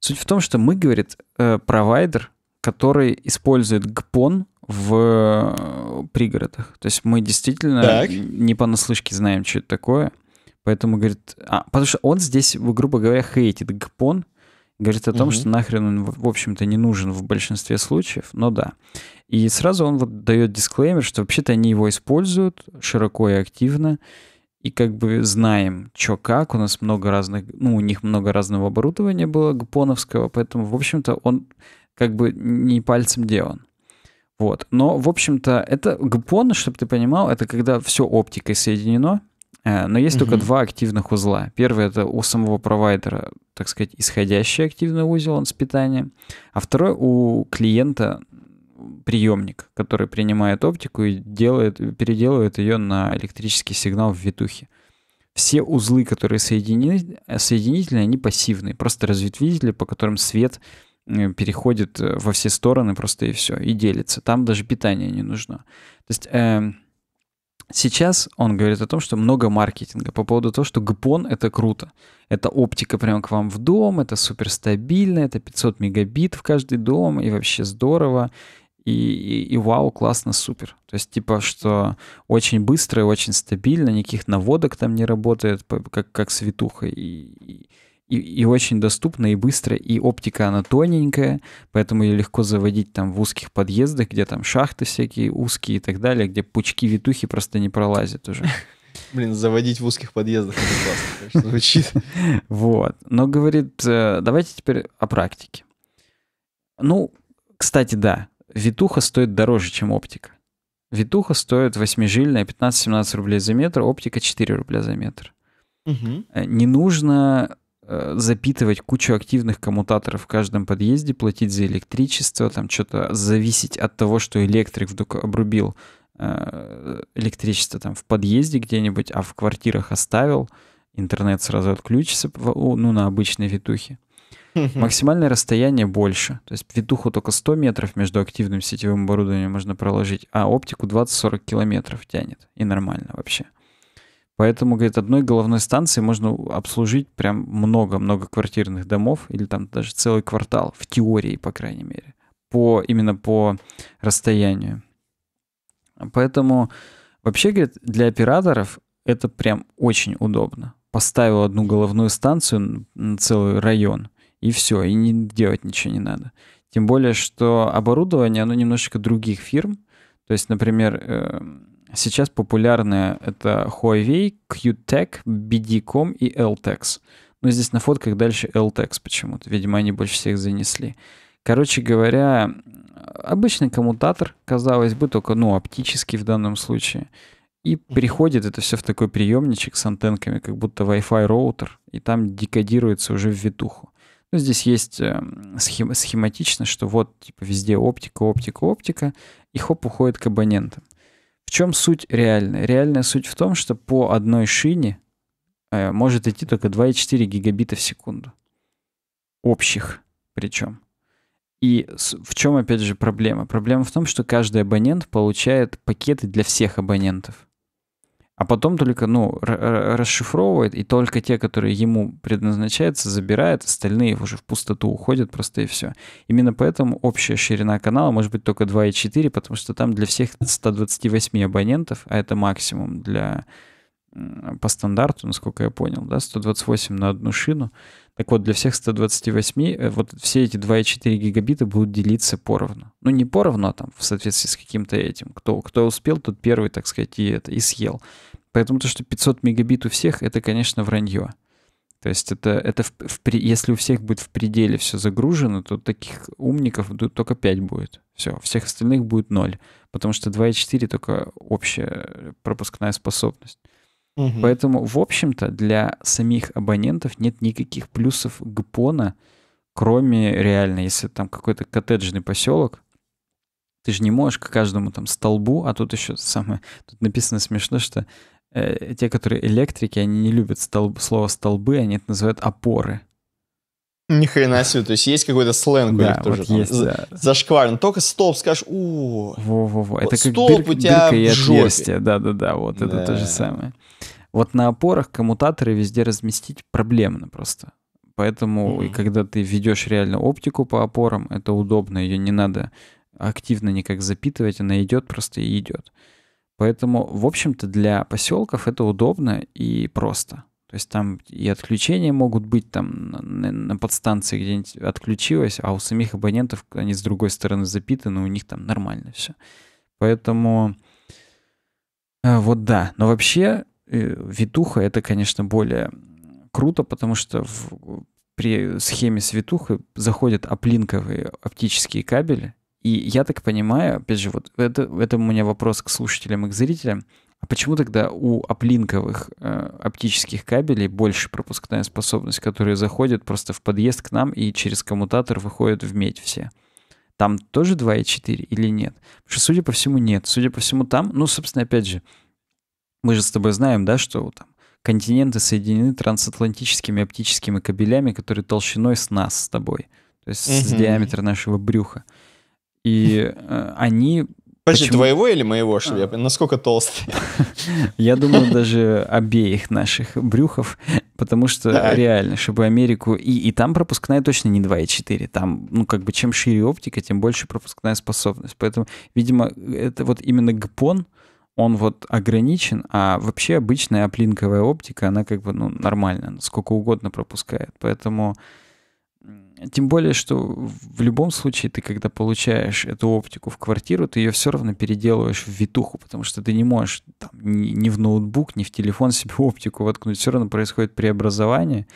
Суть в том, что мы, говорит, э, провайдер, который использует ГПОН в э, пригородах. То есть мы действительно так. не понаслышке знаем, что это такое. Поэтому, говорит, а, потому что он здесь, грубо говоря, хейтит Гпон, говорит о том, угу. что нахрен он, в общем-то, не нужен в большинстве случаев, но да. И сразу он вот дает дисклеймер, что вообще-то они его используют широко и активно, и как бы знаем, что как, у нас много разных, ну, у них много разного оборудования было гпоновского, поэтому, в общем-то, он как бы не пальцем делан. Вот. Но, в общем-то, это гпон, чтобы ты понимал, это когда все оптикой соединено, э, но есть угу. только два активных узла. Первый это у самого провайдера, так сказать, исходящий активный узел, он с питанием, а второй у клиента приемник, который принимает оптику и делает, переделывает ее на электрический сигнал в витухе. Все узлы, которые соединены, соединительные, они пассивные, просто разветвители, по которым свет Э, переходит э, во все стороны просто и все, и делится. Там даже питание не нужно. То есть э, сейчас он говорит о том, что много маркетинга по поводу того, что ГПОН — это круто. Это оптика прямо к вам в дом, это суперстабильно, это 500 мегабит в каждый дом, и вообще здорово. И, и, и вау, классно, супер. То есть типа, что очень быстро и очень стабильно, никаких наводок там не работает, как, как светуха. И, и, и, и очень доступно, и быстро, и оптика она тоненькая, поэтому ее легко заводить там в узких подъездах, где там шахты всякие узкие и так далее, где пучки витухи просто не пролазят уже. Блин, заводить в узких подъездах это классно, конечно, звучит. Вот. Но говорит, э, давайте теперь о практике. Ну, кстати, да, витуха стоит дороже, чем оптика. Витуха стоит 8-жильная 15-17 рублей за метр, оптика 4 рубля за метр. Угу. Не нужно Э, запитывать кучу активных коммутаторов в каждом подъезде, платить за электричество, там что-то зависеть от того, что электрик вдруг обрубил э, электричество там в подъезде где-нибудь, а в квартирах оставил, интернет сразу отключится, ну, на обычной витухе. Максимальное расстояние больше. То есть витуху только 100 метров между активным сетевым оборудованием можно проложить, а оптику 20-40 километров тянет. И нормально вообще. Поэтому, говорит, одной головной станции можно обслужить прям много-много квартирных домов или там даже целый квартал, в теории, по крайней мере, по, именно по расстоянию. Поэтому вообще, говорит, для операторов это прям очень удобно. Поставил одну головную станцию на целый район, и все, и не делать ничего не надо. Тем более, что оборудование, оно немножечко других фирм. То есть, например, эм, Сейчас популярны это Huawei, QTech, BD.com и LTEX. Но здесь на фотках дальше LTEX почему-то. Видимо, они больше всех занесли. Короче говоря, обычный коммутатор, казалось бы, только ну, оптический в данном случае. И переходит это все в такой приемничек с антенками, как будто Wi-Fi роутер, и там декодируется уже в витуху. Ну, здесь есть э, схем, схематично, что вот типа везде оптика, оптика, оптика, и хоп, уходит к абонентам. В чем суть реальная? Реальная суть в том, что по одной шине э, может идти только 2,4 гигабита в секунду. Общих причем. И в чем, опять же, проблема? Проблема в том, что каждый абонент получает пакеты для всех абонентов а потом только, ну, расшифровывает, и только те, которые ему предназначаются, забирает, остальные уже в пустоту уходят просто и все. Именно поэтому общая ширина канала может быть только 2,4, потому что там для всех 128 абонентов, а это максимум для по стандарту, насколько я понял, да, 128 на одну шину. Так вот, для всех 128, э, вот все эти 2,4 гигабита будут делиться поровну. Ну, не поровну, а там в соответствии с каким-то этим. Кто, кто успел, тот первый, так сказать, и это, и съел. Поэтому то, что 500 мегабит у всех, это, конечно, вранье. То есть это, это в, в, если у всех будет в пределе все загружено, то таких умников только 5 будет. Все, всех остальных будет 0. Потому что 2.4 только общая э, пропускная способность. Угу. Поэтому, в общем-то, для самих абонентов нет никаких плюсов ГПОНа, кроме реально, если там какой-то коттеджный поселок, ты же не можешь к каждому там столбу, а тут еще самое, тут написано смешно, что э, те, которые электрики, они не любят столб, слово столбы, они это называют опоры. Ни хрена себе, то есть есть какой-то сленг да, у них тоже есть, там, да. зашкварен. Только столб скажешь, у Во-во-во, это как столб дыр, у тебя дырка и отверстие, да-да-да, вот да. это то же самое. Вот на опорах коммутаторы везде разместить проблемно просто. Поэтому, mm-hmm. и когда ты ведешь реально оптику по опорам, это удобно, ее не надо активно никак запитывать, она идет просто и идет. mm Поэтому, в общем-то, для поселков это удобно и просто. То есть там и отключения могут быть, там на, подстанции где-нибудь отключилось, а у самих абонентов они с другой стороны запитаны, у них там нормально все. Поэтому э, вот да. Но вообще э, витуха это, конечно, более круто, потому что в, при схеме с витухой заходят оплинковые оптические кабели, и я так понимаю, опять же, вот это, это у меня вопрос к слушателям и к зрителям. А почему тогда у оплинковых э, оптических кабелей больше пропускная способность, которые заходят просто в подъезд к нам и через коммутатор выходят в медь все? Там тоже 2,4 или нет? Потому что, судя по всему, нет. Судя по всему, там, ну, собственно, опять же, мы же с тобой знаем, да, что там континенты соединены трансатлантическими оптическими кабелями, которые толщиной с нас с тобой, то есть mm-hmm. с диаметра нашего брюха. И э, они... Подожди, почему... твоего или моего, чтобы я а. насколько толстый? Я думаю, даже обеих наших брюхов, потому что да. реально, чтобы Америку... И, и там пропускная точно не 2,4, там, ну, как бы, чем шире оптика, тем больше пропускная способность. Поэтому, видимо, это вот именно ГПОН, он вот ограничен, а вообще обычная оплинковая оптика, она как бы, ну, нормально, сколько угодно пропускает. Поэтому тем более, что в любом случае ты, когда получаешь эту оптику в квартиру, ты ее все равно переделываешь в витуху, потому что ты не можешь там, ни, ни в ноутбук, ни в телефон себе оптику воткнуть. Все равно происходит преобразование.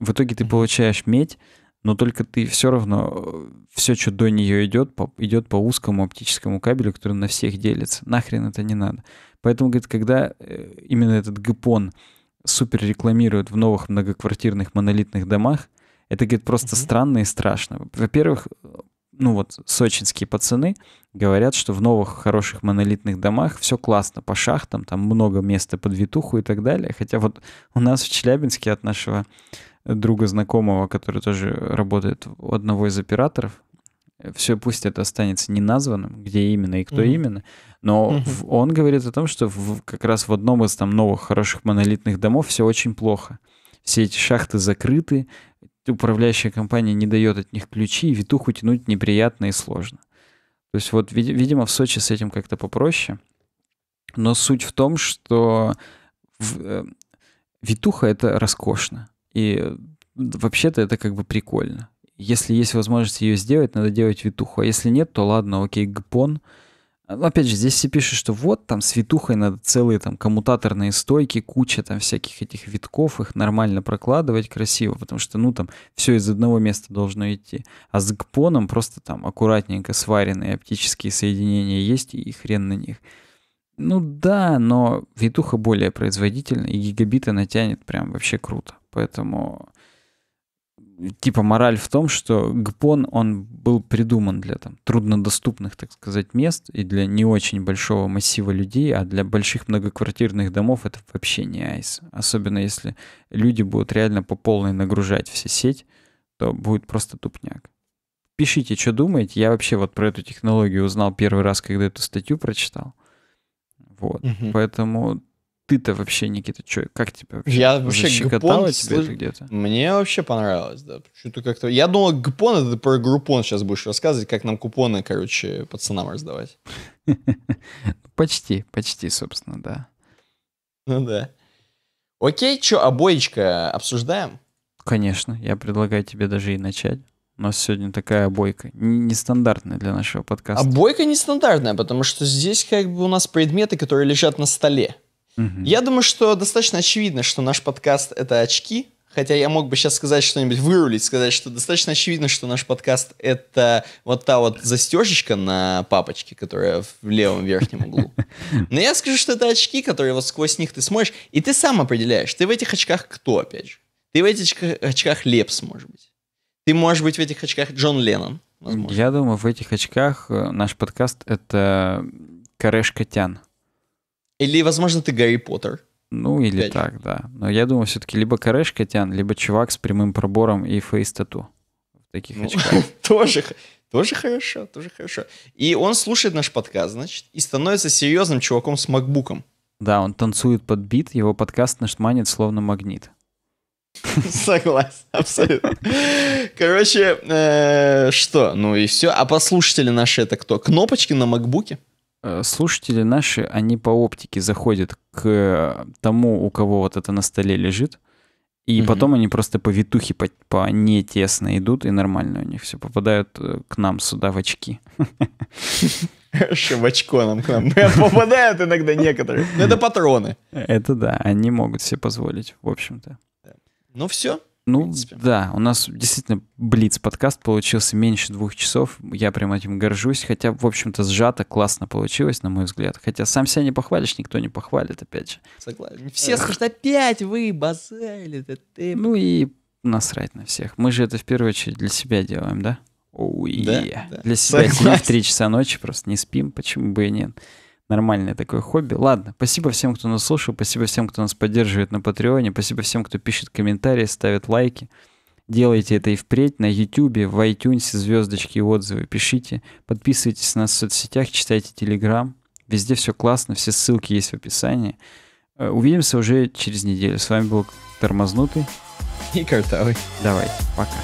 В итоге ты получаешь медь, но только ты все равно э, все, что до нее идет, по, идет по узкому оптическому кабелю, который на всех делится. Нахрен это не надо. Поэтому, говорит, когда э, именно этот гпон супер рекламируют в новых многоквартирных монолитных домах, это, говорит, просто mm-hmm. странно и страшно. Во-первых, ну вот сочинские пацаны говорят, что в новых хороших монолитных домах все классно по шахтам, там много места под витуху и так далее. Хотя вот у нас в Челябинске от нашего друга знакомого, который тоже работает у одного из операторов, все пусть это останется неназванным, где именно и кто mm-hmm. именно, но mm-hmm. он говорит о том, что в, как раз в одном из там новых хороших монолитных домов все очень плохо. Все эти шахты закрыты, управляющая компания не дает от них ключи, и витуху тянуть неприятно и сложно. То есть вот, видимо, в Сочи с этим как-то попроще. Но суть в том, что в... Э, витуха — это роскошно. И э, вообще-то это как бы прикольно. Если есть возможность ее сделать, надо делать витуху. А если нет, то ладно, окей, гпон — ну, опять же, здесь все пишут, что вот там светухой надо целые там коммутаторные стойки, куча там всяких этих витков, их нормально прокладывать красиво, потому что, ну, там все из одного места должно идти. А с гпоном просто там аккуратненько сваренные оптические соединения есть, и хрен на них. Ну да, но витуха более производительна, и гигабиты натянет прям вообще круто. Поэтому типа мораль в том, что ГПОН, он был придуман для там труднодоступных, так сказать, мест и для не очень большого массива людей, а для больших многоквартирных домов это вообще не айс. Особенно если люди будут реально по полной нагружать всю сеть, то будет просто тупняк. Пишите, что думаете. Я вообще вот про эту технологию узнал первый раз, когда эту статью прочитал. Вот. Угу. Поэтому ты-то вообще, Никита, что, как тебя вообще? Я вообще Гапон... тебе слыш... где-то? Мне вообще понравилось, да. Что-то как-то... Я думал, Гапон, это про Группон сейчас будешь рассказывать, как нам купоны, короче, пацанам раздавать. Почти, почти, собственно, да. Ну да. Окей, что, обоечка а обсуждаем? Конечно, я предлагаю тебе даже и начать. У нас сегодня такая обойка. Нестандартная для нашего а подкаста. Обойка нестандартная, потому что здесь как бы у нас предметы, которые лежат на столе. Угу. Я думаю, что достаточно очевидно, что наш подкаст — это очки, Хотя я мог бы сейчас сказать что-нибудь, вырулить, сказать, что достаточно очевидно, что наш подкаст — это вот та вот застежечка на папочке, которая в левом верхнем углу. Но я скажу, что это очки, которые вот сквозь них ты смотришь, и ты сам определяешь, ты в этих очках кто, опять же. Ты в этих очках Лепс, может быть. Ты можешь быть в этих очках Джон Леннон, возможно. Я думаю, в этих очках э, наш подкаст — это Корешка Тян. Или, возможно, ты Гарри Поттер. Ну, или Опять. так, да. Но я думаю, все-таки либо Кареш Котян, либо чувак с прямым пробором и фейс-тату. Таких ну, очках. тоже, тоже хорошо, тоже хорошо. И он слушает наш подкаст, значит, и становится серьезным чуваком с макбуком. Да, он танцует под бит, его подкаст манит словно магнит. Согласен, абсолютно. Короче, э, что? Ну и все. А послушатели наши это кто? Кнопочки на макбуке? Э, слушатели наши, они по оптике заходят к э, тому, у кого вот это на столе лежит, и угу. потом они просто по витухе, по, по не тесно идут, и нормально у них все попадают э, к нам сюда в очки. В очко нам к нам попадают иногда некоторые. но ну, Это патроны. Это да, они могут себе позволить, в общем-то. Ну все, ну да, у нас действительно блиц-подкаст получился меньше двух часов. Я прям этим горжусь. Хотя, в общем-то, сжато, классно получилось, на мой взгляд. Хотя сам себя не похвалишь, никто не похвалит, опять же. Согласен. Все скажут, опять вы базали. Да ты... Ну и насрать на всех. Мы же это в первую очередь для себя делаем, да? Ой, oh, yeah. да, да. для себя Согласен. в 3 часа ночи, просто не спим, почему бы и нет нормальное такое хобби. Ладно, спасибо всем, кто нас слушал, спасибо всем, кто нас поддерживает на Патреоне, спасибо всем, кто пишет комментарии, ставит лайки. Делайте это и впредь на YouTube, в iTunes, звездочки и отзывы пишите. Подписывайтесь на нас в соцсетях, читайте Telegram. Везде все классно, все ссылки есть в описании. Э, увидимся уже через неделю. С вами был Тормознутый. И Картавый. Давай, пока.